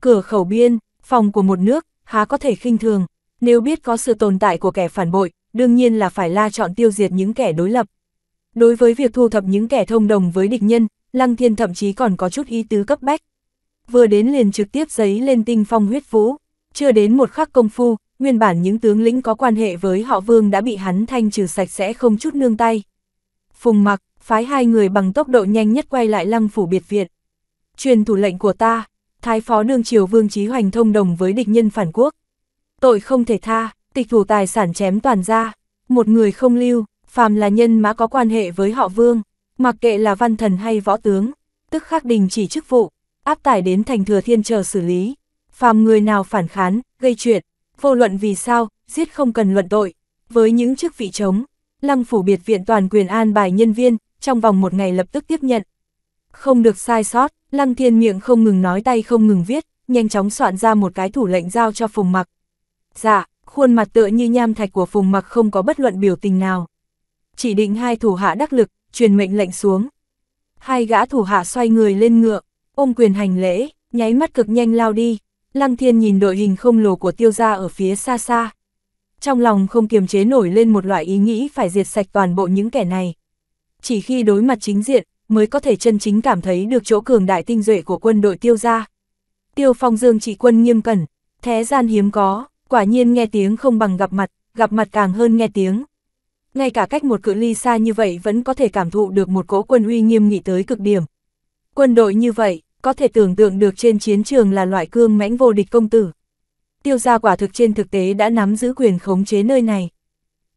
Cửa khẩu biên, phòng của một nước, há có thể khinh thường, nếu biết có sự tồn tại của kẻ phản bội, đương nhiên là phải la chọn tiêu diệt những kẻ đối lập. Đối với việc thu thập những kẻ thông đồng với địch nhân, Lăng Thiên thậm chí còn có chút ý tứ cấp bách. Vừa đến liền trực tiếp giấy lên tinh phong huyết vũ, chưa đến một khắc công phu, nguyên bản những tướng lĩnh có quan hệ với họ Vương đã bị hắn thanh trừ sạch sẽ không chút nương tay. Phùng mặc, phái hai người bằng tốc độ nhanh nhất quay lại lăng phủ biệt viện. Truyền thủ lệnh của ta, Thái phó đương triều Vương Trí Hoành thông đồng với địch nhân phản quốc. Tội không thể tha, tịch thủ tài sản chém toàn ra, một người không lưu, phàm là nhân mã có quan hệ với họ vương, mặc kệ là văn thần hay võ tướng, tức khắc đình chỉ chức vụ, áp tải đến thành thừa thiên chờ xử lý. Phàm người nào phản kháng, gây chuyện, vô luận vì sao, giết không cần luận tội. Với những chức vị chống lăng phủ biệt viện toàn quyền an bài nhân viên, trong vòng một ngày lập tức tiếp nhận. Không được sai sót, lăng thiên miệng không ngừng nói tay không ngừng viết, nhanh chóng soạn ra một cái thủ lệnh giao cho phùng mặc. Dạ, khuôn mặt tựa như nham thạch của Phùng Mặc không có bất luận biểu tình nào. Chỉ định hai thủ hạ đắc lực, truyền mệnh lệnh xuống. Hai gã thủ hạ xoay người lên ngựa, ôm quyền hành lễ, nháy mắt cực nhanh lao đi. Lăng Thiên nhìn đội hình không lồ của tiêu gia ở phía xa xa. Trong lòng không kiềm chế nổi lên một loại ý nghĩ phải diệt sạch toàn bộ những kẻ này. Chỉ khi đối mặt chính diện, mới có thể chân chính cảm thấy được chỗ cường đại tinh duệ của quân đội tiêu gia. Tiêu phong dương trị quân nghiêm cẩn, thế gian hiếm có, quả nhiên nghe tiếng không bằng gặp mặt, gặp mặt càng hơn nghe tiếng. Ngay cả cách một cự ly xa như vậy vẫn có thể cảm thụ được một cỗ quân uy nghiêm nghị tới cực điểm. Quân đội như vậy, có thể tưởng tượng được trên chiến trường là loại cương mãnh vô địch công tử. Tiêu gia quả thực trên thực tế đã nắm giữ quyền khống chế nơi này.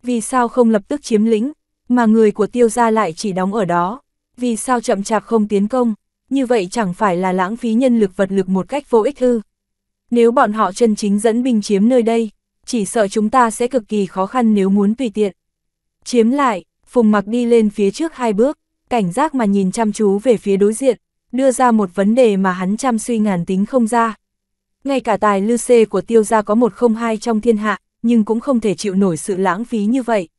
Vì sao không lập tức chiếm lĩnh, mà người của tiêu gia lại chỉ đóng ở đó? Vì sao chậm chạp không tiến công? Như vậy chẳng phải là lãng phí nhân lực vật lực một cách vô ích hư? Nếu bọn họ chân chính dẫn binh chiếm nơi đây, chỉ sợ chúng ta sẽ cực kỳ khó khăn nếu muốn tùy tiện. Chiếm lại, Phùng Mặc đi lên phía trước hai bước, cảnh giác mà nhìn chăm chú về phía đối diện, đưa ra một vấn đề mà hắn chăm suy ngàn tính không ra. Ngay cả tài lư xê của tiêu gia có một không hai trong thiên hạ, nhưng cũng không thể chịu nổi sự lãng phí như vậy.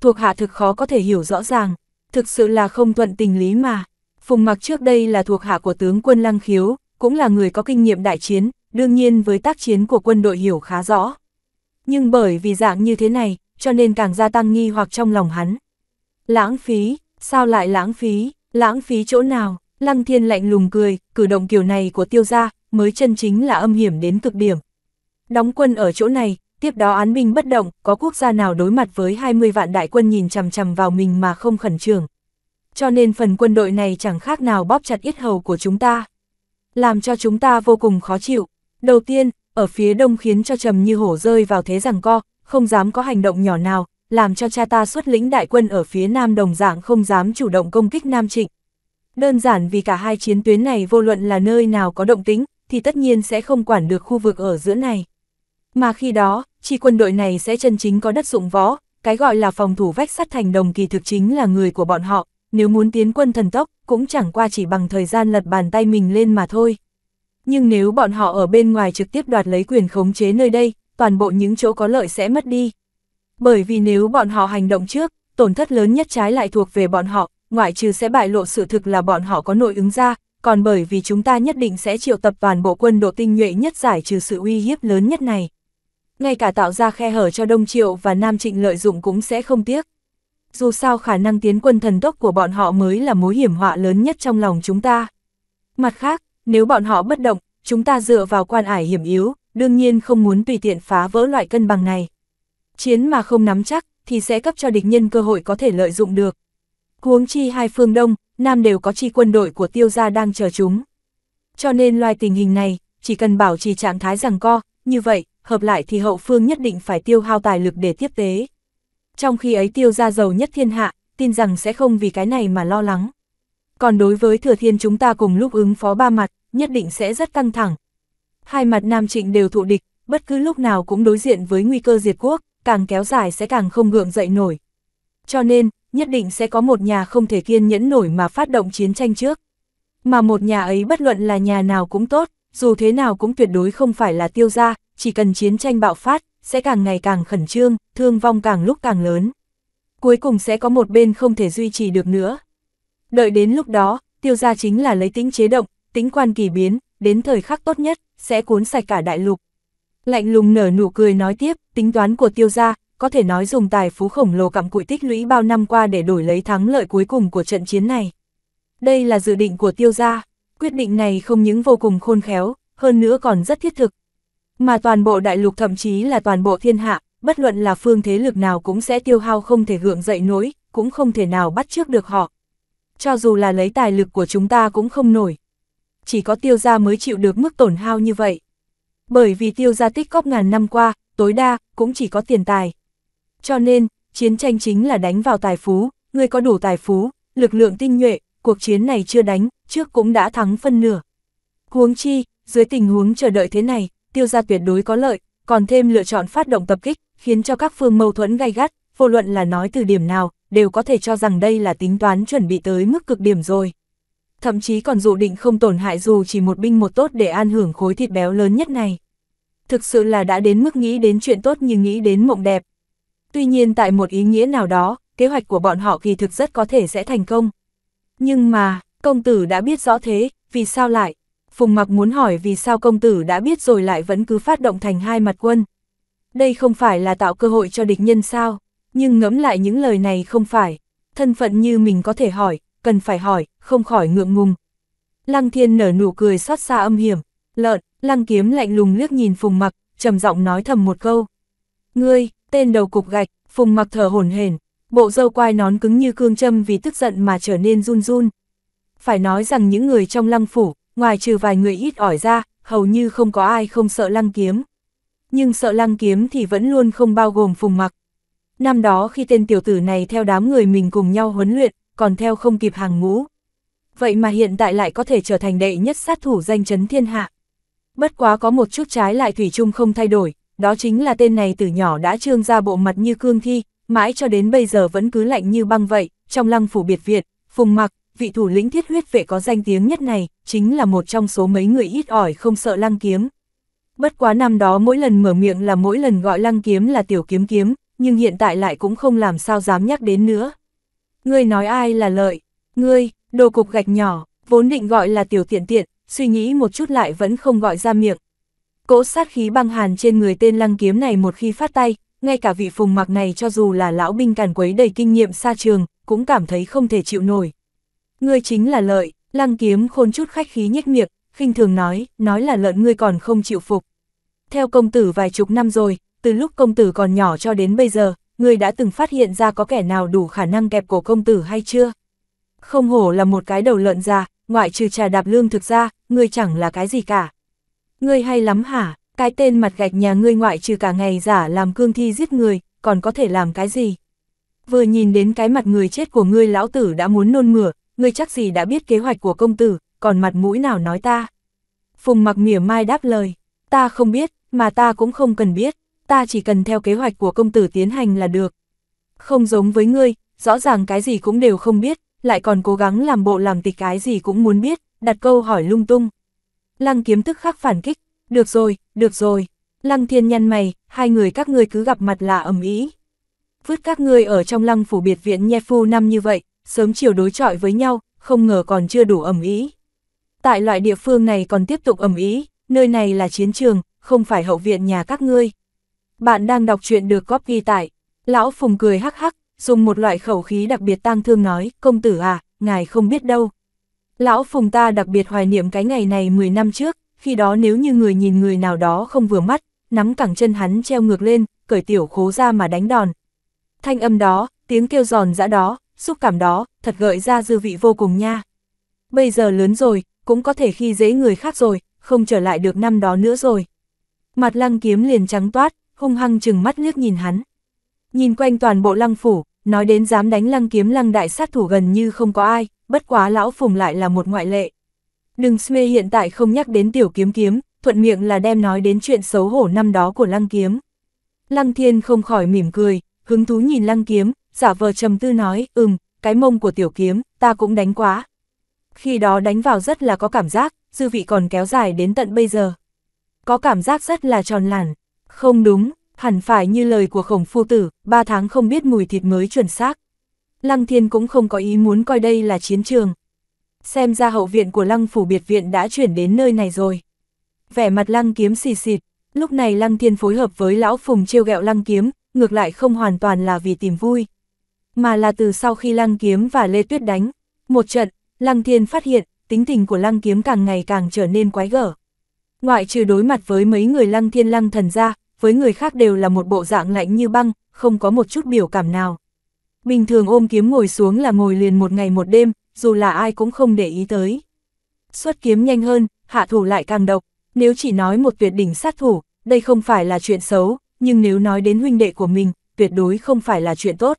Thuộc hạ thực khó có thể hiểu rõ ràng, thực sự là không thuận tình lý mà. Phùng mặc trước đây là thuộc hạ của tướng quân Lăng Khiếu, cũng là người có kinh nghiệm đại chiến, đương nhiên với tác chiến của quân đội hiểu khá rõ. Nhưng bởi vì dạng như thế này, cho nên càng gia tăng nghi hoặc trong lòng hắn. Lãng phí, sao lại lãng phí, lãng phí chỗ nào, lăng thiên lạnh lùng cười, cử động kiểu này của tiêu gia, mới chân chính là âm hiểm đến cực điểm. Đóng quân ở chỗ này, tiếp đó án binh bất động, có quốc gia nào đối mặt với 20 vạn đại quân nhìn chằm chằm vào mình mà không khẩn trương. Cho nên phần quân đội này chẳng khác nào bóp chặt yết hầu của chúng ta. Làm cho chúng ta vô cùng khó chịu, Đầu tiên, ở phía đông khiến cho trầm như hổ rơi vào thế rằng co, không dám có hành động nhỏ nào, làm cho cha ta xuất lĩnh đại quân ở phía nam đồng dạng không dám chủ động công kích Nam Trịnh. Đơn giản vì cả hai chiến tuyến này vô luận là nơi nào có động tính, thì tất nhiên sẽ không quản được khu vực ở giữa này. Mà khi đó, chi quân đội này sẽ chân chính có đất dụng võ, cái gọi là phòng thủ vách sắt thành đồng kỳ thực chính là người của bọn họ, nếu muốn tiến quân thần tốc, cũng chẳng qua chỉ bằng thời gian lật bàn tay mình lên mà thôi nhưng nếu bọn họ ở bên ngoài trực tiếp đoạt lấy quyền khống chế nơi đây, toàn bộ những chỗ có lợi sẽ mất đi. Bởi vì nếu bọn họ hành động trước, tổn thất lớn nhất trái lại thuộc về bọn họ, ngoại trừ sẽ bại lộ sự thực là bọn họ có nội ứng ra, còn bởi vì chúng ta nhất định sẽ triệu tập toàn bộ quân độ tinh nhuệ nhất giải trừ sự uy hiếp lớn nhất này. Ngay cả tạo ra khe hở cho Đông Triệu và Nam Trịnh lợi dụng cũng sẽ không tiếc. Dù sao khả năng tiến quân thần tốc của bọn họ mới là mối hiểm họa lớn nhất trong lòng chúng ta. Mặt khác, nếu bọn họ bất động, chúng ta dựa vào quan ải hiểm yếu, đương nhiên không muốn tùy tiện phá vỡ loại cân bằng này. Chiến mà không nắm chắc, thì sẽ cấp cho địch nhân cơ hội có thể lợi dụng được. Cuống chi hai phương Đông, Nam đều có chi quân đội của tiêu gia đang chờ chúng. Cho nên loài tình hình này, chỉ cần bảo trì trạng thái rằng co, như vậy, hợp lại thì hậu phương nhất định phải tiêu hao tài lực để tiếp tế. Trong khi ấy tiêu gia giàu nhất thiên hạ, tin rằng sẽ không vì cái này mà lo lắng. Còn đối với thừa thiên chúng ta cùng lúc ứng phó ba mặt, nhất định sẽ rất căng thẳng. Hai mặt Nam Trịnh đều thụ địch, bất cứ lúc nào cũng đối diện với nguy cơ diệt quốc, càng kéo dài sẽ càng không gượng dậy nổi. Cho nên, nhất định sẽ có một nhà không thể kiên nhẫn nổi mà phát động chiến tranh trước. Mà một nhà ấy bất luận là nhà nào cũng tốt, dù thế nào cũng tuyệt đối không phải là tiêu gia, chỉ cần chiến tranh bạo phát, sẽ càng ngày càng khẩn trương, thương vong càng lúc càng lớn. Cuối cùng sẽ có một bên không thể duy trì được nữa. Đợi đến lúc đó, tiêu gia chính là lấy tính chế động, tính quan kỳ biến, đến thời khắc tốt nhất, sẽ cuốn sạch cả đại lục. Lạnh lùng nở nụ cười nói tiếp, tính toán của tiêu gia, có thể nói dùng tài phú khổng lồ cặm cụi tích lũy bao năm qua để đổi lấy thắng lợi cuối cùng của trận chiến này. Đây là dự định của tiêu gia, quyết định này không những vô cùng khôn khéo, hơn nữa còn rất thiết thực. Mà toàn bộ đại lục thậm chí là toàn bộ thiên hạ, bất luận là phương thế lực nào cũng sẽ tiêu hao không thể gượng dậy nổi, cũng không thể nào bắt trước được họ. Cho dù là lấy tài lực của chúng ta cũng không nổi, chỉ có tiêu gia mới chịu được mức tổn hao như vậy. Bởi vì tiêu gia tích góp ngàn năm qua, tối đa, cũng chỉ có tiền tài. Cho nên, chiến tranh chính là đánh vào tài phú, người có đủ tài phú, lực lượng tinh nhuệ, cuộc chiến này chưa đánh, trước cũng đã thắng phân nửa. Huống chi, dưới tình huống chờ đợi thế này, tiêu gia tuyệt đối có lợi, còn thêm lựa chọn phát động tập kích, khiến cho các phương mâu thuẫn gay gắt, vô luận là nói từ điểm nào, đều có thể cho rằng đây là tính toán chuẩn bị tới mức cực điểm rồi thậm chí còn dự định không tổn hại dù chỉ một binh một tốt để an hưởng khối thịt béo lớn nhất này. Thực sự là đã đến mức nghĩ đến chuyện tốt như nghĩ đến mộng đẹp. Tuy nhiên tại một ý nghĩa nào đó, kế hoạch của bọn họ kỳ thực rất có thể sẽ thành công. Nhưng mà, công tử đã biết rõ thế, vì sao lại? Phùng mặc muốn hỏi vì sao công tử đã biết rồi lại vẫn cứ phát động thành hai mặt quân. Đây không phải là tạo cơ hội cho địch nhân sao, nhưng ngẫm lại những lời này không phải. Thân phận như mình có thể hỏi, cần phải hỏi, không khỏi ngượng ngùng. Lăng thiên nở nụ cười xót xa âm hiểm, lợn, lăng kiếm lạnh lùng liếc nhìn phùng mặc, trầm giọng nói thầm một câu. Ngươi, tên đầu cục gạch, phùng mặc thở hổn hển, bộ dâu quai nón cứng như cương châm vì tức giận mà trở nên run run. Phải nói rằng những người trong lăng phủ, ngoài trừ vài người ít ỏi ra, hầu như không có ai không sợ lăng kiếm. Nhưng sợ lăng kiếm thì vẫn luôn không bao gồm phùng mặc. Năm đó khi tên tiểu tử này theo đám người mình cùng nhau huấn luyện, còn theo không kịp hàng ngũ. Vậy mà hiện tại lại có thể trở thành đệ nhất sát thủ danh chấn thiên hạ. Bất quá có một chút trái lại Thủy chung không thay đổi, đó chính là tên này từ nhỏ đã trương ra bộ mặt như cương thi, mãi cho đến bây giờ vẫn cứ lạnh như băng vậy, trong lăng phủ biệt viện, phùng mặc, vị thủ lĩnh thiết huyết vệ có danh tiếng nhất này, chính là một trong số mấy người ít ỏi không sợ lăng kiếm. Bất quá năm đó mỗi lần mở miệng là mỗi lần gọi lăng kiếm là tiểu kiếm kiếm, nhưng hiện tại lại cũng không làm sao dám nhắc đến nữa. Ngươi nói ai là lợi? Ngươi, đồ cục gạch nhỏ, vốn định gọi là tiểu tiện tiện, suy nghĩ một chút lại vẫn không gọi ra miệng. Cỗ sát khí băng hàn trên người tên lăng kiếm này một khi phát tay, ngay cả vị phùng mặc này cho dù là lão binh càn quấy đầy kinh nghiệm xa trường, cũng cảm thấy không thể chịu nổi. Ngươi chính là lợi, lăng kiếm khôn chút khách khí nhếch miệng, khinh thường nói, nói là lợn ngươi còn không chịu phục. Theo công tử vài chục năm rồi, từ lúc công tử còn nhỏ cho đến bây giờ, ngươi đã từng phát hiện ra có kẻ nào đủ khả năng kẹp cổ công tử hay chưa? Không hổ là một cái đầu lợn già, ngoại trừ trà đạp lương thực ra, ngươi chẳng là cái gì cả. Ngươi hay lắm hả, cái tên mặt gạch nhà ngươi ngoại trừ cả ngày giả làm cương thi giết người, còn có thể làm cái gì? Vừa nhìn đến cái mặt người chết của ngươi lão tử đã muốn nôn mửa, ngươi chắc gì đã biết kế hoạch của công tử, còn mặt mũi nào nói ta? Phùng mặc mỉa mai đáp lời, ta không biết, mà ta cũng không cần biết ta chỉ cần theo kế hoạch của công tử tiến hành là được. Không giống với ngươi, rõ ràng cái gì cũng đều không biết, lại còn cố gắng làm bộ làm tịch cái gì cũng muốn biết, đặt câu hỏi lung tung. Lăng kiếm tức khắc phản kích, được rồi, được rồi. Lăng thiên nhăn mày, hai người các ngươi cứ gặp mặt là ầm ý. Vứt các ngươi ở trong lăng phủ biệt viện Nhe Phu năm như vậy, sớm chiều đối chọi với nhau, không ngờ còn chưa đủ ầm ý. Tại loại địa phương này còn tiếp tục ầm ý, nơi này là chiến trường, không phải hậu viện nhà các ngươi. Bạn đang đọc truyện được copy tại. Lão Phùng cười hắc hắc, dùng một loại khẩu khí đặc biệt tang thương nói, công tử à, ngài không biết đâu. Lão Phùng ta đặc biệt hoài niệm cái ngày này 10 năm trước, khi đó nếu như người nhìn người nào đó không vừa mắt, nắm cẳng chân hắn treo ngược lên, cởi tiểu khố ra mà đánh đòn. Thanh âm đó, tiếng kêu giòn giã đó, xúc cảm đó, thật gợi ra dư vị vô cùng nha. Bây giờ lớn rồi, cũng có thể khi dễ người khác rồi, không trở lại được năm đó nữa rồi. Mặt lăng kiếm liền trắng toát, hung hăng chừng mắt liếc nhìn hắn. Nhìn quanh toàn bộ lăng phủ, nói đến dám đánh lăng kiếm lăng đại sát thủ gần như không có ai, bất quá lão phùng lại là một ngoại lệ. Đừng Sme hiện tại không nhắc đến tiểu kiếm kiếm, thuận miệng là đem nói đến chuyện xấu hổ năm đó của lăng kiếm. Lăng thiên không khỏi mỉm cười, hứng thú nhìn lăng kiếm, giả vờ trầm tư nói, ừm, cái mông của tiểu kiếm, ta cũng đánh quá. Khi đó đánh vào rất là có cảm giác, dư vị còn kéo dài đến tận bây giờ. Có cảm giác rất là tròn lẳn, không đúng, hẳn phải như lời của khổng phu tử, ba tháng không biết mùi thịt mới chuẩn xác. Lăng Thiên cũng không có ý muốn coi đây là chiến trường. Xem ra hậu viện của Lăng Phủ Biệt Viện đã chuyển đến nơi này rồi. Vẻ mặt Lăng Kiếm xì xịt, lúc này Lăng Thiên phối hợp với Lão Phùng trêu gẹo Lăng Kiếm, ngược lại không hoàn toàn là vì tìm vui. Mà là từ sau khi Lăng Kiếm và Lê Tuyết đánh, một trận, Lăng Thiên phát hiện, tính tình của Lăng Kiếm càng ngày càng trở nên quái gở. Ngoại trừ đối mặt với mấy người Lăng Thiên Lăng Thần ra, với người khác đều là một bộ dạng lạnh như băng, không có một chút biểu cảm nào. Bình thường ôm kiếm ngồi xuống là ngồi liền một ngày một đêm, dù là ai cũng không để ý tới. Xuất kiếm nhanh hơn, hạ thủ lại càng độc, nếu chỉ nói một tuyệt đỉnh sát thủ, đây không phải là chuyện xấu, nhưng nếu nói đến huynh đệ của mình, tuyệt đối không phải là chuyện tốt.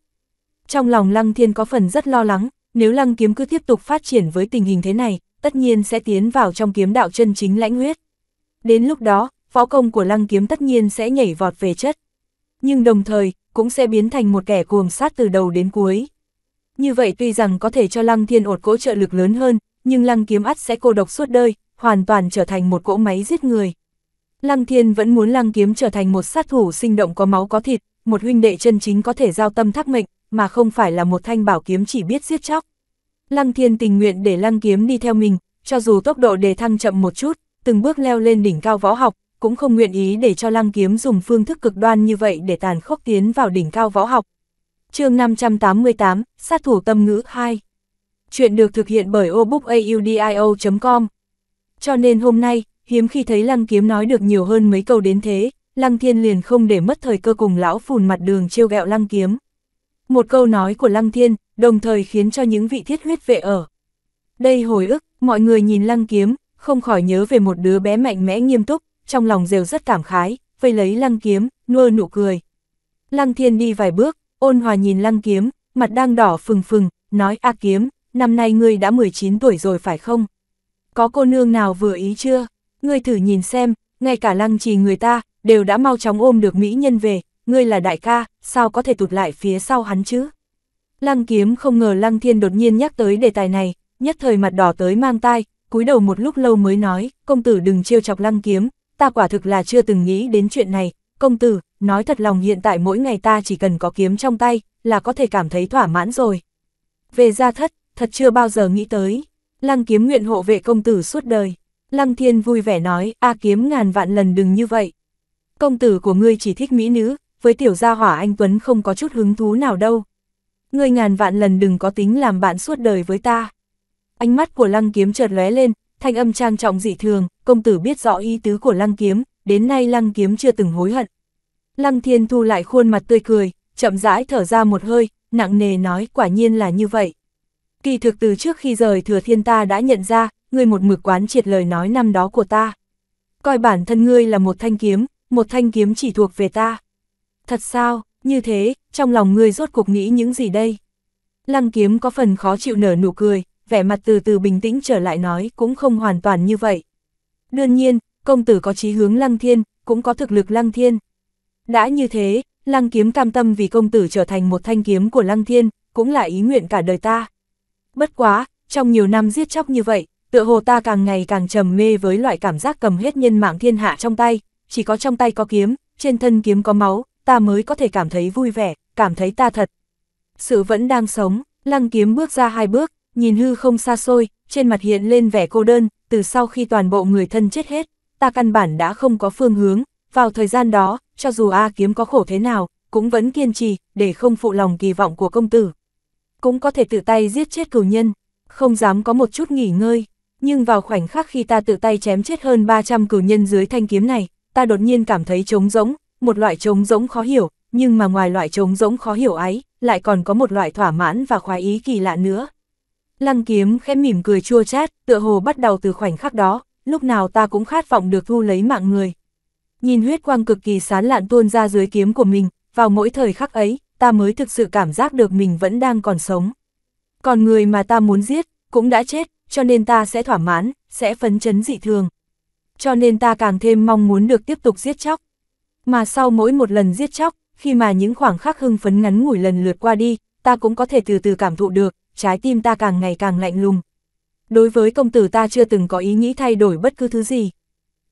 Trong lòng Lăng Thiên có phần rất lo lắng, nếu Lăng Kiếm cứ tiếp tục phát triển với tình hình thế này, tất nhiên sẽ tiến vào trong kiếm đạo chân chính lãnh huyết. Đến lúc đó, phó công của lăng kiếm tất nhiên sẽ nhảy vọt về chất. Nhưng đồng thời, cũng sẽ biến thành một kẻ cuồng sát từ đầu đến cuối. Như vậy tuy rằng có thể cho lăng thiên ột cỗ trợ lực lớn hơn, nhưng lăng kiếm ắt sẽ cô độc suốt đời, hoàn toàn trở thành một cỗ máy giết người. Lăng thiên vẫn muốn lăng kiếm trở thành một sát thủ sinh động có máu có thịt, một huynh đệ chân chính có thể giao tâm thác mệnh, mà không phải là một thanh bảo kiếm chỉ biết giết chóc. Lăng thiên tình nguyện để lăng kiếm đi theo mình, cho dù tốc độ đề thăng chậm một chút, từng bước leo lên đỉnh cao võ học, cũng không nguyện ý để cho lăng kiếm dùng phương thức cực đoan như vậy để tàn khốc tiến vào đỉnh cao võ học. chương 588, Sát thủ tâm ngữ 2 Chuyện được thực hiện bởi obookaudio.com Cho nên hôm nay, hiếm khi thấy lăng kiếm nói được nhiều hơn mấy câu đến thế, lăng thiên liền không để mất thời cơ cùng lão phùn mặt đường trêu gẹo lăng kiếm. Một câu nói của lăng thiên, đồng thời khiến cho những vị thiết huyết vệ ở. Đây hồi ức, mọi người nhìn lăng kiếm, không khỏi nhớ về một đứa bé mạnh mẽ nghiêm túc, trong lòng đều rất cảm khái, vây lấy lăng kiếm, nuôi nụ cười. Lăng thiên đi vài bước, ôn hòa nhìn lăng kiếm, mặt đang đỏ phừng phừng, nói A kiếm, năm nay ngươi đã 19 tuổi rồi phải không? Có cô nương nào vừa ý chưa? Ngươi thử nhìn xem, ngay cả lăng trì người ta, đều đã mau chóng ôm được mỹ nhân về, ngươi là đại ca, sao có thể tụt lại phía sau hắn chứ? Lăng kiếm không ngờ lăng thiên đột nhiên nhắc tới đề tài này, nhất thời mặt đỏ tới mang tai, cúi đầu một lúc lâu mới nói, công tử đừng trêu chọc lăng kiếm, ta quả thực là chưa từng nghĩ đến chuyện này, công tử, nói thật lòng hiện tại mỗi ngày ta chỉ cần có kiếm trong tay, là có thể cảm thấy thỏa mãn rồi. Về gia thất, thật chưa bao giờ nghĩ tới, lăng kiếm nguyện hộ vệ công tử suốt đời. Lăng thiên vui vẻ nói, a kiếm ngàn vạn lần đừng như vậy. Công tử của ngươi chỉ thích mỹ nữ, với tiểu gia hỏa anh Tuấn không có chút hứng thú nào đâu. Ngươi ngàn vạn lần đừng có tính làm bạn suốt đời với ta. Ánh mắt của lăng kiếm chợt lóe lên, thanh âm trang trọng dị thường, công tử biết rõ ý tứ của lăng kiếm, đến nay lăng kiếm chưa từng hối hận. Lăng thiên thu lại khuôn mặt tươi cười, chậm rãi thở ra một hơi, nặng nề nói quả nhiên là như vậy. Kỳ thực từ trước khi rời thừa thiên ta đã nhận ra, ngươi một mực quán triệt lời nói năm đó của ta. Coi bản thân ngươi là một thanh kiếm, một thanh kiếm chỉ thuộc về ta. Thật sao, như thế, trong lòng ngươi rốt cuộc nghĩ những gì đây? Lăng kiếm có phần khó chịu nở nụ cười, vẻ mặt từ từ bình tĩnh trở lại nói cũng không hoàn toàn như vậy. Đương nhiên, công tử có chí hướng lăng thiên, cũng có thực lực lăng thiên. Đã như thế, lăng kiếm cam tâm vì công tử trở thành một thanh kiếm của lăng thiên, cũng là ý nguyện cả đời ta. Bất quá, trong nhiều năm giết chóc như vậy, tựa hồ ta càng ngày càng trầm mê với loại cảm giác cầm hết nhân mạng thiên hạ trong tay, chỉ có trong tay có kiếm, trên thân kiếm có máu, ta mới có thể cảm thấy vui vẻ, cảm thấy ta thật. Sự vẫn đang sống, lăng kiếm bước ra hai bước, nhìn hư không xa xôi, trên mặt hiện lên vẻ cô đơn, từ sau khi toàn bộ người thân chết hết, ta căn bản đã không có phương hướng, vào thời gian đó, cho dù A kiếm có khổ thế nào, cũng vẫn kiên trì, để không phụ lòng kỳ vọng của công tử. Cũng có thể tự tay giết chết cửu nhân, không dám có một chút nghỉ ngơi, nhưng vào khoảnh khắc khi ta tự tay chém chết hơn 300 cửu nhân dưới thanh kiếm này, ta đột nhiên cảm thấy trống rỗng, một loại trống rỗng khó hiểu, nhưng mà ngoài loại trống rỗng khó hiểu ấy, lại còn có một loại thỏa mãn và khoái ý kỳ lạ nữa. Lăng kiếm khẽ mỉm cười chua chát, tựa hồ bắt đầu từ khoảnh khắc đó, lúc nào ta cũng khát vọng được thu lấy mạng người. Nhìn huyết quang cực kỳ sán lạn tuôn ra dưới kiếm của mình, vào mỗi thời khắc ấy, ta mới thực sự cảm giác được mình vẫn đang còn sống. Còn người mà ta muốn giết, cũng đã chết, cho nên ta sẽ thỏa mãn, sẽ phấn chấn dị thường. Cho nên ta càng thêm mong muốn được tiếp tục giết chóc. Mà sau mỗi một lần giết chóc, khi mà những khoảng khắc hưng phấn ngắn ngủi lần lượt qua đi, ta cũng có thể từ từ cảm thụ được, trái tim ta càng ngày càng lạnh lùng. Đối với công tử ta chưa từng có ý nghĩ thay đổi bất cứ thứ gì.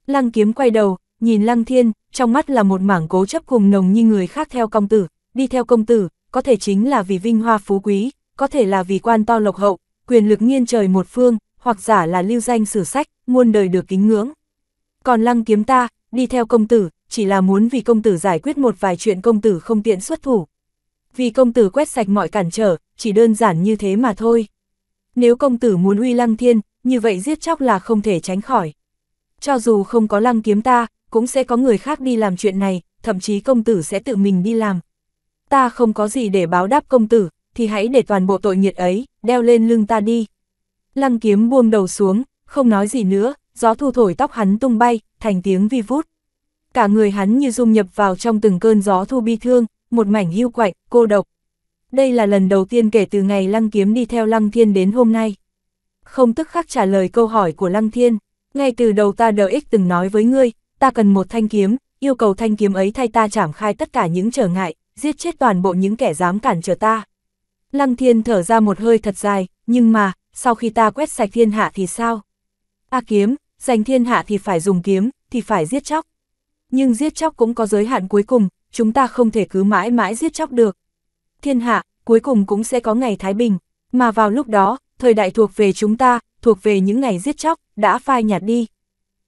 Lăng kiếm quay đầu, nhìn lăng thiên, trong mắt là một mảng cố chấp cùng nồng như người khác theo công tử, đi theo công tử, có thể chính là vì vinh hoa phú quý, có thể là vì quan to lộc hậu, quyền lực nghiên trời một phương, hoặc giả là lưu danh sử sách, muôn đời được kính ngưỡng. Còn lăng kiếm ta, đi theo công tử, chỉ là muốn vì công tử giải quyết một vài chuyện công tử không tiện xuất thủ, vì công tử quét sạch mọi cản trở, chỉ đơn giản như thế mà thôi. Nếu công tử muốn uy lăng thiên, như vậy giết chóc là không thể tránh khỏi. Cho dù không có lăng kiếm ta, cũng sẽ có người khác đi làm chuyện này, thậm chí công tử sẽ tự mình đi làm. Ta không có gì để báo đáp công tử, thì hãy để toàn bộ tội nghiệt ấy, đeo lên lưng ta đi. Lăng kiếm buông đầu xuống, không nói gì nữa, gió thu thổi tóc hắn tung bay, thành tiếng vi vút. Cả người hắn như dung nhập vào trong từng cơn gió thu bi thương, một mảnh hưu quạnh, cô độc. Đây là lần đầu tiên kể từ ngày Lăng Kiếm đi theo Lăng Thiên đến hôm nay. Không tức khắc trả lời câu hỏi của Lăng Thiên, ngay từ đầu ta đờ ích từng nói với ngươi, ta cần một thanh kiếm, yêu cầu thanh kiếm ấy thay ta trảm khai tất cả những trở ngại, giết chết toàn bộ những kẻ dám cản trở ta. Lăng Thiên thở ra một hơi thật dài, nhưng mà, sau khi ta quét sạch thiên hạ thì sao? A kiếm, giành thiên hạ thì phải dùng kiếm, thì phải giết chóc. Nhưng giết chóc cũng có giới hạn cuối cùng, chúng ta không thể cứ mãi mãi giết chóc được. Thiên hạ, cuối cùng cũng sẽ có ngày Thái Bình, mà vào lúc đó, thời đại thuộc về chúng ta, thuộc về những ngày giết chóc, đã phai nhạt đi.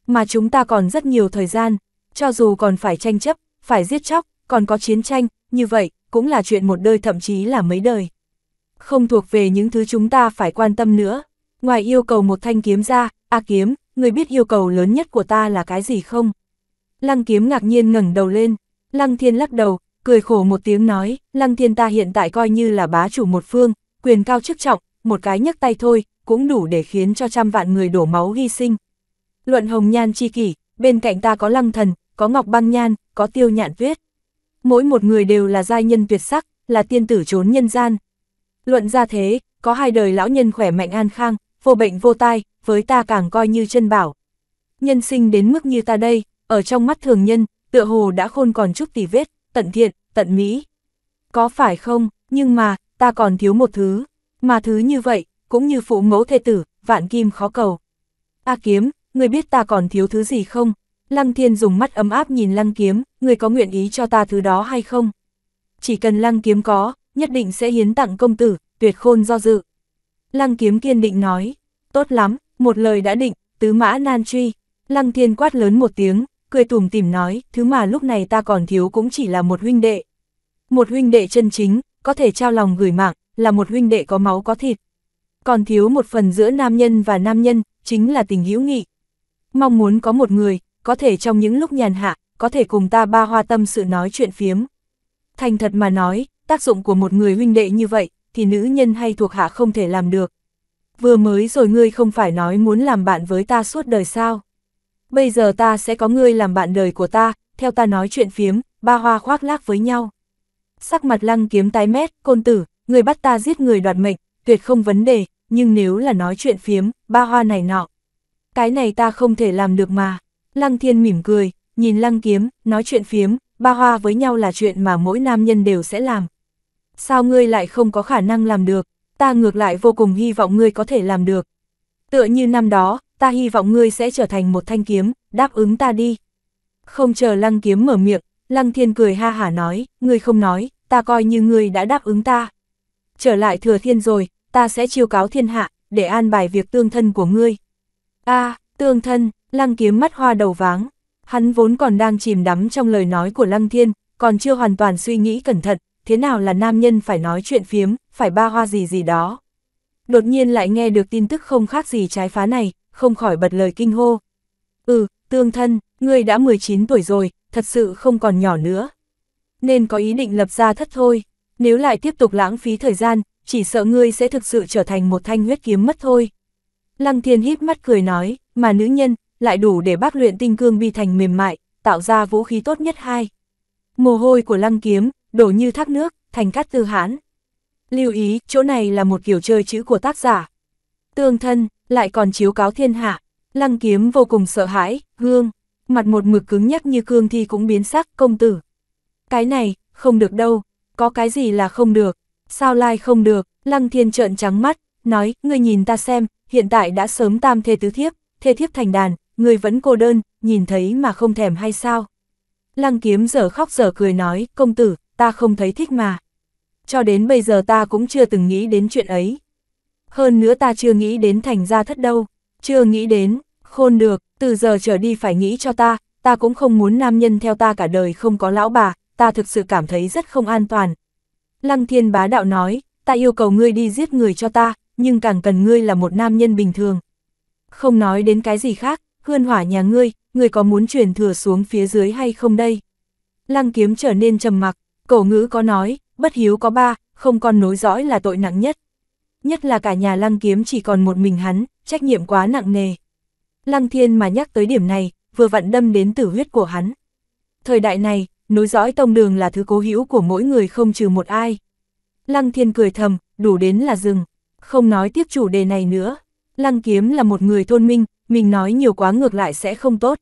Mà chúng ta còn rất nhiều thời gian, cho dù còn phải tranh chấp, phải giết chóc, còn có chiến tranh, như vậy, cũng là chuyện một đời thậm chí là mấy đời. Không thuộc về những thứ chúng ta phải quan tâm nữa. Ngoài yêu cầu một thanh kiếm ra, A kiếm, người biết yêu cầu lớn nhất của ta là cái gì không? Lăng kiếm ngạc nhiên ngẩng đầu lên, Lăng thiên lắc đầu, cười khổ một tiếng nói, lăng thiên ta hiện tại coi như là bá chủ một phương, quyền cao chức trọng, một cái nhấc tay thôi, cũng đủ để khiến cho trăm vạn người đổ máu hy sinh. Luận hồng nhan chi kỷ, bên cạnh ta có lăng thần, có ngọc băng nhan, có tiêu nhạn Viết, Mỗi một người đều là giai nhân tuyệt sắc, là tiên tử trốn nhân gian. Luận ra thế, có hai đời lão nhân khỏe mạnh an khang, vô bệnh vô tai, với ta càng coi như chân bảo. Nhân sinh đến mức như ta đây, ở trong mắt thường nhân, tựa hồ đã khôn còn chút tì vết, tận thiện, tận mỹ. Có phải không, nhưng mà, ta còn thiếu một thứ, mà thứ như vậy, cũng như phụ mẫu thê tử, vạn kim khó cầu. A kiếm, người biết ta còn thiếu thứ gì không? Lăng thiên dùng mắt ấm áp nhìn lăng kiếm, người có nguyện ý cho ta thứ đó hay không? Chỉ cần lăng kiếm có, nhất định sẽ hiến tặng công tử, tuyệt khôn do dự. Lăng kiếm kiên định nói, tốt lắm, một lời đã định, tứ mã nan truy. Lăng thiên quát lớn một tiếng, cười tủm tìm nói, thứ mà lúc này ta còn thiếu cũng chỉ là một huynh đệ. Một huynh đệ chân chính, có thể trao lòng gửi mạng, là một huynh đệ có máu có thịt. Còn thiếu một phần giữa nam nhân và nam nhân, chính là tình hữu nghị. Mong muốn có một người, có thể trong những lúc nhàn hạ, có thể cùng ta ba hoa tâm sự nói chuyện phiếm. Thành thật mà nói, tác dụng của một người huynh đệ như vậy, thì nữ nhân hay thuộc hạ không thể làm được. Vừa mới rồi ngươi không phải nói muốn làm bạn với ta suốt đời sao? bây giờ ta sẽ có ngươi làm bạn đời của ta, theo ta nói chuyện phiếm, ba hoa khoác lác với nhau. Sắc mặt lăng kiếm tái mét, côn tử, người bắt ta giết người đoạt mệnh, tuyệt không vấn đề, nhưng nếu là nói chuyện phiếm, ba hoa này nọ. Cái này ta không thể làm được mà. Lăng thiên mỉm cười, nhìn lăng kiếm, nói chuyện phiếm, ba hoa với nhau là chuyện mà mỗi nam nhân đều sẽ làm. Sao ngươi lại không có khả năng làm được, ta ngược lại vô cùng hy vọng ngươi có thể làm được. Tựa như năm đó, ta hy vọng ngươi sẽ trở thành một thanh kiếm, đáp ứng ta đi. Không chờ lăng kiếm mở miệng, lăng thiên cười ha hả nói, ngươi không nói, ta coi như ngươi đã đáp ứng ta. Trở lại thừa thiên rồi, ta sẽ chiêu cáo thiên hạ, để an bài việc tương thân của ngươi. a tương thân, lăng kiếm mắt hoa đầu váng. Hắn vốn còn đang chìm đắm trong lời nói của lăng thiên, còn chưa hoàn toàn suy nghĩ cẩn thận, thế nào là nam nhân phải nói chuyện phiếm, phải ba hoa gì gì đó đột nhiên lại nghe được tin tức không khác gì trái phá này, không khỏi bật lời kinh hô. Ừ, tương thân, ngươi đã 19 tuổi rồi, thật sự không còn nhỏ nữa. Nên có ý định lập ra thất thôi, nếu lại tiếp tục lãng phí thời gian, chỉ sợ ngươi sẽ thực sự trở thành một thanh huyết kiếm mất thôi. Lăng thiên híp mắt cười nói, mà nữ nhân, lại đủ để bác luyện tinh cương bi thành mềm mại, tạo ra vũ khí tốt nhất hai. Mồ hôi của lăng kiếm, đổ như thác nước, thành cát tư hãn. Lưu ý, chỗ này là một kiểu chơi chữ của tác giả. Tương thân, lại còn chiếu cáo thiên hạ. Lăng kiếm vô cùng sợ hãi, gương. Mặt một mực cứng nhắc như cương thi cũng biến sắc, công tử. Cái này, không được đâu. Có cái gì là không được. Sao lai không được, lăng thiên trợn trắng mắt, nói, ngươi nhìn ta xem, hiện tại đã sớm tam thê tứ thiếp, thê thiếp thành đàn, ngươi vẫn cô đơn, nhìn thấy mà không thèm hay sao. Lăng kiếm giờ khóc giờ cười nói, công tử, ta không thấy thích mà cho đến bây giờ ta cũng chưa từng nghĩ đến chuyện ấy. Hơn nữa ta chưa nghĩ đến thành ra thất đâu, chưa nghĩ đến, khôn được, từ giờ trở đi phải nghĩ cho ta, ta cũng không muốn nam nhân theo ta cả đời không có lão bà, ta thực sự cảm thấy rất không an toàn. Lăng thiên bá đạo nói, ta yêu cầu ngươi đi giết người cho ta, nhưng càng cần ngươi là một nam nhân bình thường. Không nói đến cái gì khác, hươn hỏa nhà ngươi, ngươi có muốn truyền thừa xuống phía dưới hay không đây? Lăng kiếm trở nên trầm mặc, cổ ngữ có nói, bất hiếu có ba, không con nối dõi là tội nặng nhất. Nhất là cả nhà lăng kiếm chỉ còn một mình hắn, trách nhiệm quá nặng nề. Lăng thiên mà nhắc tới điểm này, vừa vặn đâm đến tử huyết của hắn. Thời đại này, nối dõi tông đường là thứ cố hữu của mỗi người không trừ một ai. Lăng thiên cười thầm, đủ đến là dừng, Không nói tiếp chủ đề này nữa. Lăng kiếm là một người thôn minh, mình nói nhiều quá ngược lại sẽ không tốt.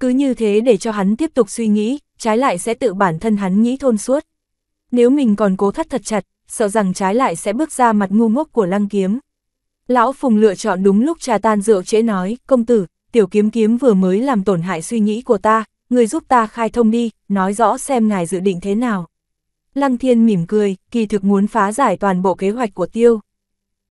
Cứ như thế để cho hắn tiếp tục suy nghĩ, trái lại sẽ tự bản thân hắn nghĩ thôn suốt. Nếu mình còn cố thắt thật chặt, sợ rằng trái lại sẽ bước ra mặt ngu ngốc của lăng kiếm. Lão Phùng lựa chọn đúng lúc trà tan rượu trễ nói, công tử, tiểu kiếm kiếm vừa mới làm tổn hại suy nghĩ của ta, người giúp ta khai thông đi, nói rõ xem ngài dự định thế nào. Lăng thiên mỉm cười, kỳ thực muốn phá giải toàn bộ kế hoạch của tiêu.